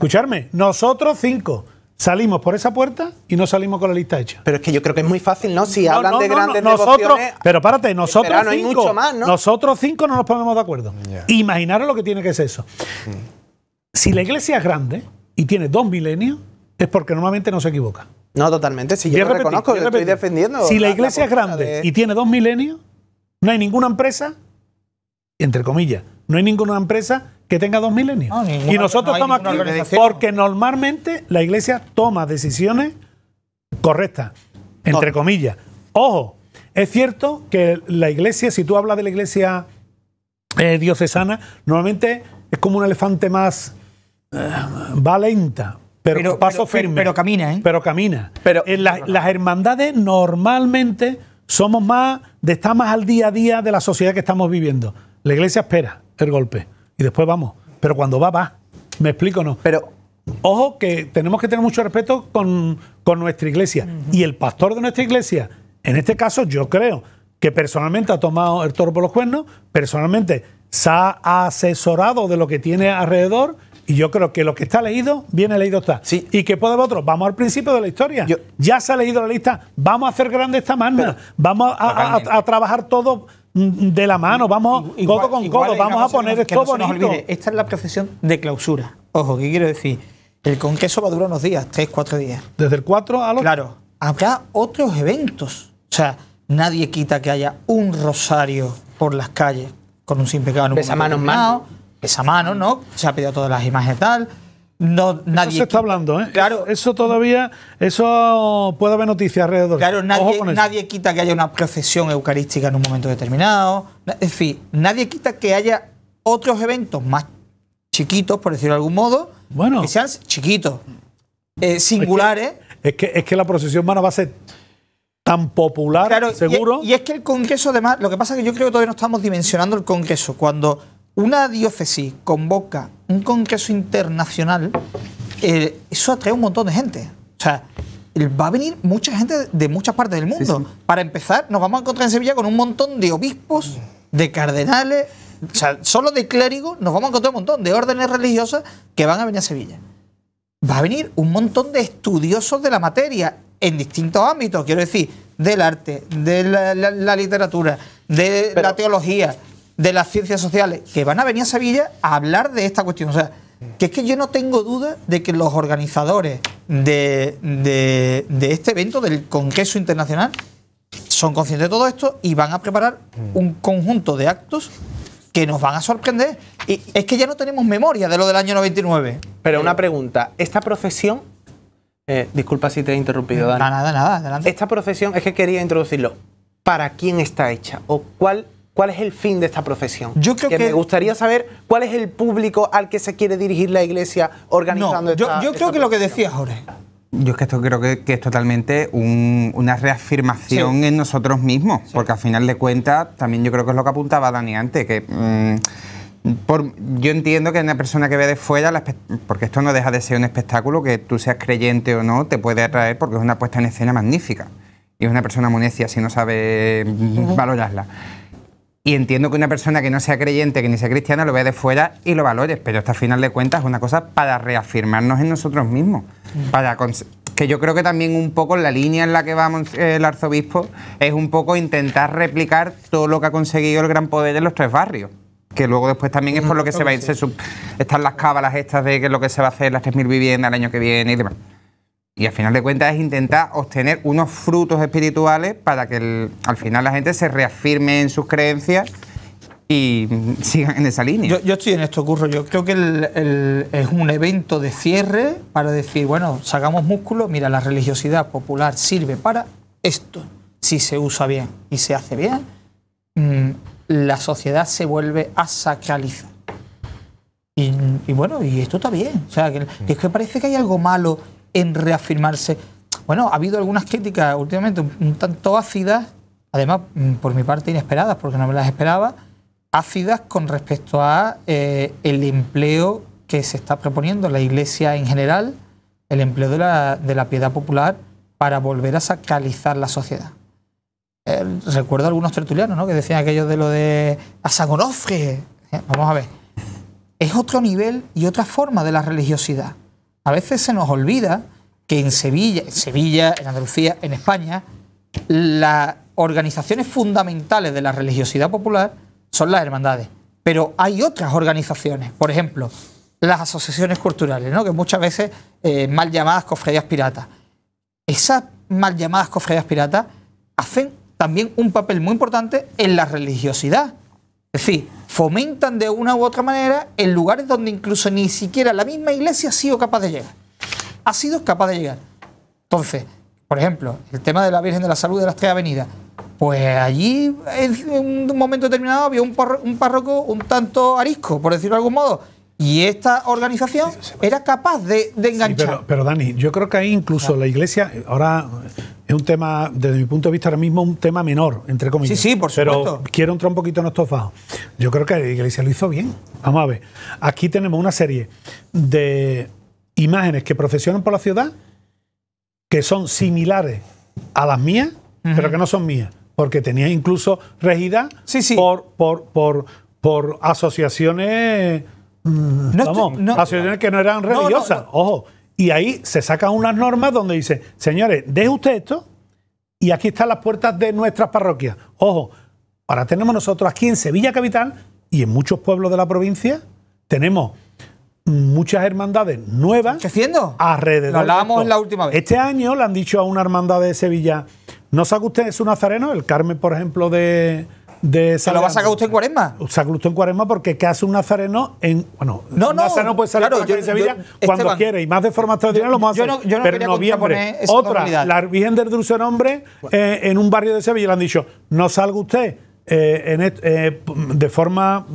Escucharme, nosotros cinco. Salimos por esa puerta y no salimos con la lista hecha. Pero es que yo creo que es muy fácil, ¿no? Si hablan de grandes nosotros, Pero párate, nosotros cinco, nosotros cinco no nos ponemos de acuerdo. Imaginaros lo que tiene que ser eso. Si la iglesia es grande y tiene dos milenios, es porque normalmente no se equivoca. No, totalmente. Si yo, reconozco, yo estoy defendiendo. Si la, iglesia es grande y tiene dos milenios, no hay ninguna empresa, entre comillas, no hay ninguna empresa que tenga dos milenios. y nosotros estamos aquí porque normalmente la iglesia toma decisiones correctas, entre comillas. Ojo, es cierto que la iglesia, si tú hablas de la iglesia eh, diocesana, normalmente es como un elefante más. valenta, eh, va lenta, pero, paso firme. Pero, camina, ¿eh? Pero camina. Pero, en las hermandades normalmente somos más. de más al día a día de la sociedad que estamos viviendo. La iglesia espera golpe. Y después vamos. Pero cuando va, va. ¿Me explico o no? Pero. Ojo que tenemos que tener mucho respeto con, nuestra iglesia. Y el pastor de nuestra iglesia, en este caso, yo creo que personalmente ha tomado el toro por los cuernos, personalmente se ha asesorado de lo que tiene alrededor. Y yo creo que lo que está leído, viene leído está. Y que puede otro. Vamos al principio de la historia. ya se ha leído la lista. Vamos a hacer grande esta mano, Vamos a trabajar todo de la mano. Vamos con vamos a poner esto bonito. Esta es la procesión de clausura. Ojo, ¿qué quiero decir? El con queso va a durar unos días, tres, cuatro días. Desde el 4 a los...? Claro, habrá otros eventos. O sea, nadie quita que haya un rosario por las calles con un simple... pecado en mano esa mano. ¿no? Se ha pedido todas las imágenes tal no nadie. Eso se está hablando, ¿eh? Claro. Eso todavía, eso puede haber noticias alrededor. Claro, nadie, quita que haya una procesión eucarística en un momento determinado. En fin, nadie quita que haya otros eventos más chiquitos, por decirlo de algún modo, bueno, que sean chiquitos, eh, singulares. Es que, es que, la procesión humana va a ser tan popular, seguro. Y, y es que el Congreso, además, lo que pasa es que yo creo que todavía no estamos dimensionando el Congreso. Cuando una diócesis convoca un congreso internacional, eh, eso atrae un montón de gente. O sea, va a venir mucha gente de muchas partes del mundo. Para empezar, nos vamos a encontrar en Sevilla con un montón de obispos, de cardenales, o sea, solo de clérigos, nos vamos a encontrar un montón de órdenes religiosas que van a venir a Sevilla. Va a venir un montón de estudiosos de la materia en distintos ámbitos, quiero decir, del arte, de la, literatura, de la teología de las ciencias sociales que van a venir a Sevilla a hablar de esta cuestión. O sea, que es que yo no tengo duda de que los organizadores de, este evento, del Congreso Internacional, son conscientes de todo esto y van a preparar un conjunto de actos que nos van a sorprender. Y es que ya no tenemos memoria de lo del año 99. Pero una eh, pregunta, ¿esta profesión... Eh, disculpa si te he interrumpido, Dani. Nada, nada, nada. Adelante. Esta profesión, es que quería introducirlo. ¿Para quién está hecha? ¿O cuál ¿Cuál es el fin de esta profesión? Yo creo que, me gustaría saber cuál es el público al que se quiere dirigir la iglesia organizando no, yo, creo que lo que decías, Jorge. Yo es que esto creo que, es totalmente una reafirmación en nosotros mismos, porque al final de cuentas, también yo creo que es lo que apuntaba Dani antes, que. Mm, yo entiendo que una persona que ve de fuera, porque esto no deja de ser un espectáculo, que tú seas creyente o no, te puede atraer porque es una puesta en escena magnífica. Y es una persona muy si no sabe valorarla. Y entiendo que una persona que no sea creyente, que ni sea cristiana, lo vea de fuera y lo valore, pero hasta final de cuentas es una cosa para reafirmarnos en nosotros mismos, mm. para que yo creo que también un poco la línea en la que va eh, el arzobispo es un poco intentar replicar todo lo que ha conseguido el gran poder de los tres barrios que luego después también es por mm. lo que se va a ir. están las cábalas estas de que lo que se va a hacer, las 3.000 viviendas el año que viene y demás. Y al final de cuentas es intentar obtener unos frutos espirituales para que al final la gente se reafirme en sus creencias y *laughs* sigan en esa línea. Yo, estoy en esto, Curro. Yo creo que es un evento de cierre para decir, bueno, sacamos músculo, mira, la religiosidad popular sirve para esto. Si se usa bien y se hace bien, mm, la sociedad se vuelve a sacralizar. Y, bueno, y esto está bien. O sea, es que parece que hay algo malo en reafirmarse. Bueno, ha habido algunas críticas últimamente un tanto ácidas, además mm, por mi parte inesperadas, porque no me las esperaba, ácidas con respecto a eh, el empleo que se está proponiendo la Iglesia en general, el empleo de la, piedad popular para volver a sacralizar la sociedad. Eh, recuerdo algunos tertulianos ¿no? que decían aquello de lo de a vamos a ver. Es otro nivel y otra forma de la religiosidad a veces se nos olvida que en Sevilla, en Sevilla, en Andalucía, en España, las organizaciones fundamentales de la religiosidad popular son las hermandades. Pero hay otras organizaciones, por ejemplo, las asociaciones culturales, ¿no? que muchas veces eh, mal llamadas cofradías piratas. Esas mal llamadas cofradías piratas hacen también un papel muy importante en la religiosidad. Es decir, fomentan de una u otra manera en lugares donde incluso ni siquiera la misma iglesia ha sido capaz de llegar. Ha sido capaz de llegar. Entonces, por ejemplo, el tema de la Virgen de la Salud de las Tres Avenidas. Pues allí, en un momento determinado, había un, párroco un tanto arisco, por decirlo de algún modo. Y esta organización era capaz de, de enganchar. pero, Dani, yo creo que ahí incluso la iglesia, ahora es un tema, desde mi punto de vista ahora mismo, un tema menor, entre comillas. Sí, sí, por supuesto. Pero quiero entrar un poquito en estos fajos. Yo creo que la Iglesia lo hizo bien. Vamos a ver. Aquí tenemos una serie de imágenes que profesionan por la ciudad que son similares a las mías, pero que no son mías, porque tenía incluso regida Por, por, por, por asociaciones, mm, asociaciones que no eran religiosas. Ojo, y ahí se sacan unas normas donde dice, señores, deje usted esto y aquí están las puertas de nuestras parroquias. Ojo, ahora tenemos nosotros aquí en Sevilla Capital y en muchos pueblos de la provincia, tenemos muchas hermandades nuevas. ¿Qué haciendo? Alrededor. Lo hablábamos la última vez. Este año le han dicho a una hermandad de Sevilla, no saca usted su nazareno, el Carmen, por ejemplo, de, ¿Se lo va a sacar usted en cuaresma? Saca usted en cuaresma porque ¿qué hace un nazareno en. Bueno, no, un no, nazareno puede salir claro, Sevilla cuando quiere y más de forma extraordinaria lo vamos a hacer. no, pero en noviembre, otra, la Virgen del Dulce Nombre eh, en un barrio de Sevilla le han dicho, no salga usted. Eh, eh, de forma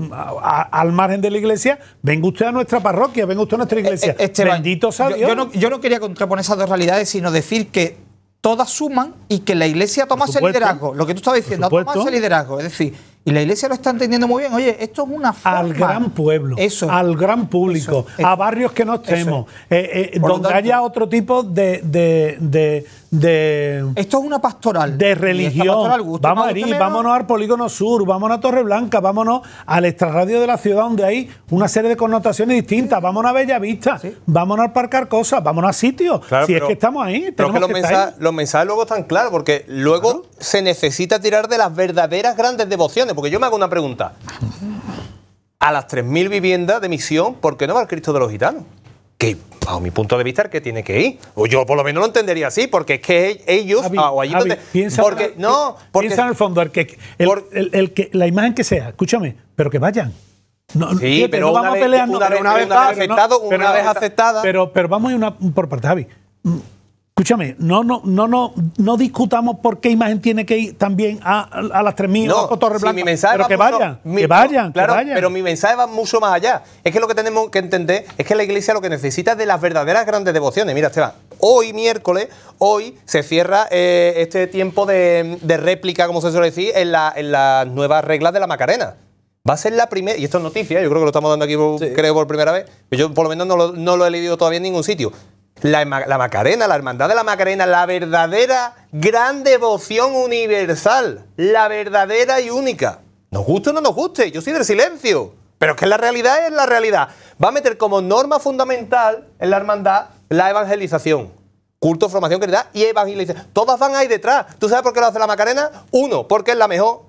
al margen de la iglesia, venga usted a nuestra parroquia, venga usted a nuestra iglesia. Bendito sea Dios. yo, no, quería contraponer esas dos realidades, sino decir que todas suman y que la Iglesia toma ese liderazgo. Lo que tú estabas diciendo, toma ese liderazgo. Es decir, y la Iglesia lo está entendiendo muy bien. Oye, esto es una forma. Al gran pueblo, eso, al gran público, a barrios que no estemos, eh, eh, donde haya otro tipo de de. Esto es una pastoral. De religión. vamos a ir, vámonos al Polígono Sur, vámonos a Torre Blanca vámonos al extrarradio de la ciudad donde hay una serie de connotaciones distintas. vamos Vámonos a Bellavista, vista vámonos al Parcar Cosas, vámonos a sitios. si es que estamos ahí. que los, mensajes, los, mensajes luego están claros, porque luego se necesita tirar de las verdaderas grandes devociones. Porque yo me hago una pregunta. A las 3.000 viviendas de misión, ¿por qué no va al Cristo de los Gitanos? Que a mi punto de vista, el que tiene que ir. O yo por lo menos lo entendería así, porque es que ellos, o porque, no, en el fondo, el que, la imagen que sea, escúchame, pero que vayan. pero vamos a pelear. Una, vez, aceptado, una vez aceptada. Pero, pero vamos a ir por parte, Javi Escúchame, no, no, no, no, no discutamos por qué imagen tiene que ir también a, las 3.000 no, o Torre pero que, vayan, que vayan, claro, Pero mi mensaje va mucho más allá. Es que lo que tenemos que entender es que la iglesia lo que necesita es de las verdaderas grandes devociones. Mira, Esteban, hoy miércoles, hoy se cierra eh, este tiempo de, réplica, como se suele decir, en, la, en las nuevas reglas de la Macarena. Va a ser la primera, y esto es noticia, yo creo que lo estamos dando aquí, creo, por primera vez, yo por lo menos no lo, no lo he leído todavía en ningún sitio. La, Macarena, la Hermandad de la Macarena, la verdadera gran devoción universal, la verdadera y única. Nos guste o no nos guste, yo soy del silencio, pero es que la realidad es la realidad. Va a meter como norma fundamental en la Hermandad la evangelización. Culto, formación, da y evangelización. Todas van ahí detrás. ¿Tú sabes por qué lo hace la Macarena? Uno, porque es la mejor.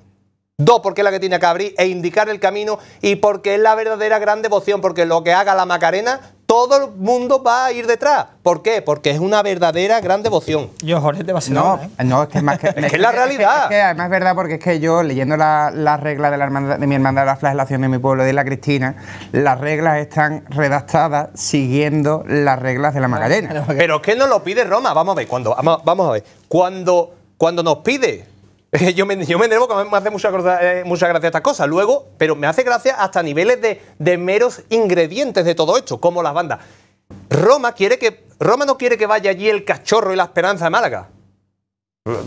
Dos, porque es la que tiene que abrir e indicar el camino. Y porque es la verdadera gran devoción. Porque lo que haga la Macarena todo el mundo va a ir detrás. ¿Por qué? Porque es una verdadera gran devoción. Yo, Jorge, te vas a No, ¿eh? no, es que más que. *laughs* es, que es la realidad. Es que, además es verdad, porque es que yo, leyendo las reglas de, la de mi hermandad de la flagelación de mi pueblo, de la Cristina, las reglas están redactadas siguiendo las reglas de la Magdalena. Pero es que no lo pide Roma. Vamos a ver, cuando, vamos a ver. Cuando, cuando nos pide *laughs* yo, me, yo me enervo, me hace eh, mucha, gracia estas cosas. Luego, pero me hace gracia hasta niveles de, de meros ingredientes de todo esto, como las bandas. Roma quiere que. Roma no quiere que vaya allí el cachorro y la esperanza de Málaga.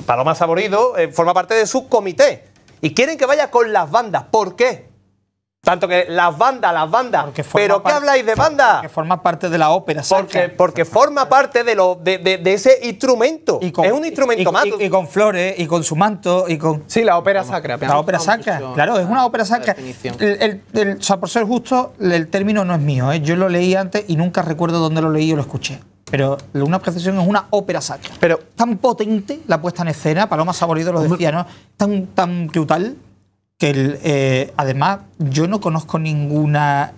Paloma Saborido eh, forma parte de su comité. Y quieren que vaya con las bandas. ¿Por qué? Tanto que las bandas, las bandas. ¿Pero qué habláis de banda? Que forma parte de la ópera, sacra. porque forma parte de, lo, de, ese instrumento. es un instrumento y, Y, con flores, y con su manto, y con. Sí, la ópera sacra. La ópera sacra, claro, es una ópera sacra. El, el, o sea, por ser justo, el término no es mío. ¿eh? Yo lo leí antes y nunca recuerdo dónde lo leí o lo escuché. Pero una percepción es una ópera sacra. Pero tan potente la puesta en escena, Paloma Saborido lo decía, ¿no? Tan, tan brutal que eh, además yo no conozco ninguna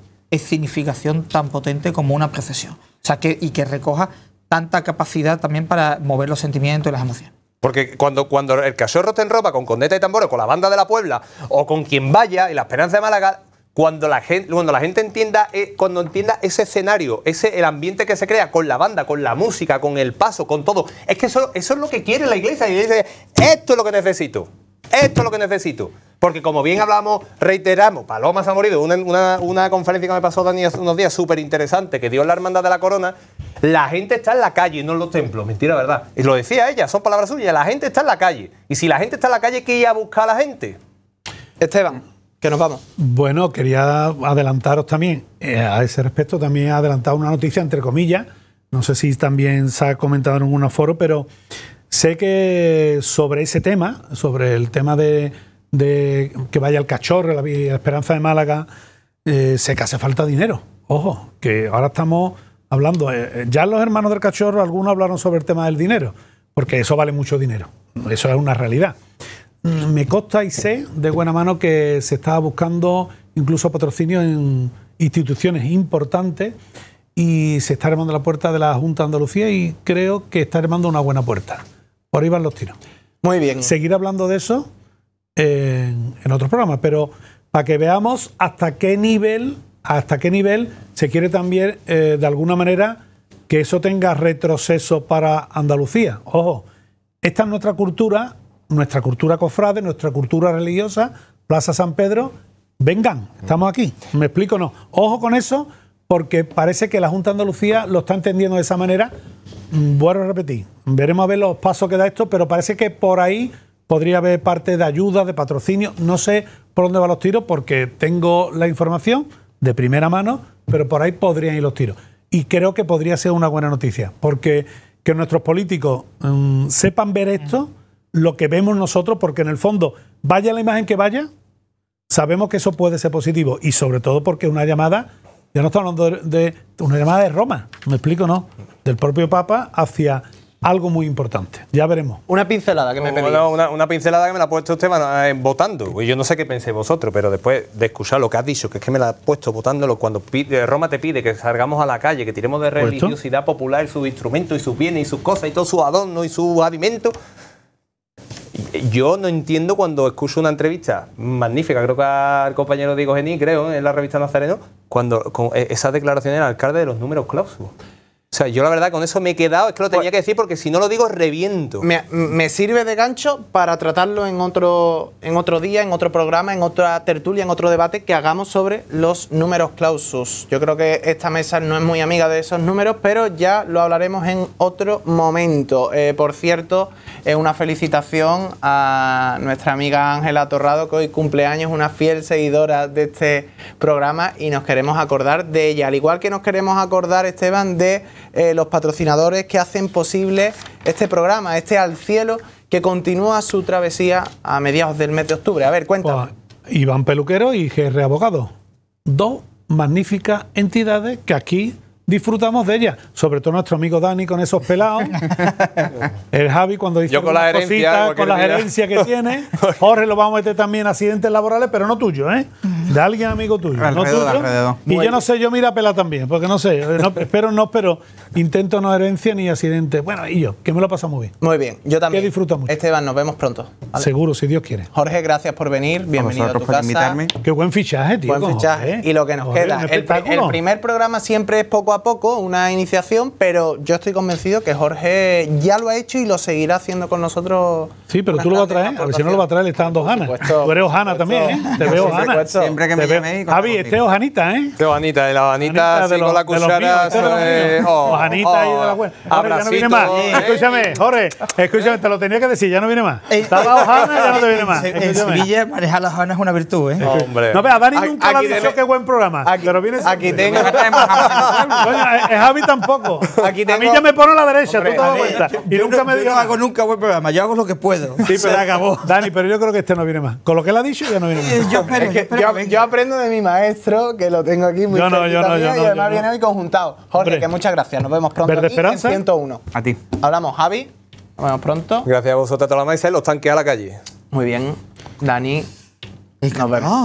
significación tan potente como una procesión. O sea, que, y que recoja tanta capacidad también para mover los sentimientos y las emociones. Porque cuando, cuando el cachorro rota en ropa con condeta y tambor o con la banda de la Puebla o con quien vaya y la esperanza de Málaga, cuando la gente, cuando la gente entienda, eh, cuando entienda ese escenario, ese, el ambiente que se crea con la banda, con la música, con el paso, con todo, es que eso, eso es lo que quiere la iglesia. Y dice, esto es lo que necesito. Esto es lo que necesito. Porque como bien hablamos, reiteramos, Paloma se ha morido, una, una, conferencia que me pasó Dani hace unos días súper interesante que dio la Hermandad de la Corona, la gente está en la calle, no en los templos, mentira, ¿verdad? Y lo decía ella, son palabras suyas, la gente está en la calle. Y si la gente está en la calle, ¿qué ir a buscar a la gente? Esteban, que nos vamos. Bueno, quería adelantaros también, eh, a ese respecto también he adelantado una noticia, entre comillas, no sé si también se ha comentado en un foro, pero Sé que sobre ese tema, sobre el tema de, que vaya el cachorro, la, esperanza de Málaga, eh, sé que hace falta dinero. Ojo, que ahora estamos hablando, eh, eh, ya los hermanos del cachorro, algunos hablaron sobre el tema del dinero, porque eso vale mucho dinero, eso es una realidad. Mm, me consta y sé de buena mano que se está buscando incluso patrocinio en instituciones importantes y se está armando la puerta de la Junta de Andalucía y creo que está armando una buena puerta. Por ahí van los tiros. Muy bien. Seguir hablando de eso en, otros programas, pero para que veamos hasta qué nivel, hasta qué nivel se quiere también, eh, de alguna manera, que eso tenga retroceso para Andalucía. Ojo, esta es nuestra cultura, nuestra cultura cofrade, nuestra cultura religiosa, Plaza San Pedro, vengan, estamos aquí. ¿Me explico no? Ojo con eso, porque parece que la Junta de Andalucía lo está entendiendo de esa manera, bueno, repetí, veremos a ver los pasos que da esto, pero parece que por ahí podría haber parte de ayuda, de patrocinio. No sé por dónde van los tiros porque tengo la información de primera mano, pero por ahí podrían ir los tiros. Y creo que podría ser una buena noticia, porque que nuestros políticos mm, sepan ver esto, lo que vemos nosotros, porque en el fondo, vaya la imagen que vaya, sabemos que eso puede ser positivo. Y sobre todo porque una llamada, ya no estamos hablando de, de una llamada de Roma, ¿me explico? No del propio Papa hacia algo muy importante. Ya veremos. Una pincelada que me oh, una, pincelada que me la ha puesto usted eh, votando. Yo no sé qué pensé vosotros, pero después de escuchar lo que has dicho, que es que me la ha puesto votándolo, cuando Roma te pide que salgamos a la calle, que tiremos de religiosidad popular sus instrumentos y sus bienes y sus cosas y todo su adorno y su alimento. Yo no entiendo cuando escucho una entrevista magnífica, creo que al compañero Diego Geni, creo, en la revista Nazareno, cuando e-, esa declaración era del alcalde de los números clausos o sea, yo la verdad con eso me he quedado, es que lo pues, tenía que decir porque si no lo digo reviento. Me, sirve de gancho para tratarlo en otro, en otro día, en otro programa, en otra tertulia, en otro debate que hagamos sobre los números clausus. Yo creo que esta mesa no es muy amiga de esos números, pero ya lo hablaremos en otro momento. Eh, por cierto, es eh, una felicitación a nuestra amiga Ángela Torrado, que hoy cumpleaños, una fiel seguidora de este programa y nos queremos acordar de ella. Al igual que nos queremos acordar, Esteban, de eh, los patrocinadores que hacen posible este programa, este Al Cielo, que continúa su travesía a mediados del mes de octubre. A ver, cuéntame. Pues, Iván Peluquero y GR Abogado. Dos magníficas entidades que aquí disfrutamos de ella. Sobre todo nuestro amigo Dani con esos pelados. *laughs* El Javi cuando dice Yo con la herencias que tiene. *laughs* Jorge lo vamos a meter también ...en accidentes laborales, pero no tuyo, ¿eh? De alguien amigo tuyo. no tuyo. Y yo no sé, yo mira pela también, porque no sé, eh, *laughs* espero, no pero... Intento no herencia ni accidente. Bueno, y yo, que me lo pasa muy bien. Muy bien, yo también. Que disfruta mucho. Esteban, nos vemos pronto. Seguro, si Dios quiere. Jorge, gracias por venir. Bienvenido a, tu Invitarme. Qué buen fichaje, tío. Buen fichaje. Y lo que nos queda. El, primer programa siempre es poco a poco una iniciación, pero yo estoy convencido que Jorge ya lo ha hecho y lo seguirá haciendo con nosotros. Sí, pero tú lo vas a traer, a ver si no lo va a traer, le están dando ganas. Tú eres Ojana también, ¿eh? Te veo Ojana. Siempre que me veo Javi, este es Ojanita, ¿eh? Este Ojanita, de la Ojanita, oh. con la cuchara. Ojanita y de la buena. Ahora ya no viene más. Eh. Escúchame, Jorge, escúchame, te lo tenía que decir, ya no viene más. Eh, Estaba Ojana, ya no te viene más. En Sevilla, manejar las Ojanas es una virtud, ¿eh? Hombre. No, pero a Dani nunca lo ha dicho, qué buen programa. Pero viene Aquí tengo es Javi tampoco. Aquí tengo... A mí ya me pone a la derecha, tú te das cuenta. Y nunca me digo. Yo hago nunca buen programa, yo hago lo que puedo. Sí, pero acabó. Dani, pero yo creo que este no viene más. Con lo que él ha dicho, ya no viene más. Eh, yo, aprendo de mi maestro, que lo tengo aquí muy yo no, yo no, yo no, y además viene hoy conjuntado. Jorge, que muchas gracias. Nos vemos pronto. Verde aquí Esperanza. En 101. A ti. Hablamos, Javi. Nos vemos pronto. Gracias a vosotros, Te lo amáis. los tanque a la calle. Muy bien. Dani,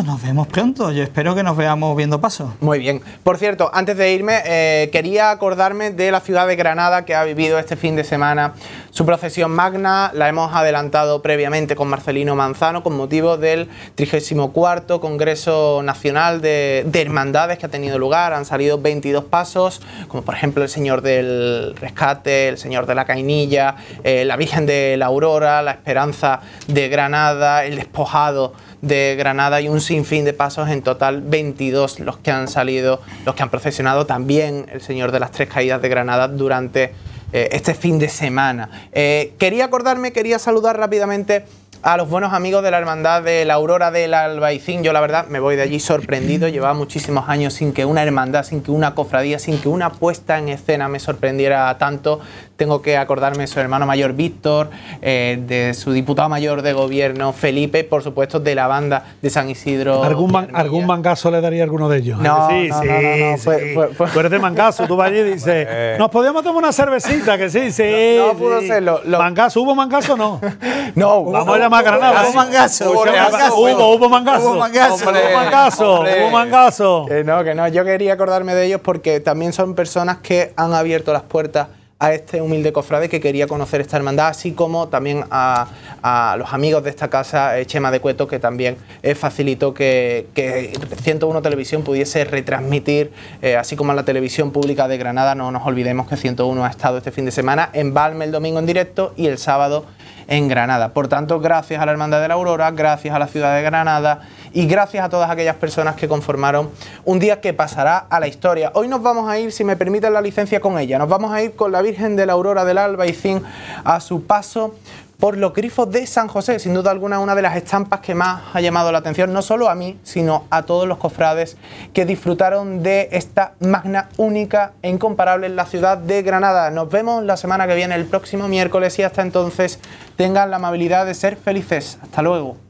nos vemos. pronto. Yo espero que nos veamos viendo paso. Muy bien. Por cierto, antes de irme, eh, quería acordarme de la ciudad de Granada que ha vivido este fin de semana su procesión magna. La hemos adelantado previamente con Marcelino Manzano con motivo del 34 Congreso Nacional de, Hermandades que ha tenido lugar. Han salido 22 pasos, como por ejemplo el Señor del Rescate, el Señor de la Cainilla, eh, la Virgen de la Aurora, la Esperanza de Granada, el Despojado de Granada y un sinfín de pasos, en total 22 los que han salido, los que han procesionado también el Señor de las Tres Caídas de Granada durante eh, este fin de semana. Eh, quería acordarme, quería saludar rápidamente a los buenos amigos de la hermandad de la Aurora del Albaicín. Yo la verdad me voy de allí sorprendido. Llevaba muchísimos años sin que una hermandad, sin que una cofradía, sin que una puesta en escena me sorprendiera tanto tengo que acordarme de su hermano mayor Víctor, eh, de su diputado mayor de gobierno Felipe, por supuesto de la banda de San Isidro. ¿Algún, mangazo le daría alguno de ellos? No, sí, no, sí, no, Tú de mangazo, tú vas allí y dices, *laughs* eh. nos podíamos tomar una cervecita, que sí, sí. No, pudo serlo. ¿Mangazo? ¿Hubo mangazo o no? *laughs* no, hubo, vamos a llamar Hubo mangazo, hubo mangaso. Hubo, hubo mangazo. Hubo mangazo. mangazo. Hubo mangazo. Que no, que no. Yo quería acordarme de ellos porque también son personas que han abierto las puertas a este humilde cofrade que quería conocer esta hermandad, así como también a, los amigos de esta casa, eh, Chema de Cueto, que también facilitó que, 101 Televisión pudiese retransmitir, eh, así como a la televisión pública de Granada, no nos olvidemos que 101 ha estado este fin de semana en Balme el domingo en directo y el sábado en Granada. Por tanto, gracias a la Hermandad de la Aurora, gracias a la ciudad de Granada y gracias a todas aquellas personas que conformaron un día que pasará a la historia. Hoy nos vamos a ir, si me permiten la licencia, con ella. Nos vamos a ir con la Virgen de la Aurora del Alba y Albaicín a su paso por los grifos de San José, sin duda alguna una de las estampas que más ha llamado la atención, no solo a mí, sino a todos los cofrades que disfrutaron de esta magna única e incomparable en la ciudad de Granada. Nos vemos la semana que viene, el próximo miércoles y hasta entonces tengan la amabilidad de ser felices. Hasta luego.